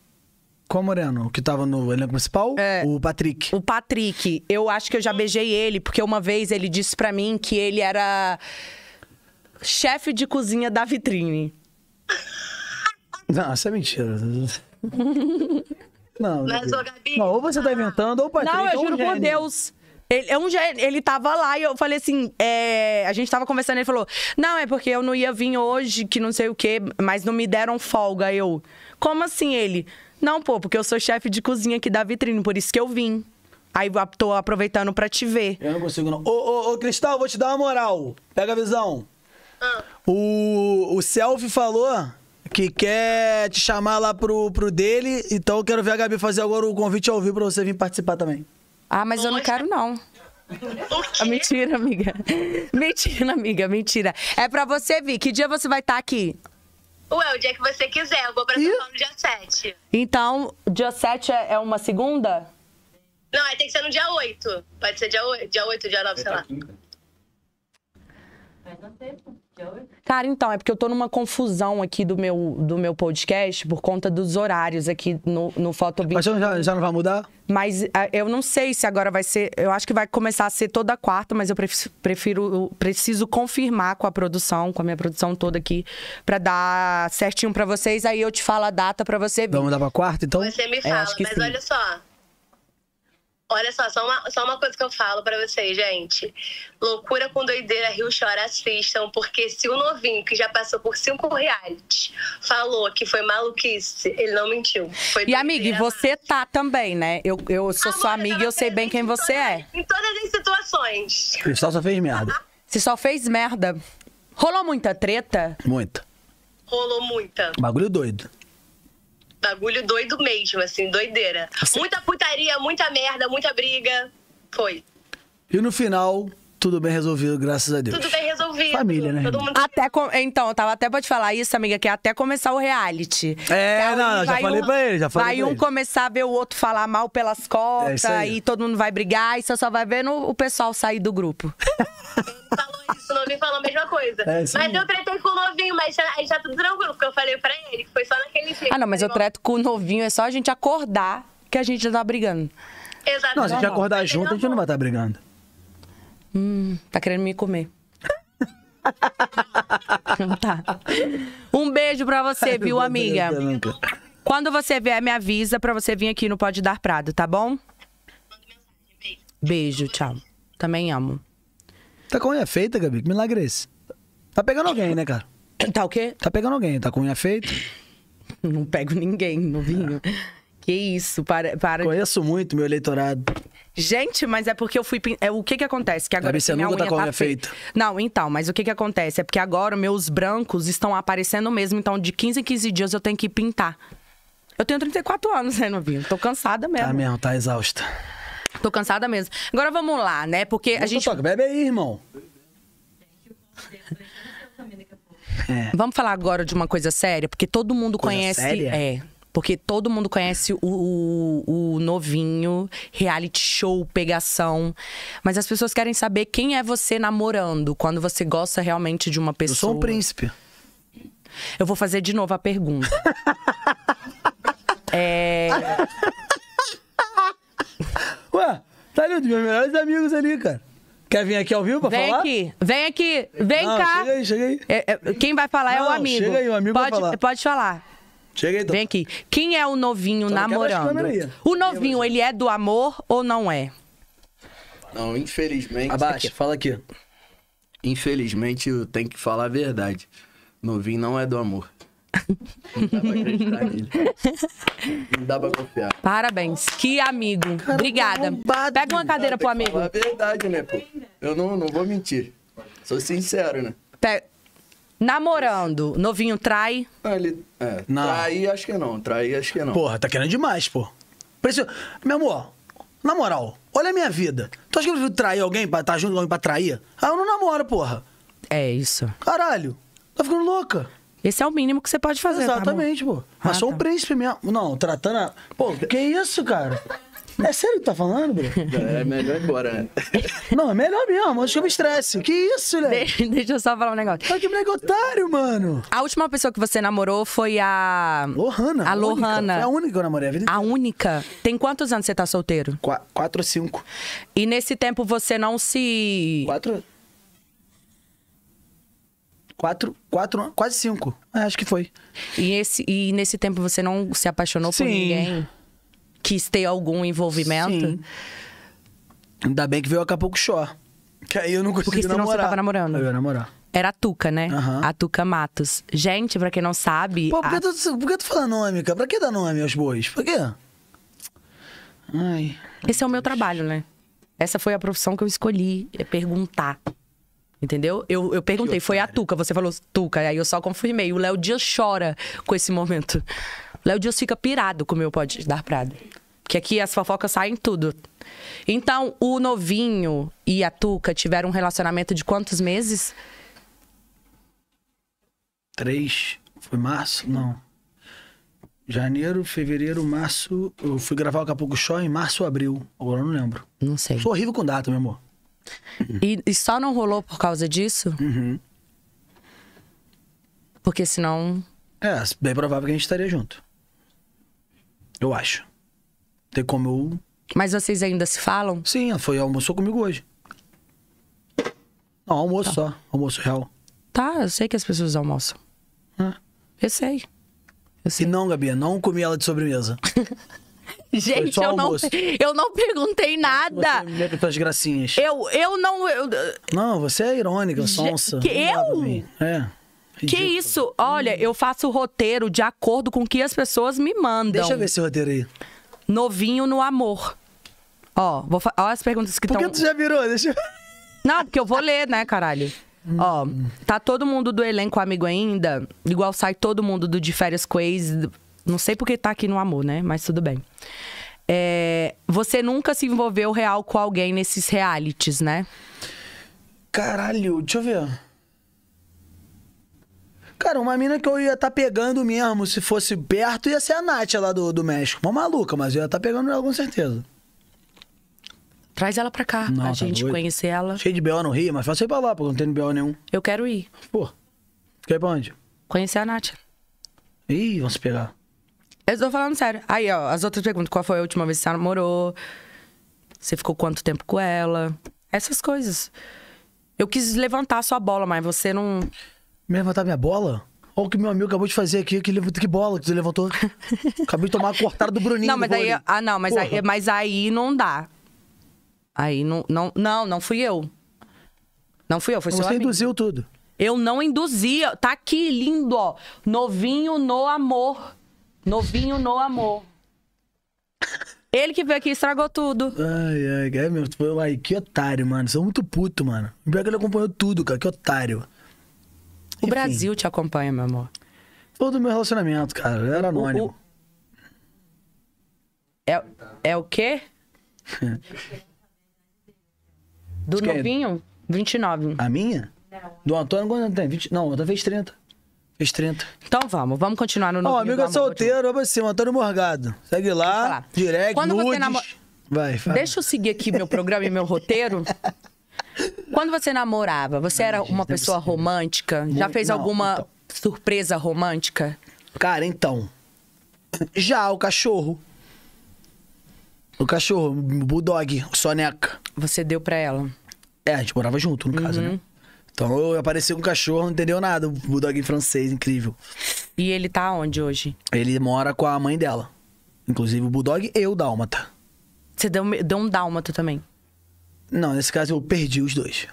Qual Moreno? O que tava no elenco principal? É, o Patrick. O Patrick. Eu acho que eu já beijei ele, porque uma vez ele disse para mim que ele era chefe de cozinha da vitrine. Não, isso é mentira. Não, não, não, ou você tá ah. inventando, ou o Patrick. Não, eu juro é um por Deus. Ele, um ele tava lá e eu falei assim: é, a gente tava conversando, ele falou: Não, é porque eu não ia vir hoje, que não sei o quê, mas não me deram folga. Eu, como assim ele? Não, pô, porque eu sou chefe de cozinha aqui da vitrine, por isso que eu vim. Aí tô aproveitando pra te ver. Eu não consigo, não. Ô, ô, ô Cristal, vou te dar uma moral. Pega a visão. Ah. O, o Selfie falou que quer te chamar lá pro, pro dele, então eu quero ver a Gabi fazer agora o convite ao vivo pra você vir participar também. Ah, mas Poxa. eu não quero, não. Ah, mentira, amiga. Mentira, amiga, mentira. É pra você vir. Que dia você vai estar tá aqui? Ué, o dia que você quiser. Eu vou pra São Paulo no dia 7. Então, dia 7 é, é uma segunda? Não, aí é, tem que ser no dia 8. Pode ser dia 8, dia 8, dia 9, sei tá lá. Vai dar né? tempo. Dia 8. Cara, então, é porque eu tô numa confusão aqui do meu, do meu podcast por conta dos horários aqui no, no Fotobin. Mas já, já não vai mudar? Mas é, eu não sei se agora vai ser. Eu acho que vai começar a ser toda quarta, mas eu prefiro. Eu preciso confirmar com a produção, com a minha produção toda aqui, pra dar certinho pra vocês. Aí eu te falo a data pra você vir. Vamos dar pra quarta, então? Você me é, fala, é, mas sim. olha só. Olha só, só uma, só uma coisa que eu falo para vocês, gente. Loucura com doideira, Rio Chora, assistam, porque se o novinho que já passou por cinco reais falou que foi maluquice, ele não mentiu. Foi e, amiga, e você tá também, né? Eu, eu sou Amor, sua amiga e eu sei bem quem você é. Em todas as situações. Você só, só fez merda. Você só fez merda. Rolou muita treta? Muita. Rolou muita. Bagulho doido. Bagulho doido mesmo, assim, doideira. Você... Assim- muita putaria, muita merda, muita briga. Foi. E no final, tudo bem resolvido, graças a Deus. Tudo bem resolvido. Família, né? Mundo... Até com... Então, eu tava até pra te falar isso, amiga, que é até começar o reality. É, não, já falei um... pra ele, já falei Vai um ele. começar a ver o outro falar mal pelas é costas, é e todo mundo vai brigar, e você só vai vendo o pessoal sair do grupo o Novinho falou a mesma coisa. É, mas eu tretei com o Novinho, mas já, já tudo tranquilo, porque eu falei pra ele, que foi só naquele jeito. Ah, não, mas eu treto com o Novinho, é só a gente acordar que a gente já tá brigando. Exatamente. Não, se a gente acordar tá junto, a gente não vai estar tá brigando. Hum, tá querendo me comer. tá. Um beijo pra você, Ai, viu, amiga? Quando você vier, me avisa pra você vir aqui no Pode Dar Prado, tá bom? Beijo, tchau. Também amo. Tá com a unha feita, Gabi? Que é esse Tá pegando alguém, né, cara? Tá o quê? Tá pegando alguém, tá com a unha feita? Não pego ninguém, novinho. É. Que isso, para, para. Conheço muito meu eleitorado. Gente, mas é porque eu fui. É, o que que acontece? Que agora. Gabi, você nunca tá com a tá unha tá feita. feita. Não, então, mas o que que acontece? É porque agora meus brancos estão aparecendo mesmo, então de 15 em 15 dias eu tenho que pintar. Eu tenho 34 anos, né, novinho? Tô cansada tá mesmo. Tá mesmo, tá exausta. Tô cansada mesmo. Agora vamos lá, né? Porque a gente. Toca. Bebe aí, irmão. É. é. Vamos falar agora de uma coisa séria, porque todo mundo coisa conhece. Séria? É. Porque todo mundo conhece o, o, o, novinho, reality show, pegação. Mas as pessoas querem saber quem é você namorando, quando você gosta realmente de uma pessoa. Eu sou um príncipe. Eu vou fazer de novo a pergunta. é. Ué, tá ali, dos meus melhores amigos ali, cara. Quer vir aqui ao vivo pra vem falar? Aqui, vem aqui, vem não, cá. Chega aí, chega aí. É, é, quem vai falar não, é o amigo. Chega aí, o amigo pode, vai falar. Pode falar. Chega aí, então. Vem aqui. Quem é o novinho namorando? O novinho, ele é do amor ou não é? Não, infelizmente. Abaixa, fala aqui. Infelizmente, eu tenho que falar a verdade. Novinho não é do amor. Não dá pra acreditar nele. Não dá pra confiar. Parabéns. Que amigo. Cara, Obrigada. Bombado, Pega uma cadeira pro amigo. É verdade, né, pô? Eu não, não vou mentir. Sou sincero, né? Namorando, novinho trai? Ah, ele... É, não. Trair, acho que não. Trai acho que não. Porra, tá querendo demais, pô. Preciso... Meu amor, na moral, olha a minha vida. Tu acha que eu vou trair alguém pra estar tá junto com alguém pra trair? Ah, eu não namoro, porra. É isso. Caralho, tá ficando louca. Esse é o mínimo que você pode fazer, tá, Exatamente, tá pô. Ah, Mas ah, sou tá. príncipe mesmo. Não, tratando a... Pô, que isso, cara? É sério que tá falando, bro? É, é melhor ir embora, né? Não, é melhor mesmo. Acho que eu me estresse. Que isso, né? Deixa, deixa eu só falar um negócio. Olha tá que moleque otário, mano. A última pessoa que você namorou foi a. Lohana. A Lohana. Foi é a única que eu namorei é a vida A única. Tem quantos anos você tá solteiro? Qu quatro ou cinco. E nesse tempo você não se. Quatro. Quatro, quatro, quase cinco. É, acho que foi. E, esse, e nesse tempo você não se apaixonou Sim. por ninguém? Quis ter algum envolvimento? Sim. Ainda bem que veio a Capucuxó. Que aí eu não consegui Porque senão namorar. você tava namorando. Eu ia namorar. Era a Tuca, né? Uhum. A Tuca Matos. Gente, pra quem não sabe. Pô, por que, tu, por que tu fala nome, cara? Pra que dar nome aos bois? Por quê? Ai. Esse é o meu trabalho, né? Essa foi a profissão que eu escolhi, é perguntar. Entendeu? Eu, eu perguntei, foi a Tuca. Você falou Tuca, aí eu só confirmei. O Léo Dias chora com esse momento. O Léo Dias fica pirado com o meu pode dar prado. Que aqui as fofocas saem tudo. Então, o novinho e a Tuca tiveram um relacionamento de quantos meses? Três. Foi março? Não. Janeiro, fevereiro, março. Eu fui gravar o Capuco Show em março ou abril. Agora eu não lembro. Não sei. Sou horrível com data, meu amor. E, e só não rolou por causa disso? Uhum. Porque senão. É, bem provável que a gente estaria junto. Eu acho. Tem como eu. Mas vocês ainda se falam? Sim, foi almoçou comigo hoje. Não, almoço tá. só. Almoço real. Tá, eu sei que as pessoas almoçam. É. Eu sei. Eu sei. E não, Gabi, não comi ela de sobremesa. Gente, eu não, eu não perguntei nada. Você me gracinhas. Eu, eu não. Eu... Não, você é irônica, sonsa. Que eu? É. Que isso? Olha, eu faço o roteiro de acordo com o que as pessoas me mandam. Deixa eu ver esse roteiro aí. Novinho no amor. Ó, vou fa... Ó as perguntas que estão... Por que tu já virou? Deixa eu... Não, porque eu vou ler, né, caralho. Hum. Ó, tá todo mundo do elenco amigo ainda? Igual sai todo mundo do De Férias Quays não sei porque tá aqui no amor, né? Mas tudo bem. É, você nunca se envolveu real com alguém nesses realities, né? Caralho, deixa eu ver. Cara, uma mina que eu ia estar tá pegando mesmo, se fosse perto, ia ser a Nath lá do, do México. Uma maluca, mas eu ia estar tá pegando ela com certeza. Traz ela pra cá, não, pra tá gente doido. conhecer ela. Cheio de B.O. no Rio, mas faça ir pra lá, porque não tem B.O. nenhum. Eu quero ir. Pô, quer ir pra onde? Conhecer a Nath. Ih, vamos se pegar. Eu tô falando sério. Aí, ó, as outras perguntas. Qual foi a última vez que você namorou? Você ficou quanto tempo com ela? Essas coisas. Eu quis levantar a sua bola, mas você não. Me levantar minha bola? Olha o que meu amigo acabou de fazer aqui, que, que bola que você levantou. Acabei de tomar a cortada do Bruninho. Não, mas aí. Ah, não, mas aí, mas aí não dá. Aí não. Não, não, não fui eu. Não fui eu, foi seu Você amigo. induziu tudo. Eu não induzia. Tá aqui, lindo, ó. Novinho no amor. Novinho no amor. Ele que veio aqui estragou tudo. Ai, ai, é meu. Tu foi ai que otário, mano. Sou muito puto, mano. O pior que ele acompanhou tudo, cara. Que otário. O Enfim. Brasil te acompanha, meu amor. Todo do meu relacionamento, cara. Eu era anônimo. O, o... É, é o quê? Do novinho? Quer... 29. A minha? Não. Do Antônio, quanto tem? 20... Não, outra vez 30. Fez 30. Então vamos, vamos continuar no novo. Ó, amigo é solteiro vamos assim, Antônio Morgado. Segue lá, direct, Quando nudes. Você Vai, vai. Deixa eu seguir aqui meu programa e meu roteiro. Quando você namorava, você Ai, era uma pessoa romântica? Muito, Já fez não, alguma então. surpresa romântica? Cara, então. Já, o cachorro. O cachorro, o bulldog, o soneca. Você deu pra ela? É, a gente morava junto, no uhum. caso, né? Uhum. Então eu apareci com um cachorro, não entendeu nada. O bulldog francês, incrível. E ele tá onde hoje? Ele mora com a mãe dela. Inclusive o bulldog e o dálmata. Você deu, deu um dálmata também? Não, nesse caso eu perdi os dois.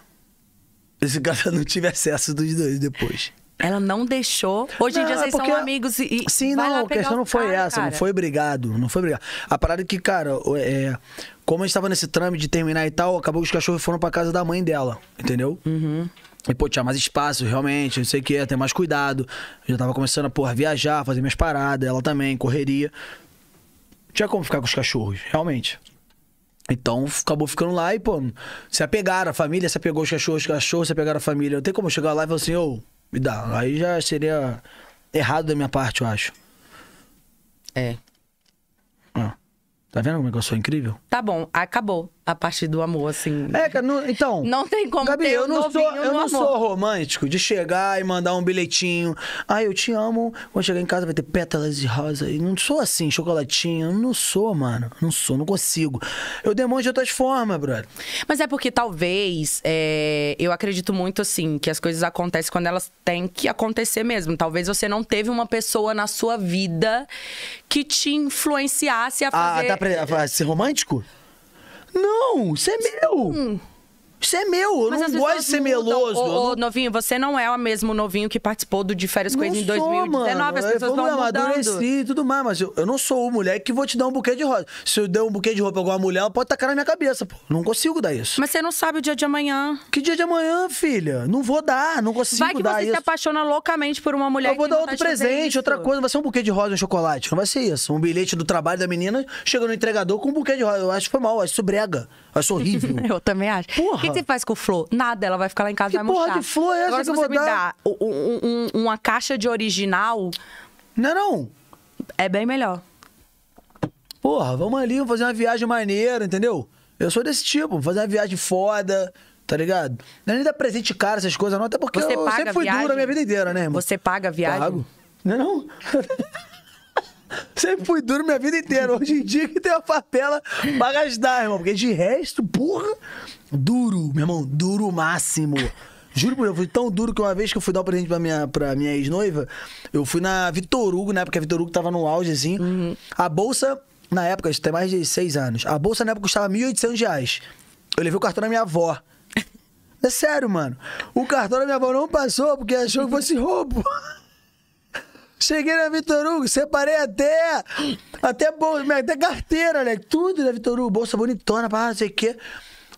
Nesse caso eu não tive acesso dos dois depois. Ela não deixou. Hoje não, em dia vocês porque... são amigos e. Sim, não, a questão não foi cara, essa, cara. não foi obrigado. Não foi obrigado. A parada é que, cara, é, como a gente tava nesse trâmite de terminar e tal, acabou que os cachorros foram pra casa da mãe dela, entendeu? Uhum. E, pô, tinha mais espaço, realmente, não sei o que, ter mais cuidado. Eu já tava começando a, porra, viajar, fazer minhas paradas, ela também, correria. Não tinha como ficar com os cachorros, realmente. Então acabou ficando lá e, pô, se apegaram, a família se apegou os cachorros, os cachorros se apegaram a família. Não tem como chegar lá e falar assim, ô, me dá. Aí já seria errado da minha parte, eu acho. É. Ah, tá vendo como é que eu sou incrível? Tá bom, acabou a partir do amor, assim. É, cara, não, então. Não tem como Gabi, eu não sou, eu não sou romântico de chegar e mandar um bilhetinho. Ah, eu te amo. Quando chegar em casa vai ter pétalas de rosa. E não sou assim, chocolatinho. Não sou, mano. Não sou, não consigo. Eu demonstro de outras formas, brother. Mas é porque talvez é, eu acredito muito assim que as coisas acontecem quando elas têm que acontecer mesmo. Talvez você não teve uma pessoa na sua vida que te influenciasse a ah, fazer. Ah, dá pra, pra ser romântico? Não, isso é meu! Hum. Isso é meu, eu Mas não gosto de ser mudam. meloso. Ô, ô, novinho, você não é o mesmo novinho que participou do de férias com em 2019. Mano. As é, pessoas vão mudando. e tudo mais, mas eu, eu não sou o mulher que vou te dar um buquê de rosa. Se eu der um buquê de roupa pra alguma mulher, ela pode tacar na minha cabeça, pô. Não consigo dar isso. Mas você não sabe o dia de amanhã. Que dia de amanhã, filha? Não vou dar, não consigo dar isso. Vai que você isso. se apaixona loucamente por uma mulher. Eu vou dar tá outro presente, outra coisa. Vai ser um buquê de rosa e um chocolate. Não vai ser isso. Um bilhete do trabalho da menina, chega no entregador com um buquê de rosa. Eu acho que foi mal, acho que isso brega. Acho horrível. eu também acho. Porra. O que, que, você faz com o flor? Nada, ela vai ficar lá em casa e vai murchar. Que porra de flor é essa Agora, que eu vou dar? Me dá um, um, uma caixa de original... Não é não? É bem melhor. Porra, vamos ali, vamos fazer uma viagem maneira, entendeu? Eu sou desse tipo, fazer uma viagem foda, tá ligado? Não é nem dar presente caro, essas coisas não, até porque Você eu sempre fui viagem? duro a minha vida inteira, né, irmão? Você paga a viagem? Pago. Não é não? Sempre fui duro minha vida inteira. Hoje em dia que tem uma favela pra gastar, irmão. Porque de resto, porra, duro, meu irmão, duro máximo. Juro por Deus, eu fui tão duro que uma vez que eu fui dar um presente pra minha, pra minha ex-noiva, eu fui na Vitor Hugo, né? Porque a Vitor Hugo tava no auge, assim. Uhum. A bolsa, na época, isso tem mais de seis anos, a bolsa na época custava 1.800 reais. Eu levei o cartão da minha avó. É sério, mano. O cartão da minha avó não passou porque achou que fosse roubo. Cheguei na Vitor Hugo, separei até. Até, bolsa, até carteira, né? Tudo da Vitor Hugo, bolsa bonitona, pá, não sei o quê.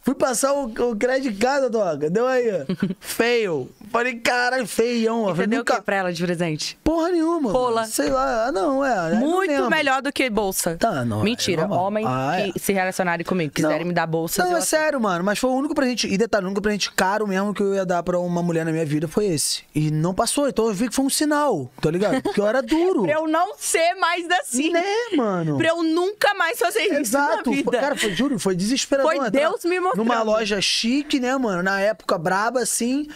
Fui passar o, o crédito de casa, Doga. Deu aí. Fail. Falei, caralho, feião. Você deu nunca... o que pra ela de presente? Porra nenhuma. Rola. Sei lá, ah, não, é. Muito não melhor do que bolsa. Tá, não. Mentira, é, homem ah, que é. se relacionarem comigo, quiserem me dar bolsa. Não, é sério, mano. Mas foi o único presente, e detalhe, o único presente caro mesmo que eu ia dar pra uma mulher na minha vida foi esse. E não passou, então eu vi que foi um sinal, tá ligado? Porque eu era duro. pra eu não ser mais assim. Né, mano? Pra eu nunca mais fazer Exato. isso na vida. Exato. Cara, foi, juro, foi desesperador. Foi Deus me mostrou. Numa loja chique, né, mano? Na época braba, assim.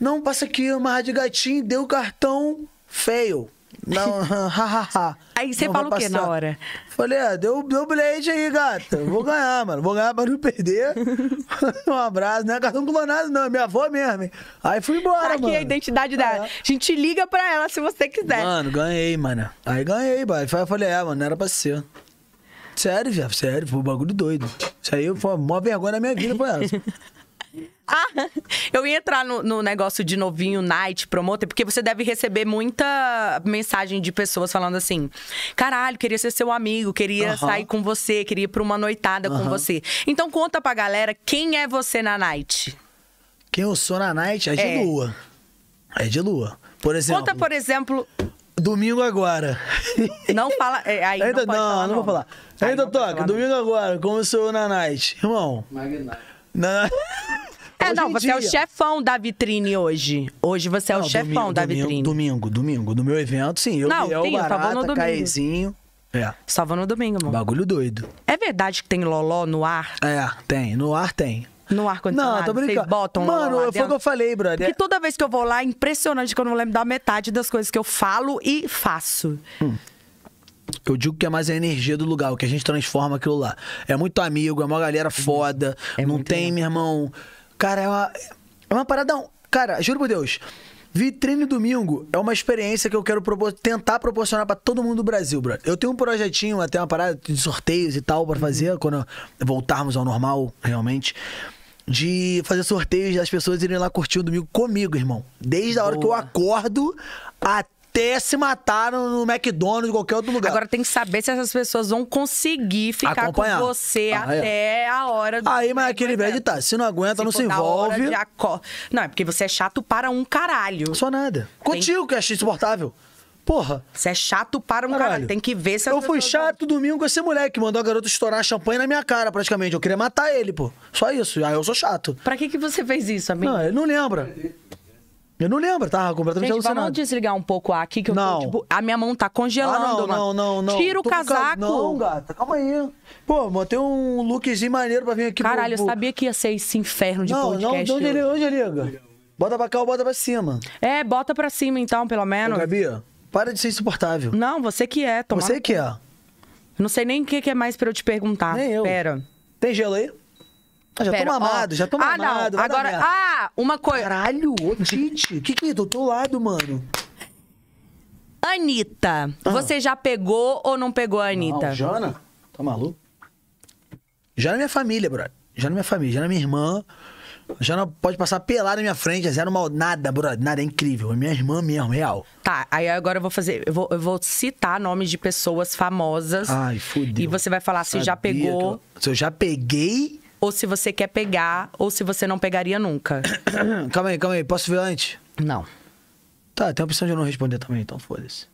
Não, passa aqui, amarra de gatinho, deu cartão, fail. Não, hahaha. aí você fala o que na hora? Falei, ah, deu, deu bilhete aí, gata. Vou ganhar, mano. Vou ganhar pra não perder. um abraço. Não é cartão clonado, não. É minha avó mesmo. Hein? Aí fui embora, Aqui mano. Aqui é a identidade dela. É. A gente liga pra ela se você quiser. Mano, ganhei, mano. Aí ganhei, pai. Aí falei, é, mano, não era pra ser. Sério, velho, sério. Foi um bagulho doido. Isso aí foi maior vergonha da minha vida, foi essa. Ah, eu ia entrar no, no, negócio de novinho, night, promoter, porque você deve receber muita mensagem de pessoas falando assim: caralho, queria ser seu amigo, queria uhum. sair com você, queria ir pra uma noitada uhum. com você. Então conta pra galera quem é você na night. Quem eu sou na night é de é. lua. É de lua. Por exemplo. Conta, por exemplo. Domingo agora. Não fala. É, aí Ainda, não, não, falar, não, vou falar. Ainda toca, domingo agora, como eu sou na night. Irmão. Magnata. Na... É, hoje não, você dia. é o chefão da vitrine hoje. Hoje você é não, o chefão domingo, da vitrine. Domingo, domingo. No meu evento, sim. Eu, não, eu, sim, Barata, eu Caezinho. É. vou no domingo, mano. Bagulho doido. É verdade que tem loló no ar? É, tem. No ar tem. No ar condicionado. Não, tô brincando. Vocês botam Mano, foi o que eu falei, brother. Que toda vez que eu vou lá é impressionante que eu não lembro da metade das coisas que eu falo e faço. Hum. Eu digo que é mais a energia do lugar, o que a gente transforma aquilo lá. É muito amigo, é uma galera foda, é não tem, legal. meu irmão, Cara, é uma, é uma parada. Cara, juro por Deus. Vitrine Domingo é uma experiência que eu quero propor, tentar proporcionar para todo mundo do Brasil, bro. Eu tenho um projetinho, até uma parada de sorteios e tal para fazer uhum. quando voltarmos ao normal, realmente. De fazer sorteios das pessoas irem lá curtir o domingo comigo, irmão. Desde a Boa. hora que eu acordo até até se matar no, McDonald's McDonald's, em qualquer outro lugar. Agora tem que saber se essas pessoas vão conseguir ficar Acompanhar. com você ah, é. até é. a hora do. Aí, mas aquele velho tá. Se não aguenta, se não se envolve. Aco... Não, é porque você é chato para um caralho. Só nada. Contigo, que é insuportável. Porra. Você é chato para um caralho. caralho. Tem que ver se Eu fui chato vão... domingo com esse moleque que mandou a garota estourar champanhe na minha cara, praticamente. Eu queria matar ele, pô. Só isso. Aí eu sou chato. Pra que, que você fez isso, amigo? Não, ele não lembra. Eu não lembro, tava completamente Gente, alucinado. vamos desligar um pouco aqui, que eu não. tô, tipo, a minha mão tá congelando. Ah, não, mano. não, não, não. Tira o tô casaco. Cal... Não, gata, calma aí. Pô, botei um lookzinho maneiro pra vir aqui. Caralho, pro... eu sabia que ia ser esse inferno de não, podcast. Não, não, onde, onde liga? Bota pra cá ou bota pra cima? É, bota pra cima então, pelo menos. Ô, Gabi, para de ser insuportável. Não, você que é, toma. Você que é. Não sei nem o que é mais pra eu te perguntar. Nem eu. Pera. Tem gelo aí? Ah, já tô mamado, ó. já tô mamado. Ah, não. Agora, ah, uma coisa. Caralho, ô Tite, que que é do teu lado, mano? Anitta, ah. você já pegou ou não pegou a Anitta? Não, Jana? Tá maluco? já é minha família, brother. já é minha família, já é minha irmã. não pode passar pelada na minha frente, é zero mal, nada, brother, nada, é incrível. É minha irmã mesmo, real. Tá, aí agora eu vou fazer, eu vou, eu vou citar nomes de pessoas famosas. Ai, fudeu. E você vai falar se já pegou. Eu, se eu já peguei ou se você quer pegar, ou se você não pegaria nunca. calma aí, calma aí. Posso ver antes? Não. Tá, tem a opção de eu não responder também, então foda-se.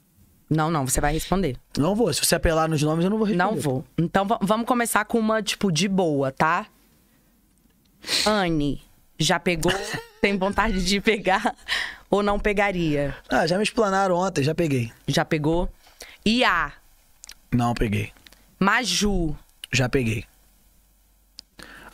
Não, não, você vai responder. Não vou. Se você apelar nos nomes, eu não vou responder. Não vou. Então vamos começar com uma, tipo, de boa, tá? Anne, já pegou? tem vontade de pegar ou não pegaria? Ah, já me explanaram ontem, já peguei. Já pegou? Ia. Não peguei. Maju. Já peguei.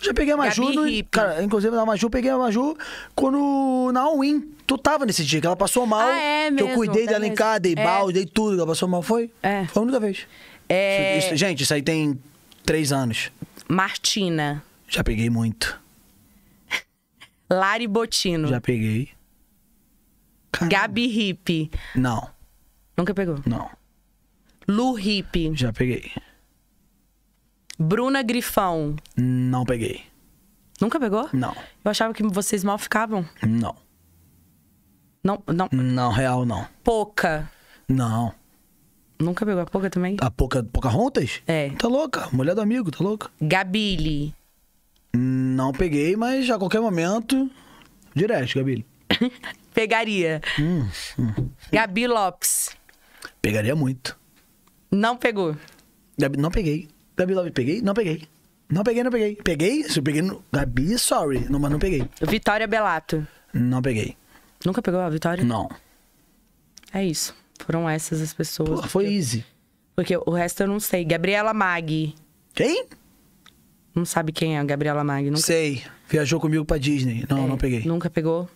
Já peguei a Maju. No, cara, inclusive na Maju, peguei a Maju quando na All-In. Tu tava nesse dia, que ela passou mal. Ah, é mesmo, que eu cuidei tá dela em casa, dei é. balde, dei tudo. Ela passou mal, foi? É. Foi a única vez. É... Isso, isso, gente, isso aí tem três anos. Martina. Já peguei muito. Lari Botino. Já peguei. Caramba. Gabi Hippie. Não. Nunca pegou? Não. Lu Hippie. Já peguei. Bruna Grifão. Não peguei. Nunca pegou? Não. Eu achava que vocês mal ficavam. Não. Não, não. Não, real não. Pouca. Não. Nunca pegou a pouca também? A pouca, pouca rontas? É. Tá louca, mulher do amigo, tá louca. Gabile. Não peguei, mas a qualquer momento, direto, Gabile. Pegaria. Hum, hum. Gabi Lopes. Pegaria muito. Não pegou. Gabi, não peguei. Gabi Love, peguei? Não peguei. Não peguei, não peguei. Peguei? Se eu peguei. No... Gabi, sorry. Não, mas não peguei. Vitória Belato. Não peguei. Nunca pegou a Vitória? Não. É isso. Foram essas as pessoas. Pô, foi easy. Porque o resto eu não sei. Gabriela Mag. Quem? Não sabe quem é a Gabriela Mag. Nunca... Sei. Viajou comigo pra Disney. Não, é, não peguei. Nunca pegou?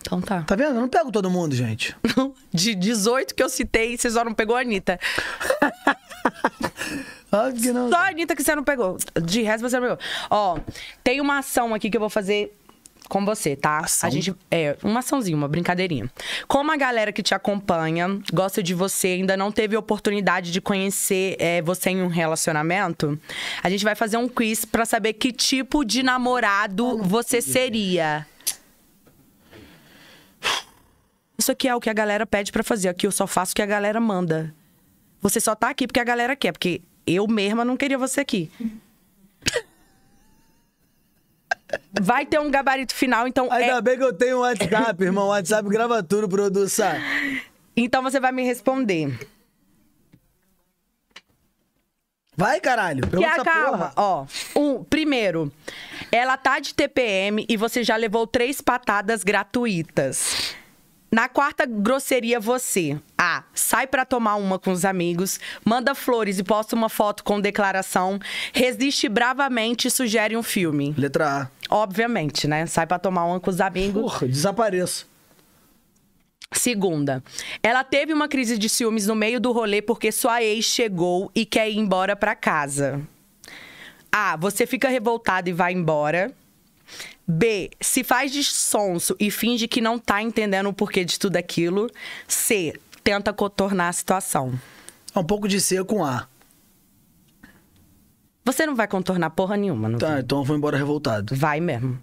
Então tá. Tá vendo? Eu não pego todo mundo, gente. De 18 que eu citei, vocês só não pegou a Anitta. Só a Anitta que você não pegou. De resto, você não pegou. Ó, tem uma ação aqui que eu vou fazer com você, tá? Ação? A gente é uma açãozinha, uma brincadeirinha. Como a galera que te acompanha gosta de você, ainda não teve oportunidade de conhecer é, você em um relacionamento, a gente vai fazer um quiz para saber que tipo de namorado você seria. Isso aqui é o que a galera pede para fazer. Aqui eu só faço o que a galera manda. Você só tá aqui porque a galera quer, porque eu mesma não queria você aqui. Vai ter um gabarito final, então. É Ainda é... bem que eu tenho um WhatsApp, irmão. WhatsApp grava tudo, produção. Então você vai me responder. Vai, caralho. Pergunta que acaba, porra. ó. Um, primeiro, ela tá de TPM e você já levou três patadas gratuitas. Na quarta grosseria, você. A. Sai para tomar uma com os amigos, manda flores e posta uma foto com declaração, resiste bravamente e sugere um filme. Letra A. Obviamente, né? Sai para tomar uma com os amigos. Porra, desapareço. Segunda, ela teve uma crise de ciúmes no meio do rolê porque sua ex chegou e quer ir embora para casa. A. Você fica revoltado e vai embora. B. Se faz de sonso e finge que não tá entendendo o porquê de tudo aquilo. C. Tenta contornar a situação. É um pouco de C com A. Você não vai contornar porra nenhuma, não Tá, então eu vou embora revoltado. Vai mesmo.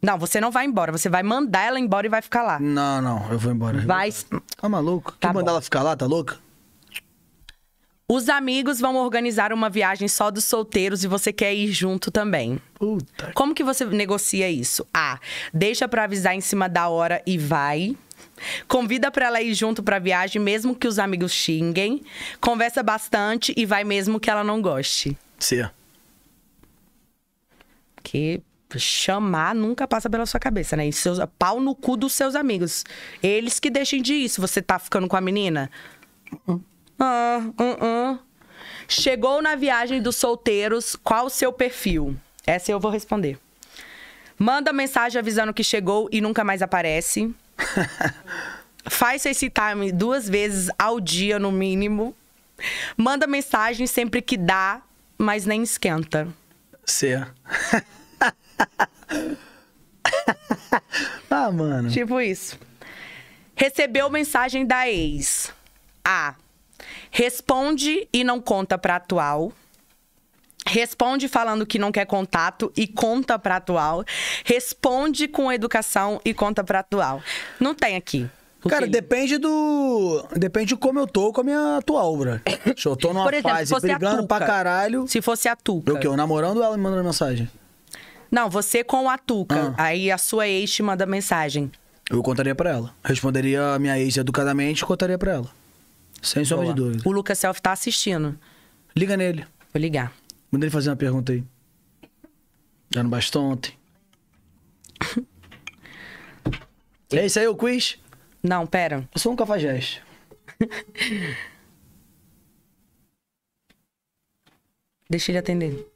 Não, você não vai embora. Você vai mandar ela embora e vai ficar lá. Não, não, eu vou embora. Vai. Tá maluco? Tá Quem mandar ela ficar lá, tá louca? Os amigos vão organizar uma viagem só dos solteiros e você quer ir junto também. Puta. Como que você negocia isso? A. Deixa para avisar em cima da hora e vai. Convida para ela ir junto para viagem, mesmo que os amigos xinguem. Conversa bastante e vai mesmo que ela não goste. Sim. Que chamar nunca passa pela sua cabeça, né? seus, pau no cu dos seus amigos. Eles que deixem de ir se você tá ficando com a menina. Uh ah, uh, uh. Chegou na viagem dos solteiros, qual o seu perfil? Essa eu vou responder. Manda mensagem avisando que chegou e nunca mais aparece. Faz esse time duas vezes ao dia, no mínimo. Manda mensagem sempre que dá, mas nem esquenta. Cê. ah, mano. Tipo isso. Recebeu mensagem da ex. A. Responde e não conta para atual. Responde falando que não quer contato e conta para atual. Responde com educação e conta para atual. Não tem aqui. Cara, depende do. Depende de como eu tô com a minha atual, bro. Se eu tô numa Por exemplo, fase brigando pra caralho. Se fosse a Tuca. O que? Eu namorando ela me mandando mensagem? Não, você com a Tuca. Ah. Aí a sua ex te manda mensagem. Eu contaria para ela. Responderia a minha ex educadamente e contaria para ela. Sem sombra de dúvida. O Lucas Self tá assistindo. Liga nele. Vou ligar. Manda ele fazer uma pergunta aí. Já não bastou ontem. é isso aí o quiz? Não, pera. Eu sou um cafajeste. Deixa ele atender.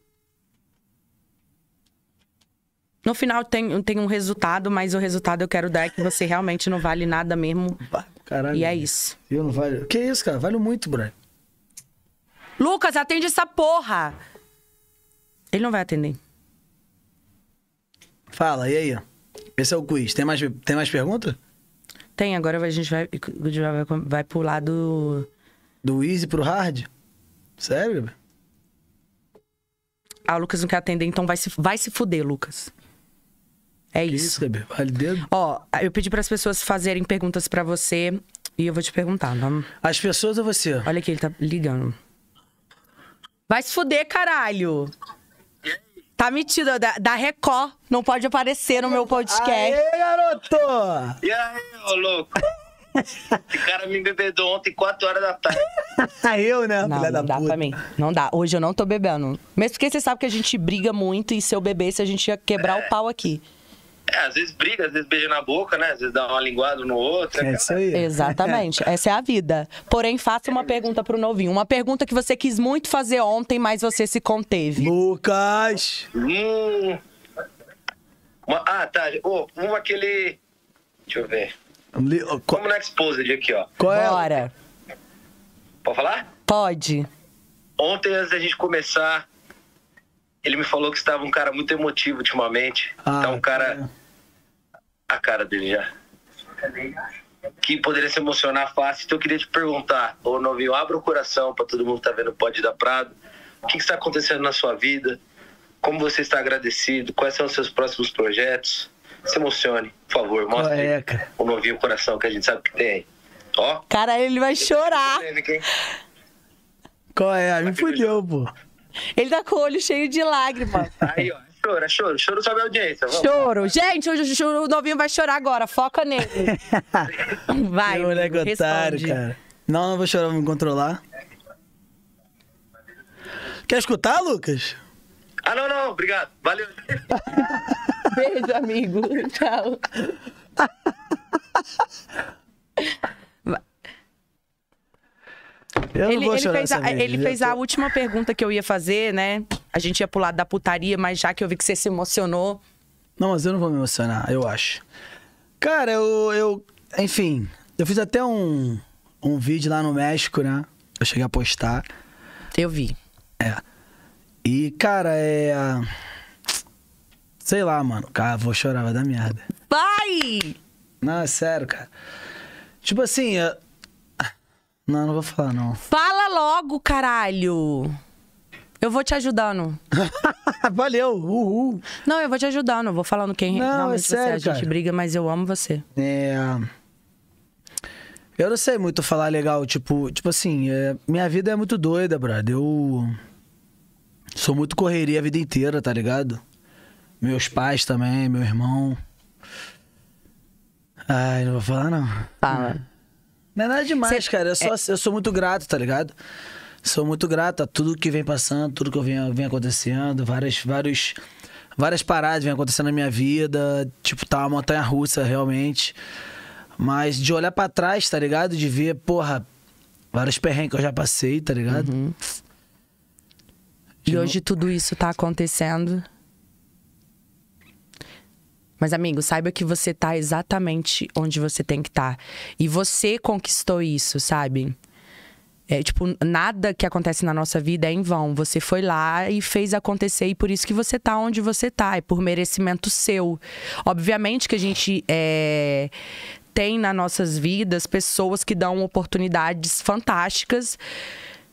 No final tem, tem um resultado, mas o resultado eu quero dar é que você realmente não vale nada mesmo. Caralho. E é isso. Eu não valho. Que isso, cara? Vale muito, Brian. Lucas, atende essa porra! Ele não vai atender. Fala, e aí? Esse é o quiz. Tem mais, tem mais pergunta? Tem, agora a gente vai, vai, vai pular do. Do easy pro hard? Sério? Ah, o Lucas não quer atender, então vai se, vai se fuder, Lucas. É isso. isso Bebê? Ó, eu pedi para as pessoas fazerem perguntas para você e eu vou te perguntar. Vamos... Tá? As pessoas ou você? Olha aqui, ele tá ligando. Vai se fuder, caralho! Tá metido, da, da Record. Não pode aparecer no meu podcast. aí, garoto! E aí, ô louco? Esse cara me bebedou ontem, 4 horas da tarde. Ah, eu, né? Não, não dá puta. pra mim. Não dá. Hoje eu não tô bebendo. Mesmo porque você sabe que a gente briga muito e se eu bebesse, a gente ia quebrar é. o pau aqui. É, às vezes briga, às vezes beija na boca, né? Às vezes dá uma linguada no outro. É, né? isso aí. Exatamente. Essa é a vida. Porém, faça uma pergunta pro novinho. Uma pergunta que você quis muito fazer ontem, mas você se conteve. Lucas! Hum. Uma... ah, tá. Oh, uma que ele. Deixa eu ver. Li... Oh, qual... Como na Exposed aqui, ó. Qual é? Bora. Pode falar? Pode. Ontem, antes da gente começar ele me falou que estava um cara muito emotivo ultimamente. Ah, então, um cara. É. A cara dele já. Que poderia se emocionar fácil. Então eu queria te perguntar, ô novinho, abra o coração para todo mundo que tá vendo o Pode da Prado. O que, que está acontecendo na sua vida? Como você está agradecido? Quais são os seus próximos projetos? se emocione, por favor, mostre é, o novinho coração que a gente sabe que tem. Ó. Cara, ele vai chorar. Qual é? Ah, me fudeu, pô. Ele tá com o olho cheio de lágrimas. Aí, ó. Chora, choro, choro sobre a audiência. Vamos. Choro. Gente, o, o novinho vai chorar agora. Foca nele. vai. Meu moleque otário, cara. Não, não vou chorar, vou me controlar. Quer escutar, Lucas? Ah, não, não, obrigado. Valeu. Beijo, amigo. Tchau. Eu ele, ele fez, a, ele fez a última pergunta que eu ia fazer, né? A gente ia pro lado da putaria, mas já que eu vi que você se emocionou. Não, mas eu não vou me emocionar, eu acho. Cara, eu. eu enfim, eu fiz até um, um vídeo lá no México, né? Eu cheguei a postar. Eu vi. É. E, cara, é. Sei lá, mano. Cara, vou chorar, vai dar merda. Vai! Não, é sério, cara. Tipo assim, não, não vou falar, não. Fala logo, caralho! Eu vou te ajudando. Valeu, uhul. Não, eu vou te ajudando. vou falando quem não, é realmente é sério, você é. A gente briga, mas eu amo você. É. Eu não sei muito falar legal, tipo, tipo assim, é... minha vida é muito doida, brother. Eu sou muito correria a vida inteira, tá ligado? Meus pais também, meu irmão. Ai, não vou falar não. Fala. Não é nada demais, Cê... cara. Eu, sou é... Assim, eu sou muito grato, tá ligado? Sou muito grato a tudo que vem passando, tudo que vem, vem acontecendo, várias, vários, várias paradas vêm acontecendo na minha vida. Tipo, tá uma montanha russa, realmente. Mas de olhar para trás, tá ligado? De ver, porra, vários perrengues que eu já passei, tá ligado? Uhum. E hoje tudo isso tá acontecendo mas, amigo, saiba que você tá exatamente onde você tem que estar. Tá. E você conquistou isso, sabe? É, tipo, nada que acontece na nossa vida é em vão. Você foi lá e fez acontecer, e por isso que você tá onde você tá. É por merecimento seu. Obviamente que a gente é, tem nas nossas vidas pessoas que dão oportunidades fantásticas.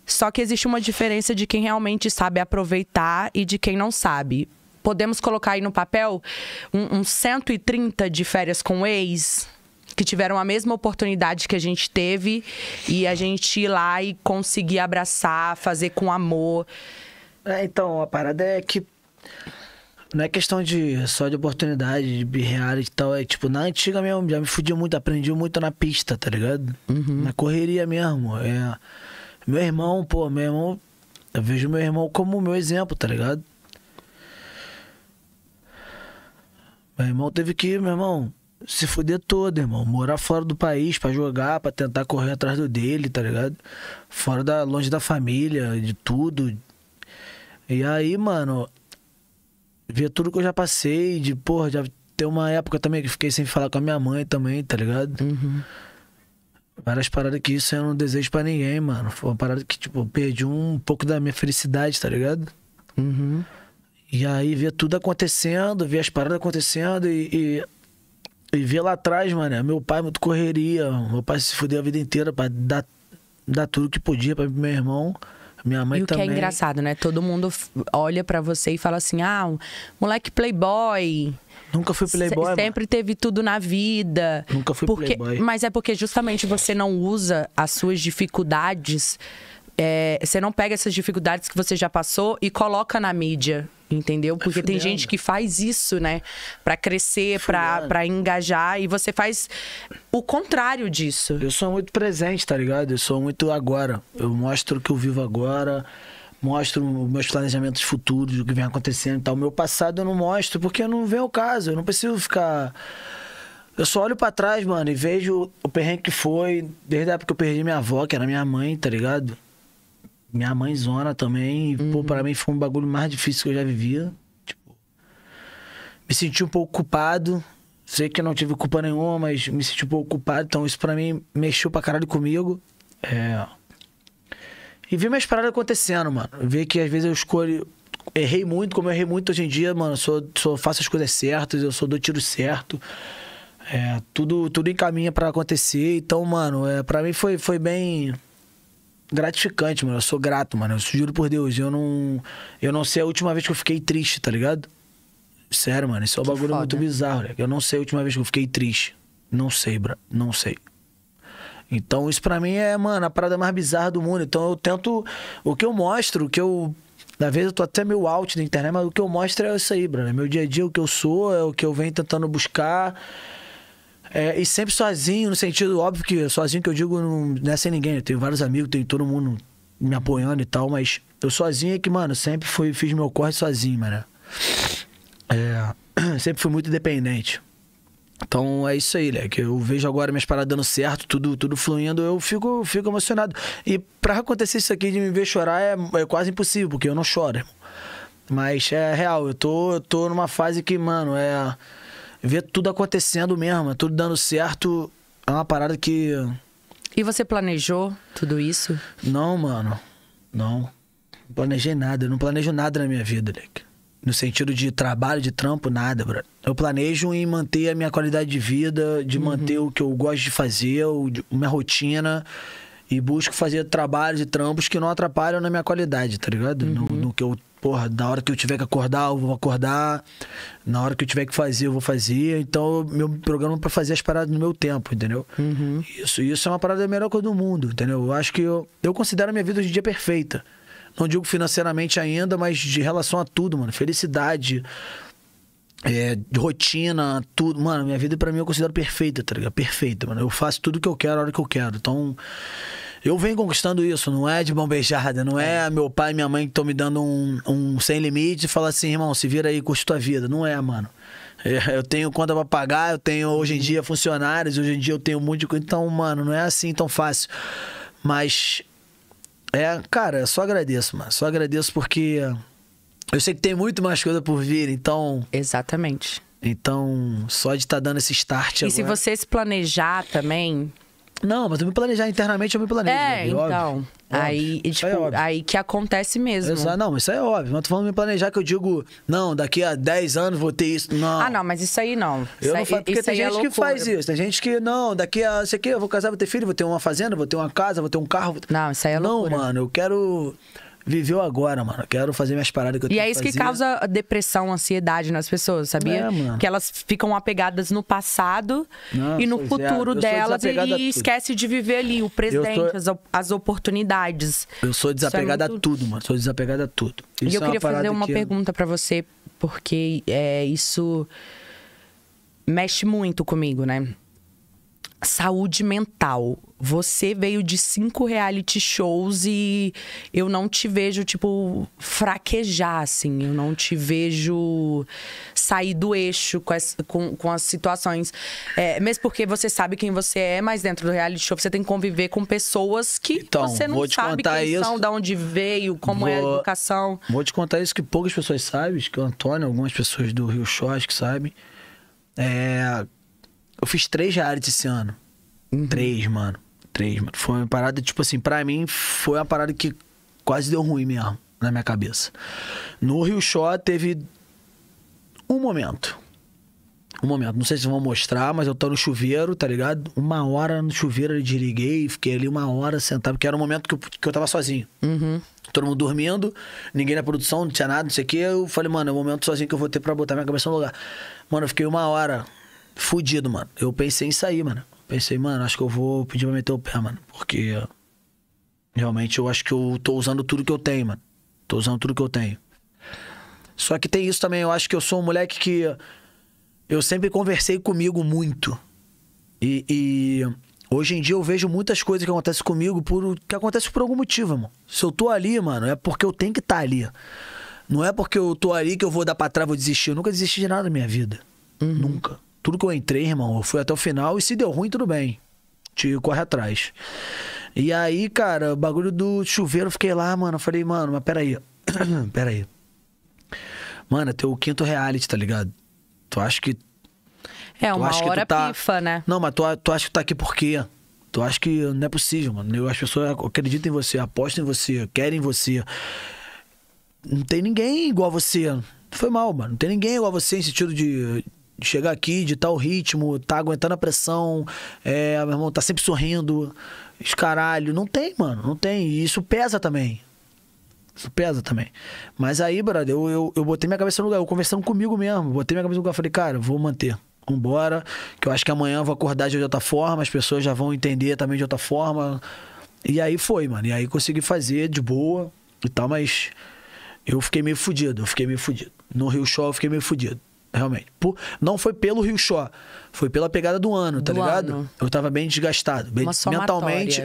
Só que existe uma diferença de quem realmente sabe aproveitar e de quem não sabe podemos colocar aí no papel um, um 130 de férias com ex que tiveram a mesma oportunidade que a gente teve e a gente ir lá e conseguir abraçar, fazer com amor. É, então, a parada é que não é questão de só de oportunidade, de reality e tal. É tipo, na antiga mesmo, já me fudi muito, aprendi muito na pista, tá ligado? Uhum. Na correria mesmo. É... Meu irmão, pô, meu irmão, eu vejo meu irmão como meu exemplo, tá ligado? Meu irmão teve que, meu irmão, se fuder todo, irmão. Morar fora do país para jogar, para tentar correr atrás do dele, tá ligado? Fora da. longe da família, de tudo. E aí, mano, ver tudo que eu já passei, de, porra, já tem uma época também que fiquei sem falar com a minha mãe também, tá ligado? Uhum. Várias paradas que isso eu não desejo para ninguém, mano. Foi uma parada que, tipo, perdi um pouco da minha felicidade, tá ligado? Uhum. E aí ver tudo acontecendo, ver as paradas acontecendo e, e, e ver lá atrás, mano. Meu pai muito correria. Meu pai se fudeu a vida inteira pra dar, dar tudo que podia pra meu irmão. Minha mãe e o que é engraçado, né? Todo mundo olha para você e fala assim: ah, moleque playboy. Nunca fui playboy. Se sempre mano. teve tudo na vida. Nunca fui porque... playboy. Mas é porque justamente você não usa as suas dificuldades. É... você não pega essas dificuldades que você já passou e coloca na mídia. Entendeu? Porque é tem gente que faz isso, né? Pra crescer, pra, pra engajar. E você faz o contrário disso. Eu sou muito presente, tá ligado? Eu sou muito agora. Eu mostro o que eu vivo agora mostro meus planejamentos futuros, o que vem acontecendo e tal. O meu passado eu não mostro porque não vem o caso. Eu não preciso ficar. Eu só olho para trás, mano, e vejo o perrengue que foi, desde a época que eu perdi minha avó, que era minha mãe, tá ligado? minha mãe zona também. Uhum. Pô, pra uhum. mim foi um bagulho mais difícil que eu já vivia. Tipo, me senti um pouco culpado. Sei que não tive culpa nenhuma, mas me senti um pouco culpado. Então isso pra mim mexeu pra caralho comigo. É. E vi minhas paradas acontecendo, mano. Ver que às vezes eu escolho. Errei muito, como eu errei muito hoje em dia, mano. Sou, sou, faço as coisas certas, eu sou do tiro certo. É, tudo, tudo encaminha para acontecer. Então, mano, é, para mim foi, foi bem gratificante, mano. Eu sou grato, mano. Eu juro por Deus. Eu não. Eu não sei a última vez que eu fiquei triste, tá ligado? Sério, mano. Isso é um bagulho foda. muito bizarro, né? Eu não sei a última vez que eu fiquei triste. Não sei, bro. Não sei. Então, isso para mim é, mano, a parada mais bizarra do mundo. Então, eu tento. O que eu mostro, o que eu. Na vez eu tô até meio out na internet, mas o que eu mostro é isso aí, bro. Né? Meu dia a dia, o que eu sou, é o que eu venho tentando buscar. É, e sempre sozinho, no sentido óbvio que sozinho que eu digo não, não é sem ninguém. Eu tenho vários amigos, tenho todo mundo me apoiando e tal, mas eu sozinho é que, mano, sempre fui, fiz meu corre sozinho, mano. É, sempre fui muito independente. Então é isso aí, que Eu vejo agora minhas paradas dando certo, tudo, tudo fluindo, eu fico, fico emocionado. E pra acontecer isso aqui de me ver chorar é, é quase impossível, porque eu não choro, Mas é real, eu tô, eu tô numa fase que, mano, é ver tudo acontecendo mesmo, é tudo dando certo, é uma parada que. E você planejou tudo isso? Não, mano. Não. Não planejei nada. Eu não planejo nada na minha vida, Leque. No sentido de trabalho, de trampo, nada, bro. Eu planejo em manter a minha qualidade de vida, de uhum. manter o que eu gosto de fazer, o, de, minha rotina. E busco fazer trabalhos e trampos que não atrapalham na minha qualidade, tá ligado? Uhum. No, no que eu porra, na hora que eu tiver que acordar, eu vou acordar. Na hora que eu tiver que fazer, eu vou fazer. Então, meu programa é para fazer as paradas no meu tempo, entendeu? Uhum. Isso, isso é uma parada melhor coisa do mundo, entendeu? Eu acho que eu, eu considero a minha vida hoje em dia perfeita. Não digo financeiramente ainda, mas de relação a tudo, mano. Felicidade, é, rotina, tudo. Mano, minha vida para mim eu considero perfeita, tá ligado? Perfeita, mano. Eu faço tudo que eu quero, a hora que eu quero. Então, eu venho conquistando isso, não é de bombejada, não é, é meu pai e minha mãe que estão me dando um, um sem limite e falar assim, irmão, se vira aí, curte tua vida. Não é, mano. É, eu tenho conta pra pagar, eu tenho hoje em uhum. dia funcionários, hoje em dia eu tenho muito de coisa. Então, mano, não é assim tão fácil. Mas. É, cara, só agradeço, mano. Só agradeço porque. Eu sei que tem muito mais coisa por vir, então. Exatamente. Então, só de estar tá dando esse start e agora. E se você se planejar também, não, mas eu me planejar internamente, eu me planejo. É, né? então. Óbvio. Aí, é Tipo, é aí que acontece mesmo. Exato. Não, isso é óbvio. Mas tu falando me planejar que eu digo, não, daqui a 10 anos vou ter isso. Não. Ah, não, mas isso aí não. Isso eu não faço, porque tem é gente é que faz isso. Tem gente que, não, daqui a sei que, eu vou casar, vou ter filho, vou ter uma fazenda, vou ter uma casa, vou ter um carro. Não, isso aí é loucura. Não, mano, eu quero. Viveu agora, mano. Quero fazer minhas paradas que eu E é isso que, que causa depressão, ansiedade nas pessoas, sabia? É, mano. Que elas ficam apegadas no passado Não, e no é. futuro delas e esquece de viver ali o presente, as, as, oportunidades. Eu sou desapegada é muito... a tudo, mano. Sou desapegada a tudo. Isso e eu é queria fazer uma que... pergunta para você, porque é, isso mexe muito comigo, né? Saúde mental. Você veio de cinco reality shows e eu não te vejo, tipo, fraquejar, assim. Eu não te vejo sair do eixo com as, com, com as situações. É, mesmo porque você sabe quem você é, mas dentro do reality show você tem que conviver com pessoas que então, você não sabe quem isso. são, de onde veio, como vou, é a educação. Vou te contar isso que poucas pessoas sabem, que o Antônio, algumas pessoas do Rio Shores que sabem. É, eu fiz três realities esse ano. Uhum. Três, mano três, mano. Foi uma parada, tipo assim, pra mim foi uma parada que quase deu ruim mesmo na minha cabeça. No Rio Show teve um momento. Um momento, não sei se vão mostrar, mas eu tô no chuveiro, tá ligado? Uma hora no chuveiro eu desliguei, fiquei ali uma hora sentado, porque era um momento que eu, que eu tava sozinho. Uhum. Todo mundo dormindo, ninguém na produção, não tinha nada, não sei o quê. Eu falei, mano, é o um momento sozinho que eu vou ter pra botar minha cabeça no lugar. Mano, eu fiquei uma hora fudido, mano. Eu pensei em sair, mano pensei, mano, acho que eu vou pedir pra meter o pé, mano. Porque realmente eu acho que eu tô usando tudo que eu tenho, mano. Tô usando tudo que eu tenho. Só que tem isso também, eu acho que eu sou um moleque que. Eu sempre conversei comigo muito. E, e hoje em dia eu vejo muitas coisas que acontecem comigo por, que acontece por algum motivo, mano. Se eu tô ali, mano, é porque eu tenho que estar tá ali. Não é porque eu tô ali que eu vou dar pra trás, vou desistir. Eu nunca desisti de nada na minha vida. Uhum. Nunca. Tudo que eu entrei, irmão, eu fui até o final e se deu ruim, tudo bem. Te corre atrás. E aí, cara, o bagulho do chuveiro, eu fiquei lá, mano. Eu falei, mano, mas peraí. peraí. Mano, é teu quinto reality, tá ligado? Tu acha que. É, uma tu hora tá... pifa, né? Não, mas tu, tu acha que tá aqui por quê? Tu acha que não é possível, mano. As pessoas acreditam em você, apostam em você, querem você. Não tem ninguém igual a você. Foi mal, mano. Não tem ninguém igual a você em sentido de, de chegar aqui, de tal ritmo, tá aguentando a pressão, é, meu irmão tá sempre sorrindo. Caralho, não tem, mano, não tem. E isso pesa também. Isso pesa também. Mas aí, brother, eu, eu, eu botei minha cabeça no lugar, eu conversando comigo mesmo, botei minha cabeça no lugar, falei, cara, vou manter. Vambora, que eu acho que amanhã eu vou acordar de outra forma, as pessoas já vão entender também de outra forma. E aí foi, mano. E aí consegui fazer de boa e tal, mas eu fiquei meio fudido, eu fiquei meio fudido. No Rio Show eu fiquei meio fudido realmente. não foi pelo Rio Show, foi pela pegada do ano, tá do ligado? Ano. Eu tava bem desgastado, bem, mentalmente,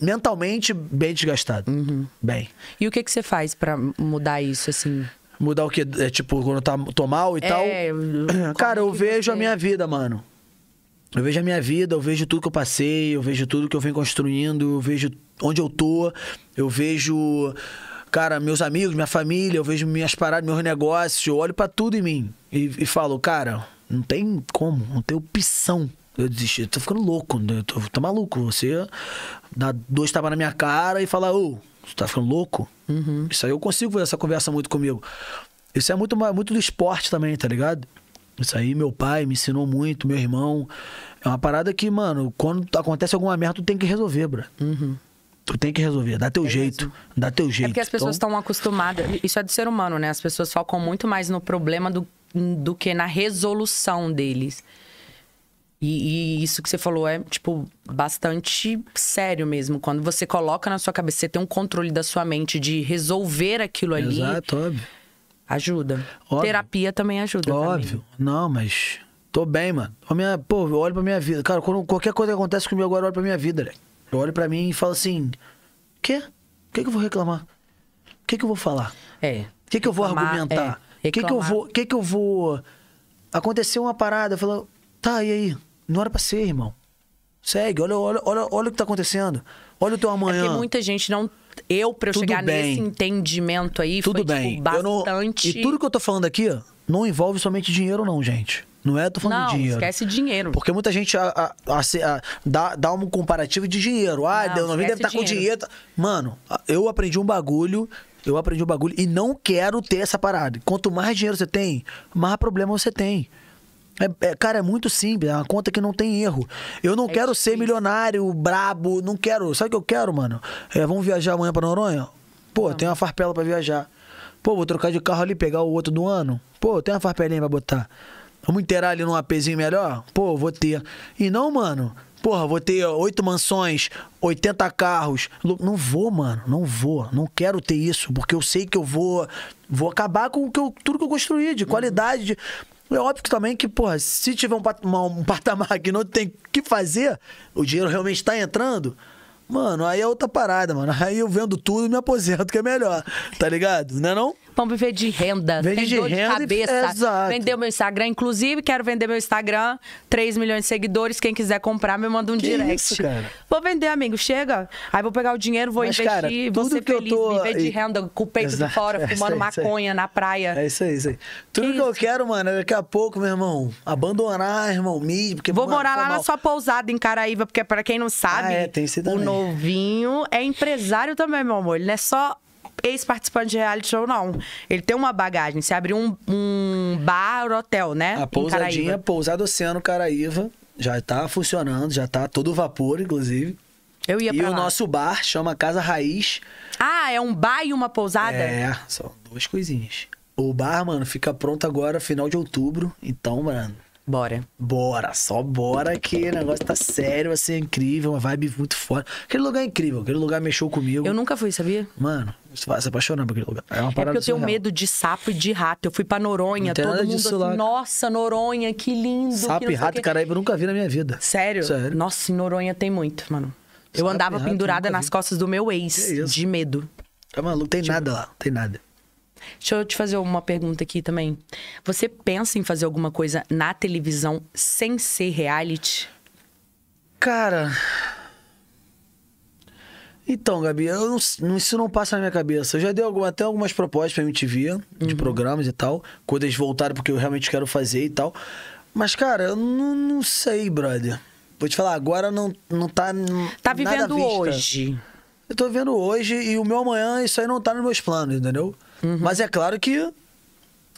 mentalmente bem desgastado. Uhum. Bem. E o que que você faz para mudar isso assim? Mudar o que? É tipo quando tá tô mal e é, tal. É Cara, eu vejo você... a minha vida, mano. Eu vejo a minha vida, eu vejo tudo que eu passei, eu vejo tudo que eu venho construindo, eu vejo onde eu tô, eu vejo cara, meus amigos, minha família, eu vejo minhas paradas, meus negócios, eu olho para tudo em mim e, e, falo, cara, não tem como, não tem opção. Eu desisti, eu tô ficando louco, né, eu tô, tô maluco. Você dá dois tapas na minha cara e fala, ô, você tá ficando louco? Uhum. Isso aí eu consigo fazer essa conversa muito comigo. Isso é muito, muito do esporte também, tá ligado? Isso aí meu pai me ensinou muito, meu irmão. É uma parada que, mano, quando acontece alguma merda, tu tem que resolver, bro. Uhum. Tu tem que resolver, dá teu é jeito, mesmo. dá teu jeito. É porque as pessoas estão então... acostumadas, isso é de ser humano, né? As pessoas focam muito mais no problema do, do que na resolução deles. E, e, isso que você falou é, tipo, bastante sério mesmo. Quando você coloca na sua cabeça, você tem um controle da sua mente de resolver aquilo ali. Exato, óbvio. Ajuda. Óbvio. Terapia também ajuda. Óbvio. Também. Não, mas tô bem, mano. A minha, pô, eu olho pra minha vida. Cara, quando, qualquer coisa que acontece comigo agora, eu olho pra minha vida, né? Eu olho para mim e falo assim: quê? O que, é que eu vou reclamar? O que, é que eu vou falar? É. O que, é que eu vou argumentar? O é, que, que eu vou. que, que eu vou. Aconteceu uma parada, falou, tá, e aí? Não era pra ser, irmão. Segue, olha, olha, olha, olha o que tá acontecendo. Olha o teu amanhã. É porque muita gente não. Eu, pra eu tudo chegar bem. nesse entendimento aí, tudo foi, tipo, bem. Tipo, bastante. Não... E tudo que eu tô falando aqui não envolve somente dinheiro, não, gente. Não é, tô falando não, de dinheiro. esquece dinheiro. Porque muita gente a, a, a, dá, dá um comparativo de dinheiro. Ah, não, Deus, não deve estar tá com dinheiro. Mano, eu aprendi um bagulho, eu aprendi um bagulho e não quero ter essa parada. Quanto mais dinheiro você tem, mais problema você tem. É, é, cara, é muito simples, é uma conta que não tem erro. Eu não é quero difícil. ser milionário, brabo, não quero. Sabe o que eu quero, mano? É, vamos viajar amanhã pra Noronha? Pô, não. tem uma farpela para viajar. Pô, vou trocar de carro ali, pegar o outro do ano. Pô, tem uma farpelinha pra botar. Vamos inteirar ali num APzinho melhor? Pô, vou ter. E não, mano. Porra, vou ter oito mansões, 80 carros. Não vou, mano. Não vou. Não quero ter isso, porque eu sei que eu vou. Vou acabar com que eu, tudo que eu construí, de qualidade. É óbvio também que, porra, se tiver um, uma, um patamar que não tem que fazer, o dinheiro realmente está entrando. Mano, aí é outra parada, mano. Aí eu vendo tudo e me aposento, que é melhor. Tá ligado? Não é não? Vamos viver de renda. Vende de, de cabeça. Exato. Vender meu Instagram. Inclusive, quero vender meu Instagram. 3 milhões de seguidores. Quem quiser comprar, me manda um que direct. Isso, cara? Vou vender, amigo. Chega. Aí vou pegar o dinheiro, vou Mas, investir, cara, vou ser feliz. Tô... Viver de renda, com o peito de fora, é fumando é aí, maconha na praia. É isso aí, é isso aí. Tudo que, que eu quero, mano, é daqui a pouco, meu irmão, abandonar, irmão, mídia. Porque vou morar lá mal. na sua pousada em Caraíva, porque pra quem não ah, sabe, ah, é, o novinho é empresário também, meu amor. Ele não é só ex-participante de reality show, não. Ele tem uma bagagem. Se abriu um, um bar, hotel, né? A pousadinha, pousada Oceano Caraíva, já tá funcionando, já tá todo vapor, inclusive. Eu ia e pra E o lá. nosso bar chama Casa Raiz. Ah, é um bar e uma pousada? É, são duas coisinhas. O bar, mano, fica pronto agora, final de outubro. Então, mano, Bora. Bora, só bora que o negócio tá sério, vai ser incrível, uma vibe muito foda. Aquele lugar é incrível, aquele lugar mexeu comigo. Eu nunca fui, sabia? Mano, você vai se apaixonar por aquele lugar. É uma parada é porque eu tenho real. medo de sapo e de rato. Eu fui pra Noronha, todo mundo assim, lá. nossa, Noronha, que lindo. Sapo que e rato, Caraíba, eu nunca vi na minha vida. Sério? Sério. Nossa, em Noronha tem muito, mano. Eu sapo andava rato, pendurada nas vi. costas do meu ex, de medo. Tá maluco, tem tipo... nada lá, tem nada. Deixa eu te fazer uma pergunta aqui também. Você pensa em fazer alguma coisa na televisão sem ser reality? Cara. Então, Gabi, eu não, isso não passa na minha cabeça. Eu já dei alguma, até algumas propostas pra MTV, de uhum. programas e tal. Quando eles voltaram, porque eu realmente quero fazer e tal. Mas, cara, eu não, não sei, brother. Vou te falar, agora não, não tá. Tá vivendo hoje. Eu tô vivendo hoje e o meu amanhã, isso aí não tá nos meus planos, entendeu? Uhum. Mas é claro que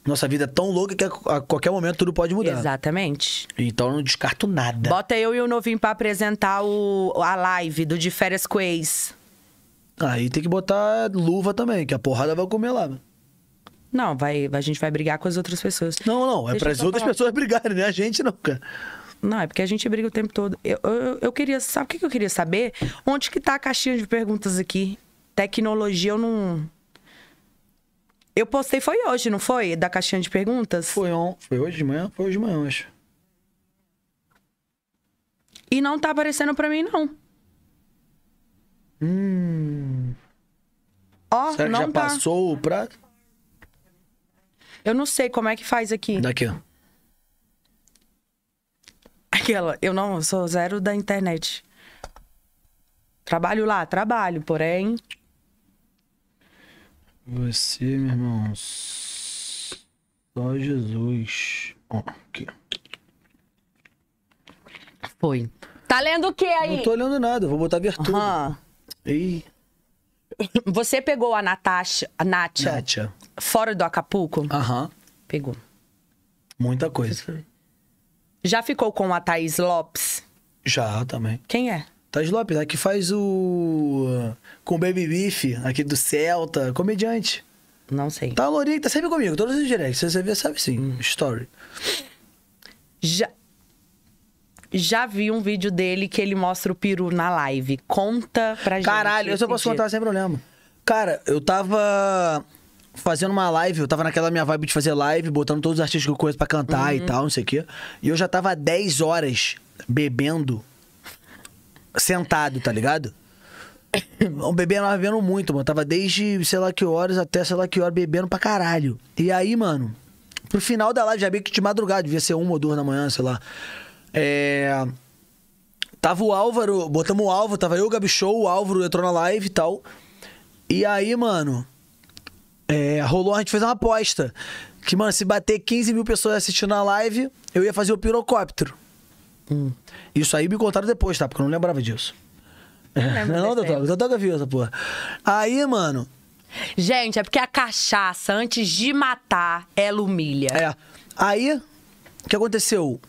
nossa vida é tão louca que a qualquer momento tudo pode mudar. Exatamente. Então eu não descarto nada. Bota eu e o novinho pra apresentar o, a live do De Férias Quays. Aí tem que botar luva também, que a porrada vai comer lá. Não, vai, a gente vai brigar com as outras pessoas. Não, não, é para as outras falar. pessoas brigarem, né? A gente não, cara. Não, é porque a gente briga o tempo todo. Eu, eu, eu queria, sabe o que eu queria saber? Onde que tá a caixinha de perguntas aqui? Tecnologia eu não eu postei, foi hoje, não foi? Da caixinha de perguntas? Foi, on... foi hoje de manhã? Foi hoje de manhã, acho. E não tá aparecendo pra mim, não. Hum. Ó, não já tá. passou pra. Eu não sei como é que faz aqui. Daqui, ó. Aquela, eu não eu sou zero da internet. Trabalho lá, trabalho, porém. Você, meu irmão, só Jesus. Ó, aqui. Foi. Tá lendo o que aí? Não tô lendo nada, vou botar virtude. Uhum. E... Você pegou a Natasha, a Natia, Natia. fora do Acapulco? Aham. Uhum. Pegou. Muita coisa. Já ficou com a Thaís Lopes? Já, também. Quem é? Thais Lopes, aqui faz o. Com o Baby Beef, aqui do Celta, comediante. Não sei. Tá a que tá sempre comigo, todos os directs. Você vê, sabe sim. Hum. Story. Já. Já vi um vídeo dele que ele mostra o peru na live. Conta pra gente. Caralho, eu só posso dia. contar sem problema. Cara, eu tava fazendo uma live, eu tava naquela minha vibe de fazer live, botando todos os artistas que eu conheço pra cantar uhum. e tal, não sei o quê. E eu já tava 10 horas bebendo sentado, tá ligado? Um bebê lá bebendo muito, mano. Tava desde sei lá que horas até sei lá que hora bebendo pra caralho. E aí, mano, pro final da live, já bem que de madrugada, devia ser uma ou duas da manhã, sei lá. É. Tava o Álvaro, botamos o Álvaro, tava eu, o Gabi Show, o Álvaro entrou na live e tal. E aí, mano, é, rolou, a gente fez uma aposta. Que, mano, se bater 15 mil pessoas assistindo a live, eu ia fazer o pirocóptero. Hum. Isso aí me contaram depois, tá? Porque eu não lembrava disso. não, não doutor, doutor toda viu essa porra. Aí, mano. Gente, é porque a cachaça, antes de matar, ela humilha. É. Aí, o que aconteceu?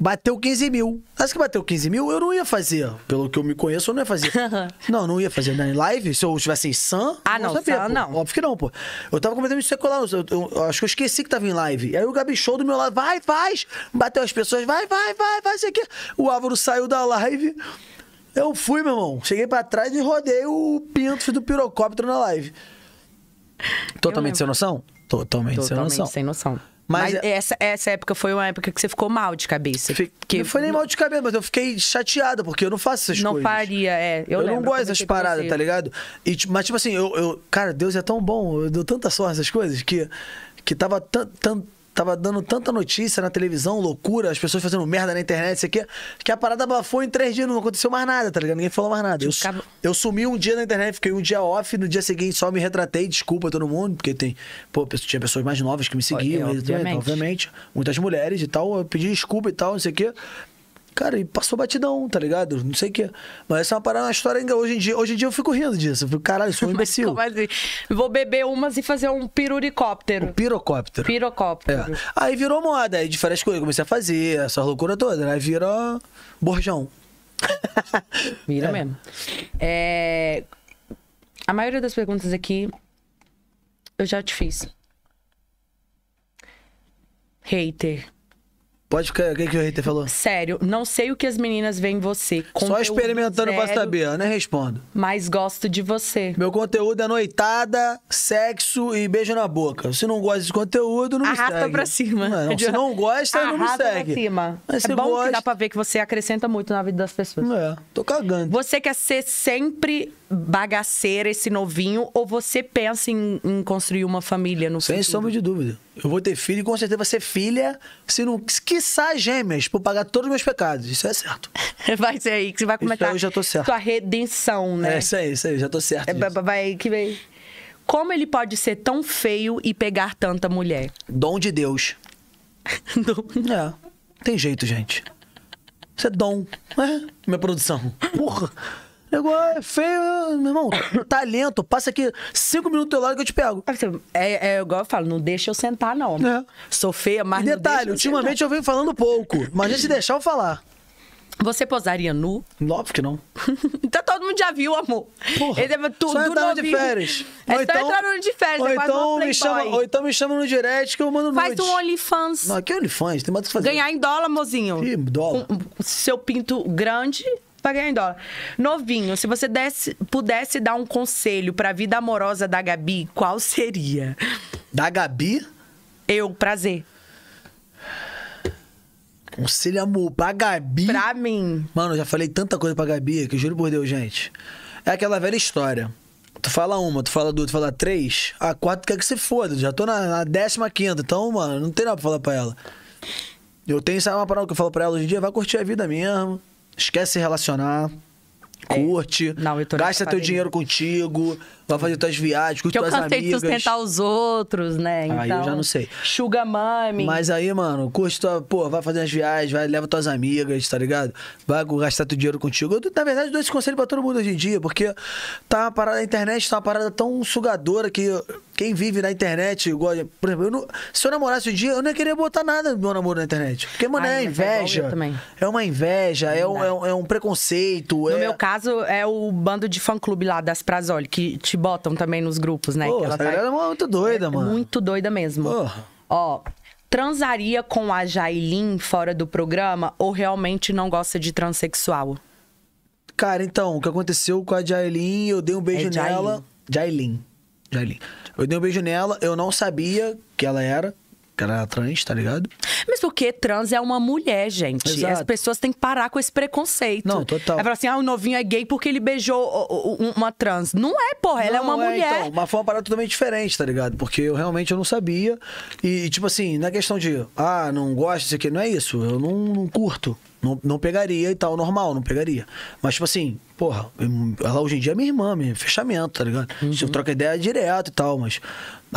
Bateu 15 mil. Acho que bateu 15 mil, eu não ia fazer. Pelo que eu me conheço, eu não ia fazer. não, não ia fazer. Na live, se eu estivesse em Sam, ah, não, não sabia. Sam, não. Óbvio que não, pô. Eu tava comentando isso secular. Eu, eu, eu, acho que eu esqueci que tava em live. Aí o Gabi Show do meu lado, vai, faz. Bateu as pessoas, vai, vai, vai, vai, isso aqui. O Álvaro saiu da live. Eu fui, meu irmão. Cheguei pra trás e rodei o pinto do pirocóptero na live. Totalmente sem noção? Totalmente, Totalmente sem noção. Sem noção. Mas, mas é- essa, essa época foi uma época que você ficou mal de cabeça. Fique... Que... Não foi nem mal de cabeça, mas eu fiquei chateada, porque eu não faço essas não coisas. Não faria, é. Eu, eu não gosto dessas paradas, tá ligado? E, mas, tipo assim, eu, eu, Cara, Deus é tão bom, eu dou tanta sorte essas coisas que, que tava tanto tava dando tanta notícia na televisão, loucura, as pessoas fazendo merda na internet, isso aqui, que a parada abafou em três dias, não aconteceu mais nada, tá ligado? Ninguém falou mais nada. Eu, eu sumi um dia na internet, fiquei um dia off, no dia seguinte só me retratei, desculpa todo mundo, porque tem, pô, tinha pessoas mais novas que me é, seguiam, é, obviamente. Então, obviamente. muitas mulheres e tal, eu pedi desculpa e tal, não sei o quê. Cara, e passou batidão, tá ligado? Não sei o quê. Mas essa é uma parada, uma história ainda. Hoje em dia, hoje em dia eu fico rindo disso. Eu fico, caralho, sou um imbecil. Mas, assim, vou beber umas e fazer um piruricóptero. Um pirocóptero. Pirocóptero. É. Aí virou moda, aí diferentes coisas. Comecei a fazer, essa loucura toda, né? Aí vira borjão. Vira é. mesmo. É... A maioria das perguntas aqui eu já te fiz. Hater. Pode ficar, o que, que o Reiter falou? Sério, não sei o que as meninas veem em você. Só experimentando zero, pra saber, eu nem respondo. Mas gosto de você. Meu conteúdo é noitada, sexo e beijo na boca. Se não gosta desse conteúdo, não Arrasta me segue. Arrasta pra cima. Não, não. Se não gosta, Arrasta não me segue. Pra cima. Mas é bom gosta... que dá pra ver que você acrescenta muito na vida das pessoas. É, tô cagando. Você quer ser sempre bagaceira, esse novinho, ou você pensa em, em construir uma família no Sem futuro? Sem sombra de dúvida. Eu vou ter filho e com certeza vai ser filha, se não, quiçá gêmeas, por pagar todos os meus pecados. Isso é certo. vai ser aí que você vai começar. Isso eu já tô certo. Tua redenção, né? É isso aí, isso aí, já tô certo. É, vai que vem. Como ele pode ser tão feio e pegar tanta mulher? Dom de Deus. dom. É. Tem jeito, gente. Isso é dom, né? Minha produção. Porra. Igual é feio, meu irmão. Talento, tá passa aqui cinco minutos do teu lado que eu te pego. É, é igual eu falo, não deixa eu sentar, não. É. Sou feia, mas. não detalhe, eu ultimamente sentar. eu venho falando pouco. Mas antes de deixar eu falar. Você posaria nu? Óbvio que não. então todo mundo já viu, amor. Porra, Ele é tu, só entraram de férias. É ou só então, de férias, ou é então, me chama, ou então me chama no direct que eu mando Faz um OnlyFans. Não, que OnlyFans? Tem mais o que fazer. Ganhar em dólar, mozinho. Ih, dólar? seu pinto grande, Paguei tá ganhar em dólar. Novinho, se você desse, pudesse dar um conselho para a vida amorosa da Gabi, qual seria? Da Gabi? Eu, prazer. Conselho amor pra Gabi? Pra mim. Mano, eu já falei tanta coisa pra Gabi que juro por Deus, gente. É aquela velha história. Tu fala uma, tu fala duas, tu fala três, a quatro quer que você foda. Já tô na, na décima quinta, então, mano, não tem nada pra falar pra ela. Eu tenho, sabe uma parada que eu falo pra ela hoje em dia? Vai curtir a vida mesmo Esquece relacionar, é. curte, é. Não, gasta teu dinheiro contigo, Vai fazer tuas viagens, com tuas amigas. Que eu cansei de sustentar os outros, né? Então, aí eu já então. não sei. Sugar mommy. Mas aí, mano, curte tua... Pô, vai fazer as viagens, vai, leva tuas amigas, tá ligado? Vai gastar teu dinheiro contigo. Eu, na verdade, dou esse conselho pra todo mundo hoje em dia, porque tá uma parada, a internet tá uma parada tão sugadora que quem vive na internet, igual, por exemplo, eu não, se eu namorasse um dia, eu não queria botar nada do meu namoro na internet. Porque, mano, Ai, é, é inveja. É uma inveja, é um, é um, é um preconceito. No é... meu caso, é o bando de fã-clube lá das Prazoli, que te botam também nos grupos, né? Pô, essa vai... é muito doida, é, mano. Muito doida mesmo. Porra. Ó, transaria com a Jailin fora do programa ou realmente não gosta de transexual? Cara, então, o que aconteceu com a Jailin, eu dei um beijo é Jailin. nela. Jailin. Jailin. Eu dei um beijo nela, eu não sabia que ela era era trans, tá ligado? Mas que trans é uma mulher, gente. Exato. As pessoas têm que parar com esse preconceito. Não, total. É falar assim, ah, o novinho é gay porque ele beijou uma trans. Não é, porra, ela é não, é uma é, mulher. Então, mas foi uma parada totalmente diferente, tá ligado? Porque eu realmente eu não sabia. E, tipo assim, na questão de, ah, não gosto, isso aqui, não é isso. Eu não, não curto. Não, não pegaria e tal, normal, não pegaria. Mas, tipo assim, porra, ela hoje em dia é minha irmã, meu fechamento, tá ligado? Uhum. Se eu troco ideia é direto e tal, mas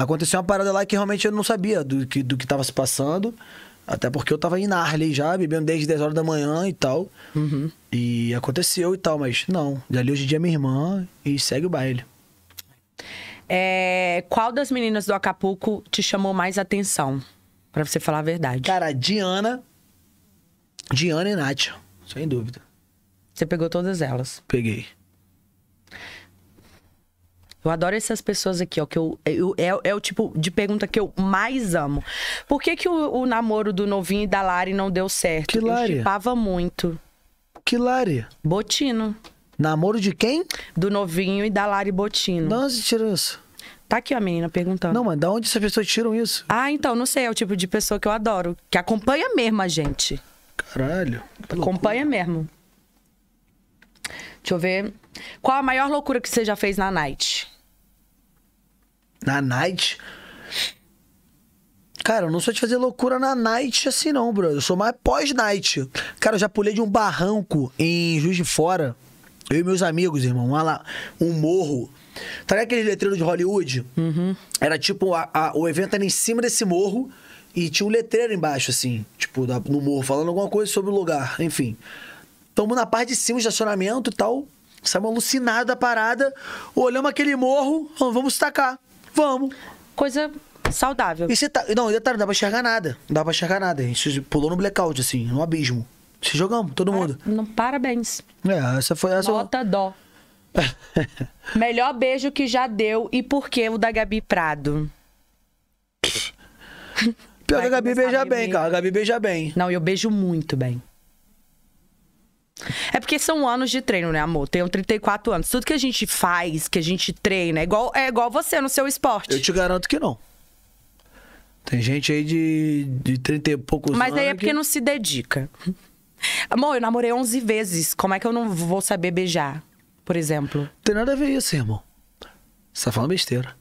aconteceu uma parada lá que realmente eu não sabia do que, do que tava se passando. Até porque eu tava em Narley já, bebendo desde 10 horas da manhã e tal. Uhum. E aconteceu e tal, mas não. Dali hoje em dia é minha irmã e segue o baile. É, qual das meninas do Acapulco te chamou mais atenção? para você falar a verdade. Cara, Diana. Diana e Nath, sem dúvida. Você pegou todas elas? Peguei. Eu adoro essas pessoas aqui, ó. Que eu, eu é, é, o tipo de pergunta que eu mais amo. Por que, que o, o namoro do novinho e da Lari não deu certo? Que Lari? Eu chipava muito. Que Lari? Botino. Namoro de quem? Do novinho e da Lari Botino. Não se tiram isso? Tá aqui a menina perguntando. Não, mas da onde essas pessoas tiram isso? Ah, então, não sei. É o tipo de pessoa que eu adoro. Que acompanha mesmo a gente. Caralho. Acompanha mesmo. Deixa eu ver. Qual a maior loucura que você já fez na night? na night. Cara, eu não sou de fazer loucura na night assim, não, bro. Eu sou mais pós-night. Cara, eu já pulei de um barranco em Juiz de Fora. Eu e meus amigos, irmão. Olha lá, um morro. Tá ligado aquele letreiro de Hollywood? Uhum. Era tipo, a, a, o evento era em cima desse morro e tinha um letreiro embaixo, assim, tipo, da, no morro, falando alguma coisa sobre o lugar, enfim. Tamo na parte de cima, estacionamento e tal. Saímos alucinados da parada, olhamos aquele morro, vamos tacar. Vamos. Coisa saudável. E você tá. Não, detalhe, não dá pra enxergar nada. Não dá pra enxergar nada. A gente pulou no blackout, assim, no abismo. Se jogamos, todo é, mundo. Não, parabéns. É, essa foi essa. Nota dó. Melhor beijo que já deu e por que o da Gabi Prado? Pior que a Gabi beija bem, bem, cara. A Gabi beija bem. Não, eu beijo muito bem. É porque são anos de treino, né, amor? Tenho 34 anos. Tudo que a gente faz, que a gente treina, é igual, é igual você no seu esporte. Eu te garanto que não. Tem gente aí de, de 30 e poucos Mas anos. Mas aí é porque que... não se dedica. Amor, eu namorei 11 vezes. Como é que eu não vou saber beijar, por exemplo? Tem nada a ver isso, irmão. Você tá falando besteira.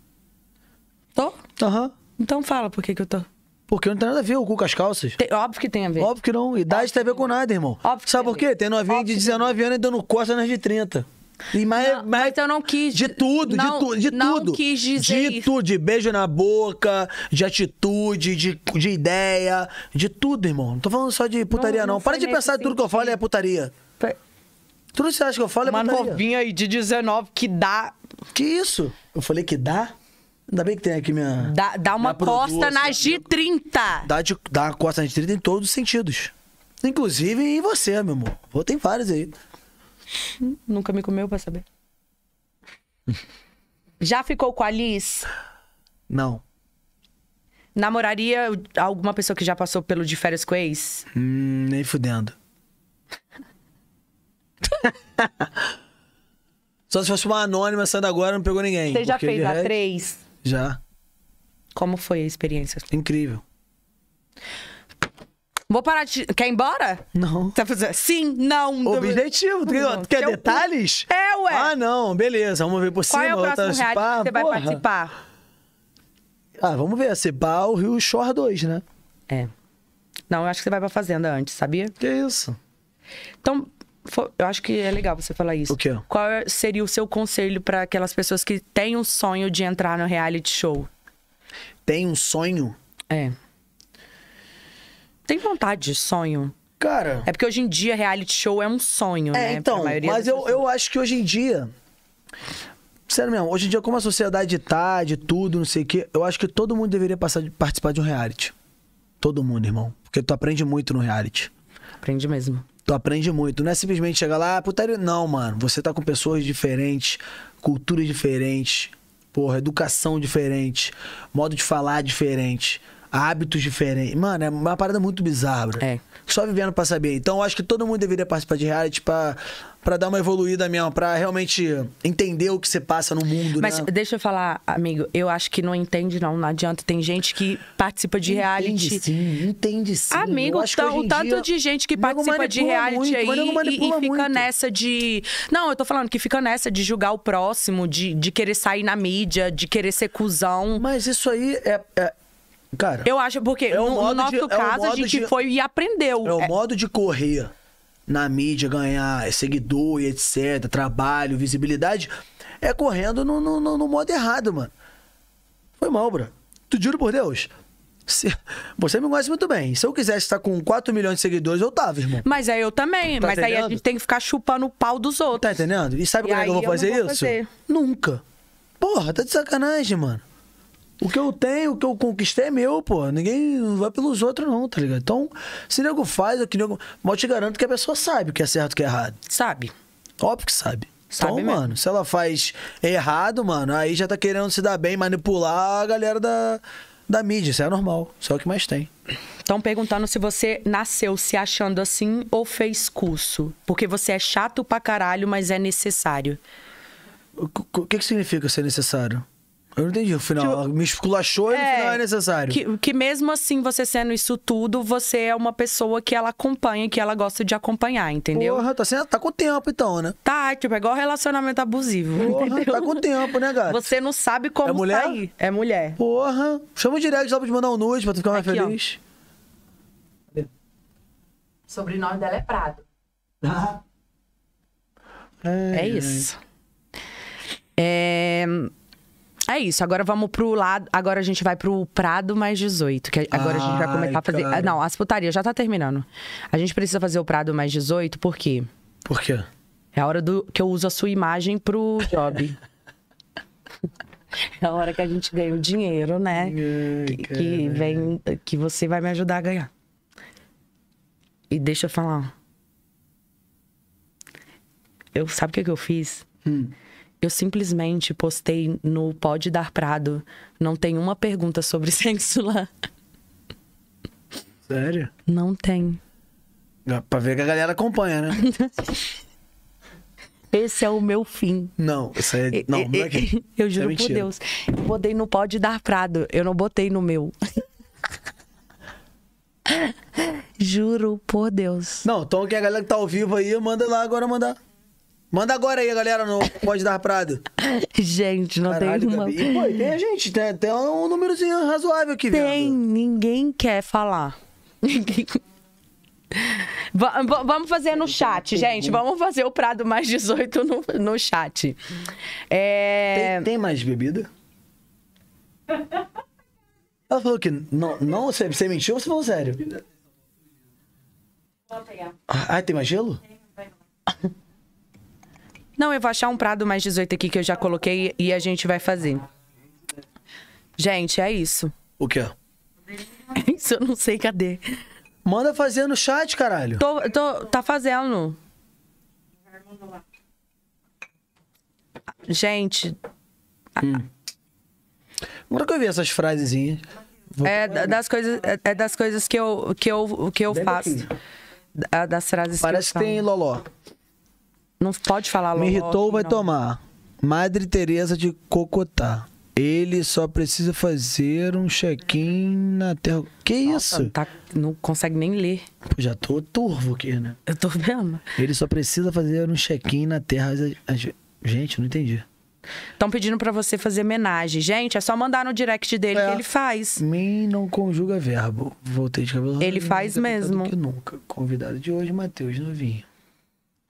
Tô? Aham. Uhum. Então fala por que, que eu tô. Porque não tem nada a ver o cu com as calças. Tem, óbvio que tem a ver. Óbvio que não. Idade óbvio tem a ver com nada, irmão. Óbvio Sabe por quê? Tem novinha de 19 anos e dando costa nas de 30. E mais, não, mais, é- mas eu não quis. De tudo, não, de, tu, de não tudo. Não quis dizer. De tudo, de beijo na boca, de atitude, de, de ideia, de tudo, irmão. Não tô falando só de putaria, não. não. Para de pensar que tudo que eu falo é putaria. Tudo que você acha que eu falo é Uma putaria. Uma novinha aí de 19 que dá. Que isso? Eu falei que dá? Ainda bem que tem aqui minha. Dá, dá uma costa na G30. Dá, de, dá uma costa na G30 em todos os sentidos. Inclusive em você, meu amor. Vou, tem vários aí. Nunca me comeu pra saber. Já ficou com a Liz? Não. Namoraria alguma pessoa que já passou pelo de férias com ex? Hum, nem fudendo. Só se fosse uma anônima saindo agora, não pegou ninguém. Você já fez a resto... três? Já. Como foi a experiência? Incrível. Vou parar de. Quer ir embora? Não. Tá fazendo? Sim, não. Objetivo. Tu quer, quer detalhes? É, ué. Ah, não. Beleza. Vamos ver por Qual é cima. Qual é o próximo reality que você vai participar? Ah, vamos ver. se Cebal, o Rio Shore 2, né? É. Não, eu acho que você vai pra Fazenda antes, sabia? Que isso. Então, eu acho que é legal você falar isso. O quê? Qual é, seria o seu conselho para aquelas pessoas que têm um sonho de entrar no reality show? Tem um sonho? É. Tem vontade, sonho. Cara. É porque hoje em dia reality show é um sonho, é, né? Então, mas eu, eu acho que hoje em dia. Sério mesmo, hoje em dia, como a sociedade tá, de tudo, não sei o quê, eu acho que todo mundo deveria passar, participar de um reality. Todo mundo, irmão. Porque tu aprende muito no reality. Aprende mesmo. Tu aprende muito. Não é simplesmente chegar lá, ah, putaria. Não, mano. Você tá com pessoas diferentes, culturas diferentes, porra, educação diferente, modo de falar diferente, hábitos diferentes. Mano, é uma parada muito bizarra, É. Só vivendo pra saber. Então, eu acho que todo mundo deveria participar de reality pra para dar uma evoluída mesmo, para realmente entender o que se passa no mundo, Mas né? deixa eu falar, amigo, eu acho que não entende não, não adianta. Tem gente que participa de reality. Entende sim, entende sim. Amigo, então, o tanto dia, de gente que participa de reality muito, aí e, e, fica muito. nessa de... Não, eu tô falando que fica nessa de julgar o próximo, de, de querer sair na mídia, de querer ser cuzão. Mas isso aí é, é... Cara, eu acho, porque é um no, nosso de, é caso é um a gente de, foi e aprendeu. É o é modo de correr na mídia, ganhar seguidor e etc., trabalho, visibilidade, é correndo no, no, no, modo errado, mano. Foi mal, bro. Tu juro por Deus. Se... Você me conhece muito bem. Se eu quisesse estar com 4 milhões de seguidores, eu tava, irmão. Mas é eu também. Tá mas entendendo? aí a gente tem que ficar chupando o pau dos tá outros. Tá entendendo? E sabe e como é que eu vou fazer eu vou isso? Fazer. Nunca. Porra, tá de sacanagem, mano. O que eu tenho, o que eu conquistei é meu, pô. Ninguém vai pelos outros, não, tá ligado? Então, se nego faz, eu é que nego. Mas eu te garanto que a pessoa sabe o que é certo e o que é errado. Sabe. Óbvio que sabe. Sabe então, mesmo. mano, se ela faz errado, mano, aí já tá querendo se dar bem, manipular a galera da, da mídia. Isso é normal. Isso é o que mais tem. Estão perguntando se você nasceu se achando assim ou fez curso. Porque você é chato pra caralho, mas é necessário. O que, que significa ser necessário? Eu não entendi. No final, tipo, me esculachou e é, no final é necessário. Que, que, mesmo assim, você sendo isso tudo, você é uma pessoa que ela acompanha, que ela gosta de acompanhar, entendeu? Porra, tá, sendo, tá com tempo então, né? Tá, tipo, é igual relacionamento abusivo. Porra, tá entendeu? tá com tempo, né, gata? Você não sabe como é mulher? sair. É mulher. Porra. Chama o direct lá pra te mandar um nude pra tu ficar mais Aqui, feliz. Ó. O sobrenome dela é Prado. Ah. É, é isso. É. É isso, agora vamos pro lado. Agora a gente vai pro Prado mais 18. Que agora Ai, a gente vai começar a fazer. Não, as putarias já tá terminando. A gente precisa fazer o Prado mais 18, por quê? Por quê? É a hora do, que eu uso a sua imagem pro job. é a hora que a gente ganha o dinheiro, né? Ai, que, que, vem, que você vai me ajudar a ganhar. E deixa eu falar. Eu, sabe o que, que eu fiz? Hum eu simplesmente postei no Pode Dar Prado. Não tem uma pergunta sobre sexo lá. Sério? Não tem. É pra ver que a galera acompanha, né? Esse é o meu fim. Não, isso é. Não, não é aqui. Eu é juro é por Deus. Eu botei no Pode Dar Prado. Eu não botei no meu. juro por Deus. Não, então que a galera que tá ao vivo aí, manda lá agora mandar. Manda agora aí, galera, no Pode Dar Prado. Gente, não Caralho, tem uma... Pô, tem a gente, tem, tem um númerozinho razoável aqui, Tem, vendo. ninguém quer falar. Ninguém... Vamos fazer no chat, gente. Vamos fazer o Prado mais 18 no, no chat. É... Tem, tem, mais bebida? Ela falou que. Não, não você, você mentiu ou você falou sério? Vou pegar. Ah, ah tem mais gelo? Tem. Não, eu vou achar um prado mais 18 aqui que eu já coloquei e a gente vai fazer. Gente, é isso. O que é? Isso eu não sei, cadê? Manda fazer no chat, caralho. Tô, tô, tá fazendo. Gente. Hum. Agora que eu vi essas frasezinhas. É das coisas, é, é das coisas que eu, que eu, que eu faço. das frases Parece que, que tem loló. Não pode falar logo. Me irritou, vai não. tomar. Madre Teresa de Cocotá. Ele só precisa fazer um check-in na terra. Que Nossa, isso? Tá, não consegue nem ler. Pô, já tô turvo aqui, né? Eu tô vendo. Ele só precisa fazer um check-in na terra. Gente, não entendi. Estão pedindo para você fazer homenagem. Gente, é só mandar no direct dele é. que ele faz. Mim não conjuga verbo. Voltei de cabelo. Ele faz é mesmo. Que nunca. Convidado de hoje, Matheus Novinho.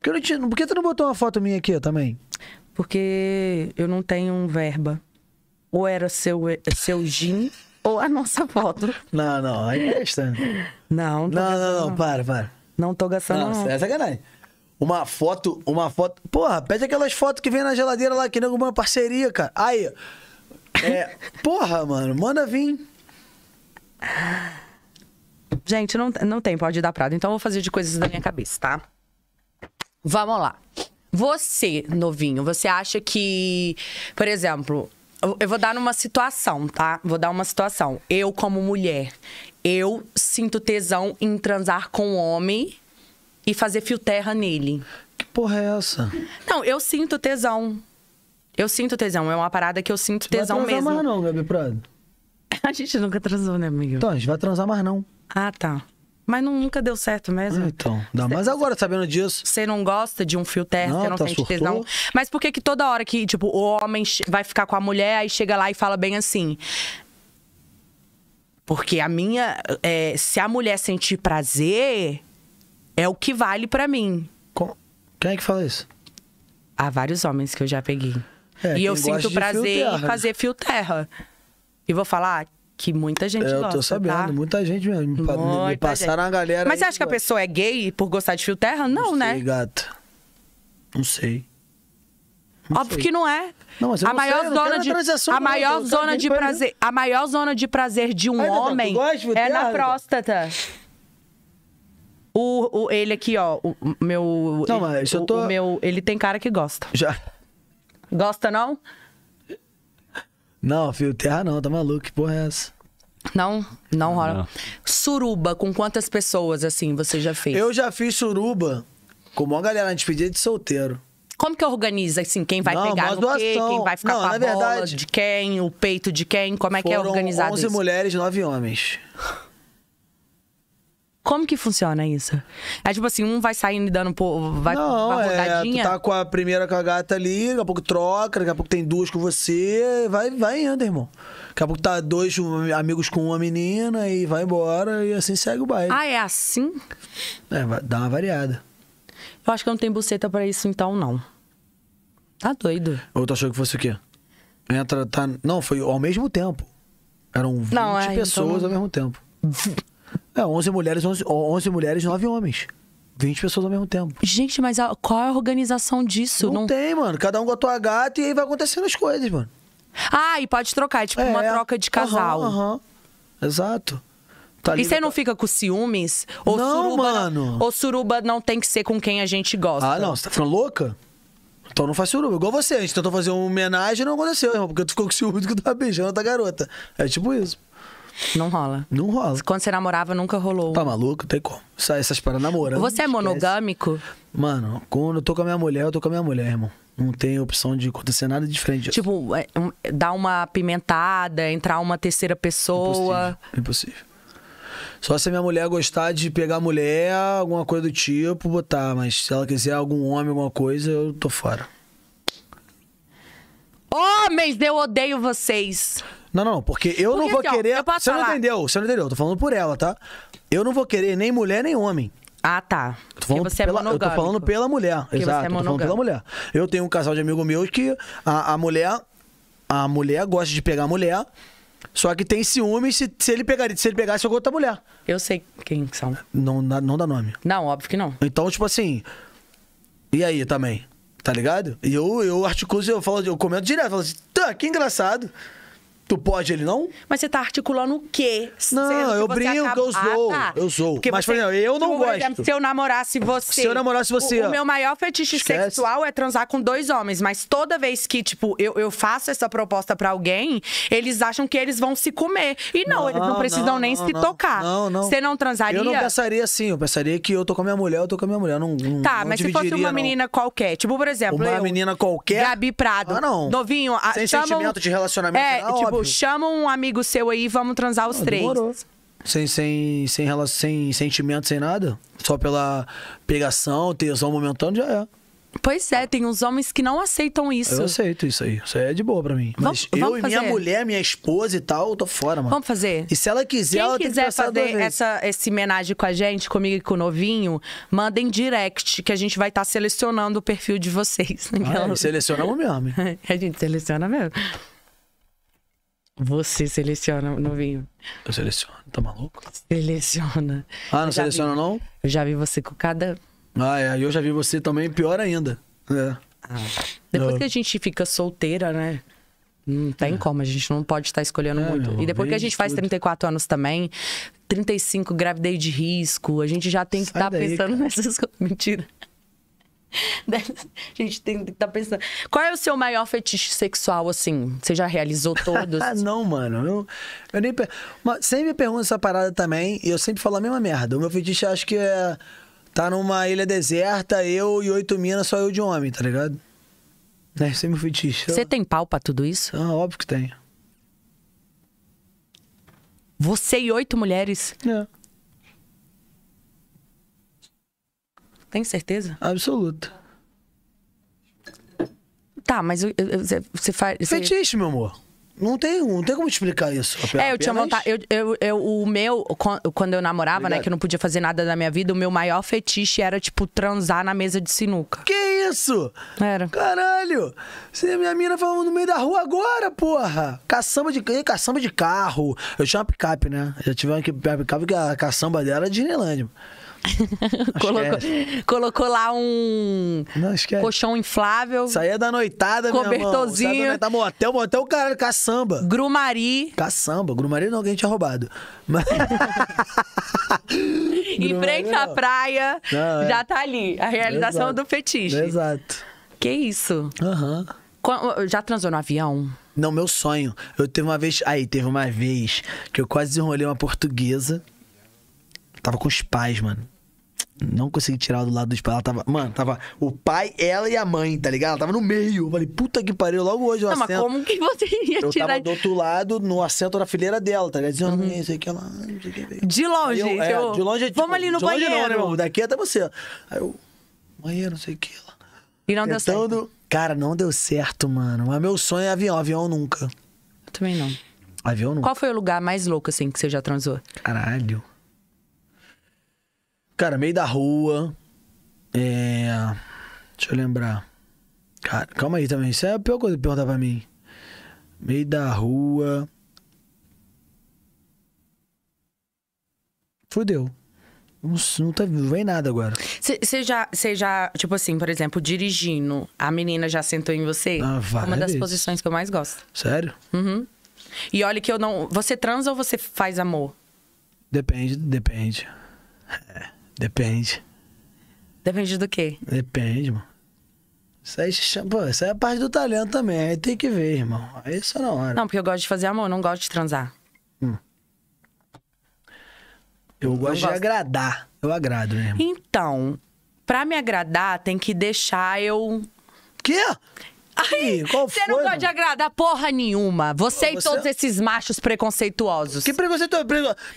Por que, Por que tu não botou uma foto minha aqui também? Porque eu não tenho um verba. Ou era seu, seu gin ou a nossa foto. Não, não, aí é questão. Não, não, não, não, não, para, para. Não tô gastando. Não, não. é sacanagem. Uma foto, uma foto. Porra, pede aquelas fotos que vem na geladeira lá, que nem alguma parceria, cara. Aí. É, porra, mano, manda vir. Gente, não, não tem, pode dar prado. Então eu vou fazer de coisas da minha cabeça, tá? Vamos lá. Você, novinho, você acha que, por exemplo, eu vou dar numa situação, tá? Vou dar uma situação. Eu, como mulher, eu sinto tesão em transar com um homem e fazer fio terra nele. Que porra é essa? Não, eu sinto tesão. Eu sinto tesão. É uma parada que eu sinto tesão vai mesmo. Não mais não, Gabi Prado. A gente nunca transou, né, amigo? Então, a gente vai transar mais não. Ah, tá. Mas não, nunca deu certo mesmo. Ah, então. Não, mas agora, sabendo disso. Você não gosta de um fio terra, você não tá sente tesão. Mas por que, que toda hora que, tipo, o homem vai ficar com a mulher, aí chega lá e fala bem assim. Porque a minha. É, se a mulher sentir prazer, é o que vale para mim. Com... Quem é que fala isso? Há vários homens que eu já peguei. É, e eu sinto prazer em fazer fio terra. E vou falar, que muita gente é, eu gosta, tô tá? sabendo, tá? muita gente mesmo. Me, muita me passaram gente. a galera. Mas você acha que, a pessoa é gay por gostar de fio terra? Não, não né? Sei, gata. Não sei. Não Óbvio sei. que não é. Não, mas eu a não maior sei, então zona de a maior não, zona de prazer, mim. a maior zona de prazer de um homem gosta, é na próstata. O, o, ele aqui, ó, o meu. Não, mas eu tô. O meu, ele tem cara que gosta. Já. Gosta, não? Não, fio terra não, tá maluco, que porra é essa? Não, não rola. Não. Suruba, com quantas pessoas assim você já fez? Eu já fiz suruba com uma galera na despedida de solteiro. Como que organiza, assim, quem vai não, pegar no quê, quem vai ficar não, com a bola verdade, de quem, o peito de quem, como é que é organizado 11 isso? 11 mulheres, 9 homens. Como que funciona isso? É tipo assim, um vai saindo e dando, pô, vai, não, vai rodadinha. É, tu tá com a primeira com a gata ali, daqui a pouco troca, daqui a pouco tem duas com você, vai, vai indo, irmão. Daqui a pouco tá dois amigos com uma menina e vai embora e assim segue o baile. Ah, é assim? É, dá uma variada. Eu acho que eu não tenho buceta para isso então, não. Tá doido. Ou tu achou que fosse o quê? Entra, tá... Não, foi ao mesmo tempo. Eram 20 não, é, então pessoas então... ao mesmo tempo. É, 11 mulheres, 11, 11 mulheres, 9 homens. 20 pessoas ao mesmo tempo. Gente, mas a, qual é a organização disso? Não, Não... tem, mano. Cada um botou a gata e aí vai acontecendo as coisas, mano. Ah, e pode trocar, é tipo é, uma troca de casal. Aham, aham. Exato. Tá e você não fica com ciúmes? Ou não, suruba, mano. Ou suruba não tem que ser com quem a gente gosta? Ah, não. Você tá ficando louca? Então não faz suruba. Igual você. A gente tentou fazer uma homenagem e não aconteceu, irmão. Porque tu ficou com ciúmes que tu tava tá beijando a garota. É tipo isso. Não rola. Não rola. Quando você namorava, nunca rolou. Tá maluco? Tem como. Sai essas para namorar? Você é monogâmico? Mano, quando eu tô com a minha mulher, eu tô com a minha mulher, irmão. Não tem opção de acontecer nada diferente disso. Tipo, é, dar uma pimentada, entrar uma terceira pessoa. Impossível. Impossível. Só se a minha mulher gostar de pegar mulher, alguma coisa do tipo, botar. Mas se ela quiser algum homem, alguma coisa, eu tô fora. Homens, eu odeio vocês. Não, não, porque eu porque, não vou assim, querer. Ó, você falar. não entendeu, você não entendeu. Eu tô falando por ela, tá? Eu não vou querer nem mulher nem homem. Ah, tá. Tô falando você é pela, é monogâmico. Eu tô falando pela mulher. Porque exato, você é tô falando pela mulher. Eu tenho um casal de amigo meu que a, a mulher. A mulher gosta de pegar a mulher. Só que tem ciúme se, se ele pegaria, se ele pegasse outra mulher. Eu sei quem são. Não, não dá nome. Não, óbvio que não. Então, tipo assim. E aí também? Tá ligado? E eu, eu articulo, eu falo, eu comento direto, falo assim, tá, que engraçado. Tu pode ele não? Mas você tá articulando o quê? Não, é eu brinco, acaba... eu sou. Ah, tá. Eu sou. Porque mas, você, por exemplo, eu não tipo, gosto. Exemplo, se eu namorasse você. Se eu namorasse você. O, o meu maior fetiche Esquece. sexual é transar com dois homens. Mas toda vez que, tipo, eu, eu faço essa proposta pra alguém, eles acham que eles vão se comer. E não, não eles não precisam não, nem não, se tocar. Não, não. Você não transaria? Eu não pensaria assim. Eu pensaria que eu tô com a minha mulher, eu tô com a minha mulher. Não, tá, mas se fosse uma menina qualquer. Tipo, por exemplo. Uma eu, menina qualquer. Gabi Prado. Ah, não. Novinho. Sem sentimento de relacionamento. É, não, tipo, óbvio chama um amigo seu aí e vamos transar os ah, três. Sem, sem, sem, relação, sem sentimento, sem nada. Só pela pegação, tesão momentâneo, já é. Pois é, tem uns homens que não aceitam isso. Eu aceito isso aí. Isso aí é de boa pra mim. Mas vamos, eu vamos e fazer. minha mulher, minha esposa e tal, eu tô fora, mano. Vamos fazer. E se ela quiser, Quem ela quiser tem que fazer essa, esse homenagem com a gente, comigo e com o novinho, mandem direct, que a gente vai estar tá selecionando o perfil de vocês. Né, ah, é, selecionamos mesmo. a gente seleciona mesmo. Você seleciona o novinho. Eu seleciono, tá maluco? Seleciona. Ah, não seleciona não? Eu já vi você com cada. Ah, é. Eu já vi você também pior ainda. É. Ah. Depois eu... Ah. que a gente fica solteira, né? Não tem é. como, a gente não pode estar escolhendo é, muito. e depois que a gente faz 34 anos também, 35, gravidez de risco, a gente já tem que estar tá pensando cara. nessas coisas. Mentira. A gente tem que tá pensando. Qual é o seu maior fetiche sexual, assim? Você já realizou todos? Ah, não, mano. Eu, eu nem. Mas sempre me perguntam essa parada também, e eu sempre falo a mesma merda. O meu fetiche acho que é. Tá numa ilha deserta, eu e oito minas, só eu de homem, tá ligado? É, esse é meu fetiche. Você eu... tem pau pra tudo isso? Ah, óbvio que tem Você e oito mulheres? É. Tem certeza? Absoluta. Tá, mas você, faz. Você... Fetiche, meu amor. Não tem, não tem como explicar isso. é, eu tinha vontade. Eu, eu, eu, o meu, quando eu namorava, né, Obrigado. né, que eu não podia fazer nada da minha vida, o meu maior fetiche era, tipo, transar na mesa de sinuca. Que isso? Era. Caralho! Você, minha mina falando no meio da rua agora, porra! Caçamba de, caçamba de carro. Eu tinha uma picape, né? Eu já tive uma picape que a caçamba dela era de Disneyland. É. colocou, colocou, lá um não, é. colchão inflável. Saía é da noitada, Cobertorzinho. Minha irmã. Da noitada, tá motel, motel, caralho, caçamba. Grumari. Caçamba. Grumari não, alguém tinha roubado. Mas... em frente à praia, não, é. já tá ali. A realização Exato. do fetiche. Exato. Que isso? Aham. Uhum. Já transou no avião? Não, meu sonho. Eu teve uma vez. Aí, teve uma vez que eu quase enrolei uma portuguesa. Tava com os pais, mano. Não consegui tirar do lado dos pais. Ela tava. Mano, tava o pai, ela e a mãe, tá ligado? Ela tava no meio. Eu falei, puta que pariu, logo hoje eu Não, assento. mas como que você ia eu tirar? Eu tava do outro lado, no assento da fileira dela, tá ligado? Dizendo, uhum. isso aqui, ela. De longe, eu, é, De longe, é tipo, Vamos ali no de banheiro. Longe não, né, irmão? Daqui até você. Aí eu. Banheiro, não sei o que. Ela... E não Tentando... deu certo. Cara, não deu certo, mano. Mas meu sonho é avião. Avião nunca. Eu também não. Avião nunca. Qual foi o lugar mais louco, assim, que você já transou? Caralho. Cara, meio da rua. É. Deixa eu lembrar. Cara, calma aí também. Isso é a pior coisa de perguntar pra mim. Meio da rua. Fudeu. Não, não, tá, não vem nada agora. Você já, já, tipo assim, por exemplo, dirigindo, a menina já sentou em você? Ah, vai. Uma das posições que eu mais gosto. Sério? Uhum. E olha que eu não. Você transa ou você faz amor? Depende, depende. É. Depende. Depende do quê? Depende, mano. Isso aí, pô, isso aí é parte do talento também. Aí tem que ver, irmão. Aí só na hora. Não, porque eu gosto de fazer amor, não gosto de transar. Hum. Eu, eu gosto de gosto. agradar. Eu agrado, né, irmão? Então, pra me agradar, tem que deixar eu. Quê? Aí, qual você foi, não pode agradar porra nenhuma. Você, Pô, e todos esses machos preconceituosos. Que preconceito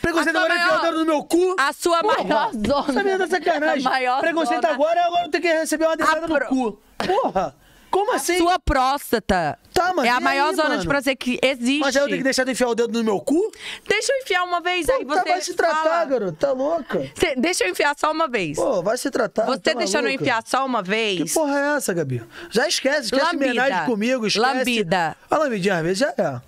Preconceito A sua agora é maior- enfiar tá o no meu cu. A sua maior é zona. Essa menina tá sacanagem. A maior preconceito zona. agora é agora eu tenho que receber uma dedada no pro- cu. Porra. Como assim? Sua próstata. Tá, mas é a maior aí, zona mano? de prazer que existe. Mas aí eu tenho que deixar de enfiar o dedo no meu cu? Deixa eu enfiar uma vez, Pô, aí você. Tá, vai se tratar, fala... garoto. Tá louca? Cê, deixa eu enfiar só uma vez. Pô, vai se tratar. Você tá deixando eu enfiar só uma vez. Que porra é essa, Gabi? Já esquece, esquece homenagem comigo, esquece. Lambida. A lambidinha às vezes já é. A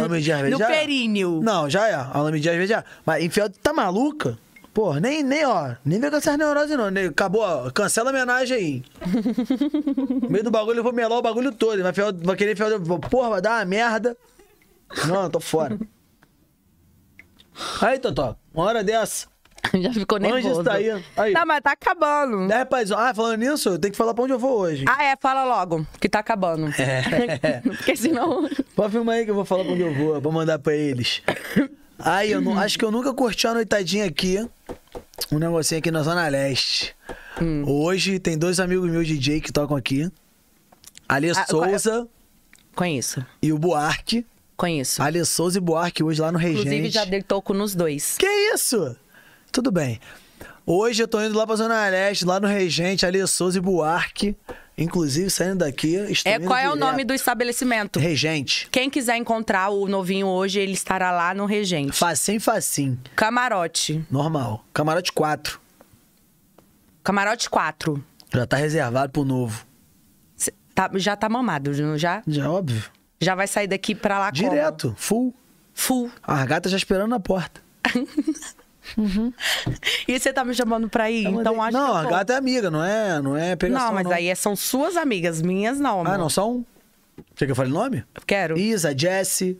lambidinha às vezes no é. períneo. Não, já é. A lambidinha às vezes já é. Mas enfiar, tá maluca? Pô, nem, nem, ó, nem vem com essas neuroses, não. Nem, acabou, ó, cancela a homenagem aí. no meio do bagulho, eu vou melar o bagulho todo. Ele vai, vai querer fiar, porra, vai dar uma merda. Não, eu tô fora. Aí, Totó, uma hora dessa. Já ficou nervoso. Onde está aí? aí? Não, mas tá acabando. É, rapaz, ah, falando nisso, eu tenho que falar pra onde eu vou hoje. Ah, é, fala logo, que tá acabando. É. Porque senão... Pode filmar aí que eu vou falar pra onde eu vou, vou mandar pra eles. Aí eu não, uhum. acho que eu nunca curti uma noitadinha aqui. Um negocinho aqui na Zona Leste. Hum. Hoje tem dois amigos meus DJ que tocam aqui. Alê ah, é? Souza. Conheço. E o Buarque. Conheço. Alê Souza e Buarque hoje lá no Regente. Inclusive já dei toco nos dois. Que isso? Tudo bem. Hoje eu tô indo lá pra Zona Leste, lá no Regente, Alê Souza e Buarque. Inclusive, saindo daqui. É, qual é o nome do estabelecimento? Regente. Quem quiser encontrar o novinho hoje, ele estará lá no Regente. Facim, facim. Camarote. Normal. Camarote 4. Camarote 4. Já tá reservado pro novo. Cê, tá, já tá mamado, já? Já, óbvio. Já vai sair daqui pra lá Direto, como? full. Full. A gata já esperando na porta. Uhum. E você tá me chamando pra ir? Não, tá, então acho Não, a gata é amiga, não é, não é pegação. Não, mas não. aí é, são suas amigas, minhas não. Ah, não são? Quer que eu fale nome? Quero. Isa, Jesse.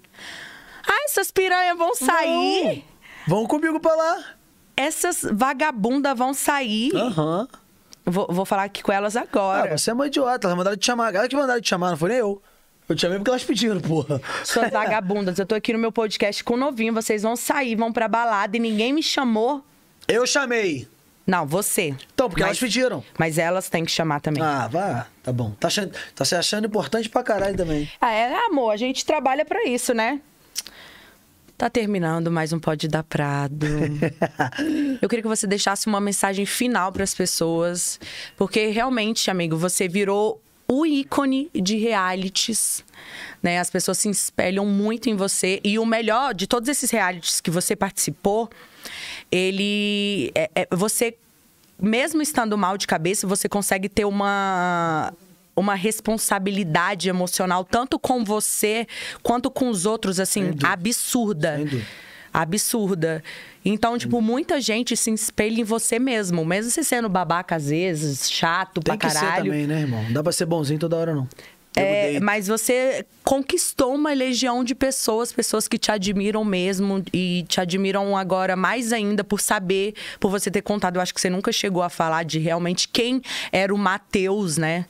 Ah, essas piranhas vão sair? Vão, vão comigo pra lá. Essas vagabundas vão sair? Aham. Uhum. Vou, vou, falar aqui com elas agora. Ah, você é uma idiota. Elas mandaram te chamar. Elas que mandaram te chamar, não foi nem eu. Eu te chamei porque elas pediram, porra. Suas vagabundas, eu tô aqui no meu podcast com o novinho, vocês vão sair, vão pra balada e ninguém me chamou. Eu chamei. Não, você. Então, porque mas, elas pediram. Mas elas têm que chamar também. Ah, vá. Tá bom. Tá, achando, tá se achando importante pra caralho também. Ah, é, amor, a gente trabalha pra isso, né? Tá terminando mais um Pode Dar Prado. Eu queria que você deixasse uma mensagem final para as pessoas, porque realmente, amigo, você virou o ícone de realities. Né? As pessoas se espelham muito em você. E o melhor de todos esses realities que você participou, ele. É, é, você, mesmo estando mal de cabeça, você consegue ter uma uma responsabilidade emocional tanto com você quanto com os outros assim absurda absurda. Então, tipo, hum. muita gente se espelha em você mesmo. Mesmo você sendo babaca às vezes, chato Tem pra caralho. Tem que ser também, né, irmão? Não dá pra ser bonzinho toda hora, não. É, mas você conquistou uma legião de pessoas, pessoas que te admiram mesmo e te admiram agora mais ainda por saber, por você ter contado. Eu acho que você nunca chegou a falar de realmente quem era o Matheus, né?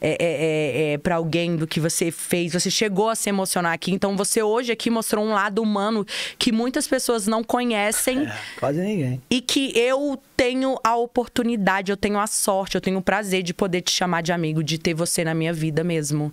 É, é, é, é para alguém do que você fez. Você chegou a se emocionar aqui. Então você hoje aqui mostrou um lado humano que muitas pessoas não conhecem. É, quase ninguém. E que eu tenho a oportunidade, eu tenho a sorte, eu tenho o prazer de poder te chamar de amigo, de ter você na minha vida mesmo.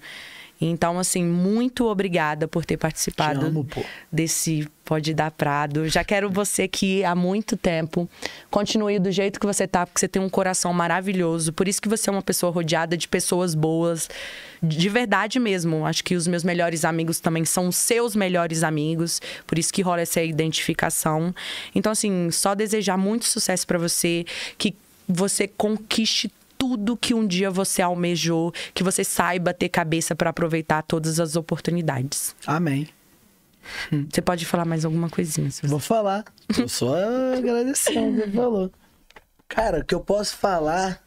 Então, assim, muito obrigada por ter participado Te amo, desse Pode Dar Prado. Já quero você que há muito tempo continue do jeito que você tá, porque você tem um coração maravilhoso. Por isso que você é uma pessoa rodeada de pessoas boas, de verdade mesmo. Acho que os meus melhores amigos também são seus melhores amigos, por isso que rola essa identificação. Então, assim, só desejar muito sucesso para você, que você conquiste tudo que um dia você almejou, que você saiba ter cabeça para aproveitar todas as oportunidades. Amém. Hum, você pode falar mais alguma coisinha? Você... Vou falar. Eu só agradecendo o falou. Cara, o que eu posso falar.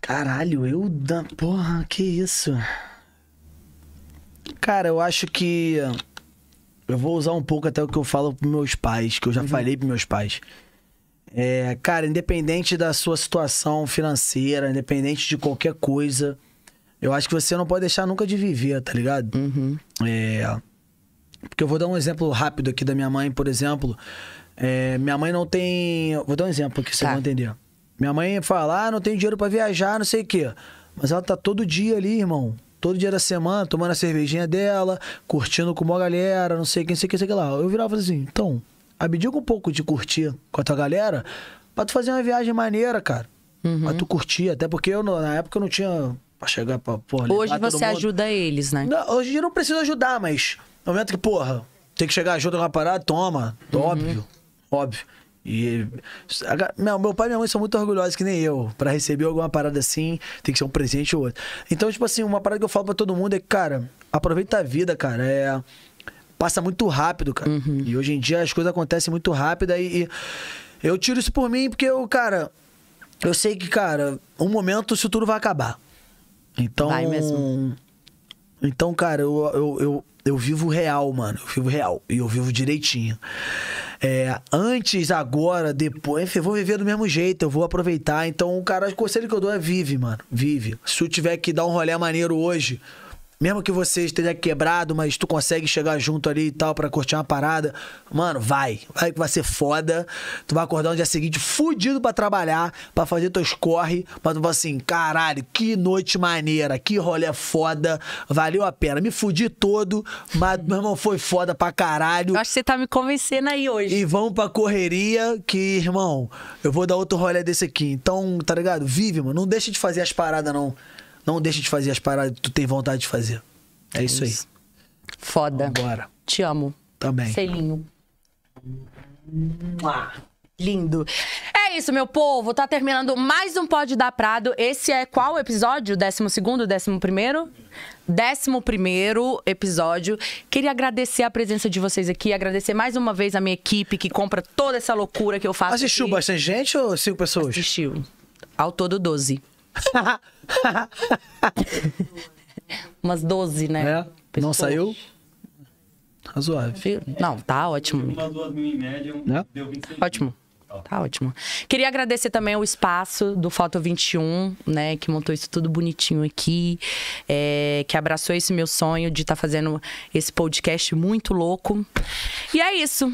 Caralho, eu da. Porra, que isso? Cara, eu acho que. Eu vou usar um pouco até o que eu falo pros meus pais, que eu já uhum. falei pros meus pais. É, cara, independente da sua situação financeira, independente de qualquer coisa, eu acho que você não pode deixar nunca de viver, tá ligado? Uhum. É, porque eu vou dar um exemplo rápido aqui da minha mãe, por exemplo. É, minha mãe não tem. Vou dar um exemplo aqui, tá. vai entender. Minha mãe fala, ah, não tem dinheiro para viajar, não sei o quê. Mas ela tá todo dia ali, irmão. Todo dia da semana, tomando a cervejinha dela, curtindo com uma galera, não sei quem, sei o que, sei o que lá. Eu virava e falei assim, então, abdica um pouco de curtir com a tua galera pra tu fazer uma viagem maneira, cara. Uhum. Pra tu curtir. Até porque eu, na época, eu não tinha pra chegar pra. Porra, hoje você ajuda eles, né? Não, hoje eu não preciso ajudar, mas no momento que, porra, tem que chegar junto numa parada, toma. Uhum. Óbvio. Óbvio. E. Meu, meu pai e minha mãe são muito orgulhosos, que nem eu. para receber alguma parada assim, tem que ser um presente ou outro. Então, tipo assim, uma parada que eu falo para todo mundo é que, cara, aproveita a vida, cara. É passa muito rápido, cara. Uhum. E hoje em dia as coisas acontecem muito rápido e, e eu tiro isso por mim porque eu, cara, eu sei que, cara, um momento isso tudo vai acabar. Então. Vai mesmo. Então, cara, eu, eu, eu, eu vivo real, mano. Eu vivo real. E eu vivo direitinho. É, antes, agora, depois, enfim, eu vou viver do mesmo jeito, eu vou aproveitar. Então, cara, o conselho que eu dou é vive, mano. Vive. Se eu tiver que dar um rolê maneiro hoje, mesmo que você esteja quebrado, mas tu consegue chegar junto ali e tal para curtir uma parada. Mano, vai. Vai que vai ser foda. Tu vai acordar no dia seguinte fudido para trabalhar, para fazer teus corre. Mas tu vai assim, caralho, que noite maneira, que rolê foda. Valeu a pena. Me fudi todo, mas meu irmão foi foda pra caralho. Eu acho que você tá me convencendo aí hoje. E vamos pra correria que, irmão, eu vou dar outro rolê desse aqui. Então, tá ligado? Vive, mano. Não deixa de fazer as paradas, não. Não deixa de fazer as paradas que tu tem vontade de fazer. É, isso, isso, aí. Foda. Bora. Te amo. Também. Selinho. Lindo. É isso, meu povo. Tá terminando mais um Pode da Prado. Esse é qual episódio? Décimo segundo, décimo primeiro? Décimo primeiro episódio. Queria agradecer a presença de vocês aqui. Agradecer mais uma vez a minha equipe que compra toda essa loucura que eu faço Assistiu aqui. bastante gente ou cinco pessoas? Assistiu. Ao todo, doze. Umas 12, né? É. Não saiu? Razoável. Não, tá ótimo. Umas duas mil média, né? deu 26 tá Ótimo. Tá ótimo. Queria agradecer também o espaço do Foto 21, né? Que montou isso tudo bonitinho aqui. É, que abraçou esse meu sonho de estar tá fazendo esse podcast muito louco. E é isso.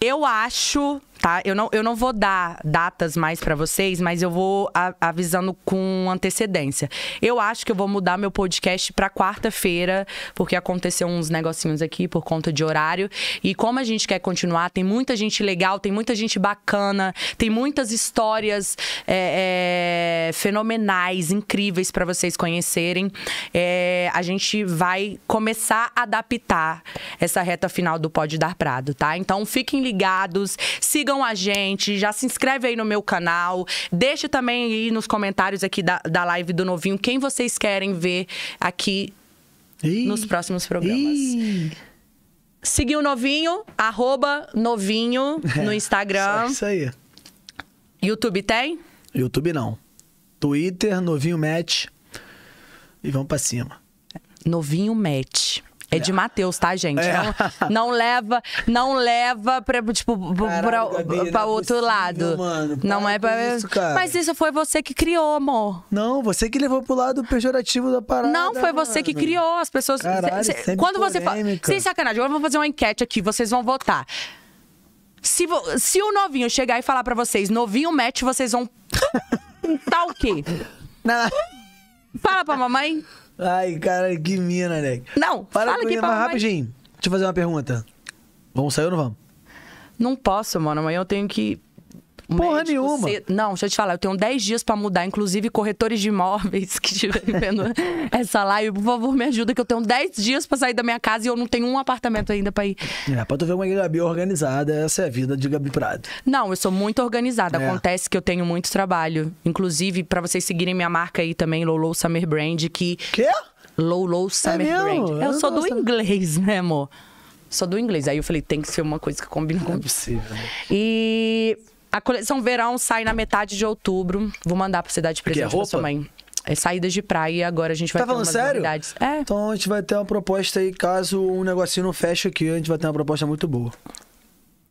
Eu acho tá? Eu não, eu não vou dar datas mais para vocês, mas eu vou a, avisando com antecedência. Eu acho que eu vou mudar meu podcast para quarta-feira, porque aconteceu uns negocinhos aqui por conta de horário. E como a gente quer continuar, tem muita gente legal, tem muita gente bacana, tem muitas histórias é, é, fenomenais, incríveis para vocês conhecerem. É, a gente vai começar a adaptar essa reta final do Pode Dar Prado, tá? Então fiquem ligados, sigam sigam a gente, já se inscreve aí no meu canal. Deixe também aí nos comentários aqui da, da live do Novinho quem vocês querem ver aqui Ih. nos próximos programas. Ih. Seguir o Novinho, arroba Novinho no Instagram. É, isso aí. YouTube tem? YouTube não. Twitter, Novinho Match. E vamos pra cima. Novinho Match. É de Mateus, tá, gente? É. Não, não, leva, não leva pra, tipo, Caralho, pra, Gabi, pra é outro possível, lado. Mano, não é pra. Isso, cara. Mas isso foi você que criou, amor. Não, você que levou pro lado pejorativo da parada. Não, foi mano. você que criou. As pessoas. Caralho, cê, cê, quando polêmica. você fala. Sem sacanagem, agora eu vou fazer uma enquete aqui, vocês vão votar. Se, vo... se o novinho chegar e falar pra vocês, novinho match, vocês vão. tá o quê? Não. Fala pra mamãe. Ai, caralho, que mina, né? Não, Para fala com aqui pra mamãe. rapidinho. Deixa eu fazer uma pergunta. Vamos sair ou não vamos? Não posso, mano. Amanhã eu tenho que Porra médico, nenhuma. Não, deixa eu te falar, eu tenho 10 dias para mudar, inclusive corretores de imóveis que estiverem vendo essa live, por favor, me ajuda que eu tenho 10 dias para sair da minha casa e eu não tenho um apartamento ainda para ir. É, pra tu ver uma Gabi organizada, essa é a vida de Gabi Prado. Não, eu sou muito organizada, é. acontece que eu tenho muito trabalho, inclusive para vocês seguirem minha marca aí também, Lolo Summer Brand, que Quê? Lolo é Summer é Brand. Eu, eu sou do inglês, né, amor? Sou do inglês. Aí eu falei, tem que ser uma coisa que combina com. Não é possível. E a coleção verão sai na metade de outubro. Vou mandar pra cidade de é presente que pra sua mãe. É saídas de praia e agora a gente tá vai tá ter falando sério? Novidades. É. Então a gente vai ter uma proposta aí, caso um negocinho não feche aqui, a gente vai ter uma proposta muito boa.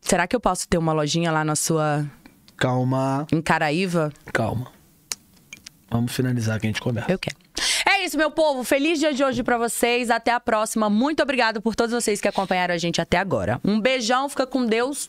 Será que eu posso ter uma lojinha lá na sua. Calma. Em Caraíva? Calma. Vamos finalizar que a gente começa. Eu quero. É isso, meu povo. Feliz dia de hoje para vocês. Até a próxima. Muito obrigado por todos vocês que acompanharam a gente até agora. Um beijão, fica com Deus.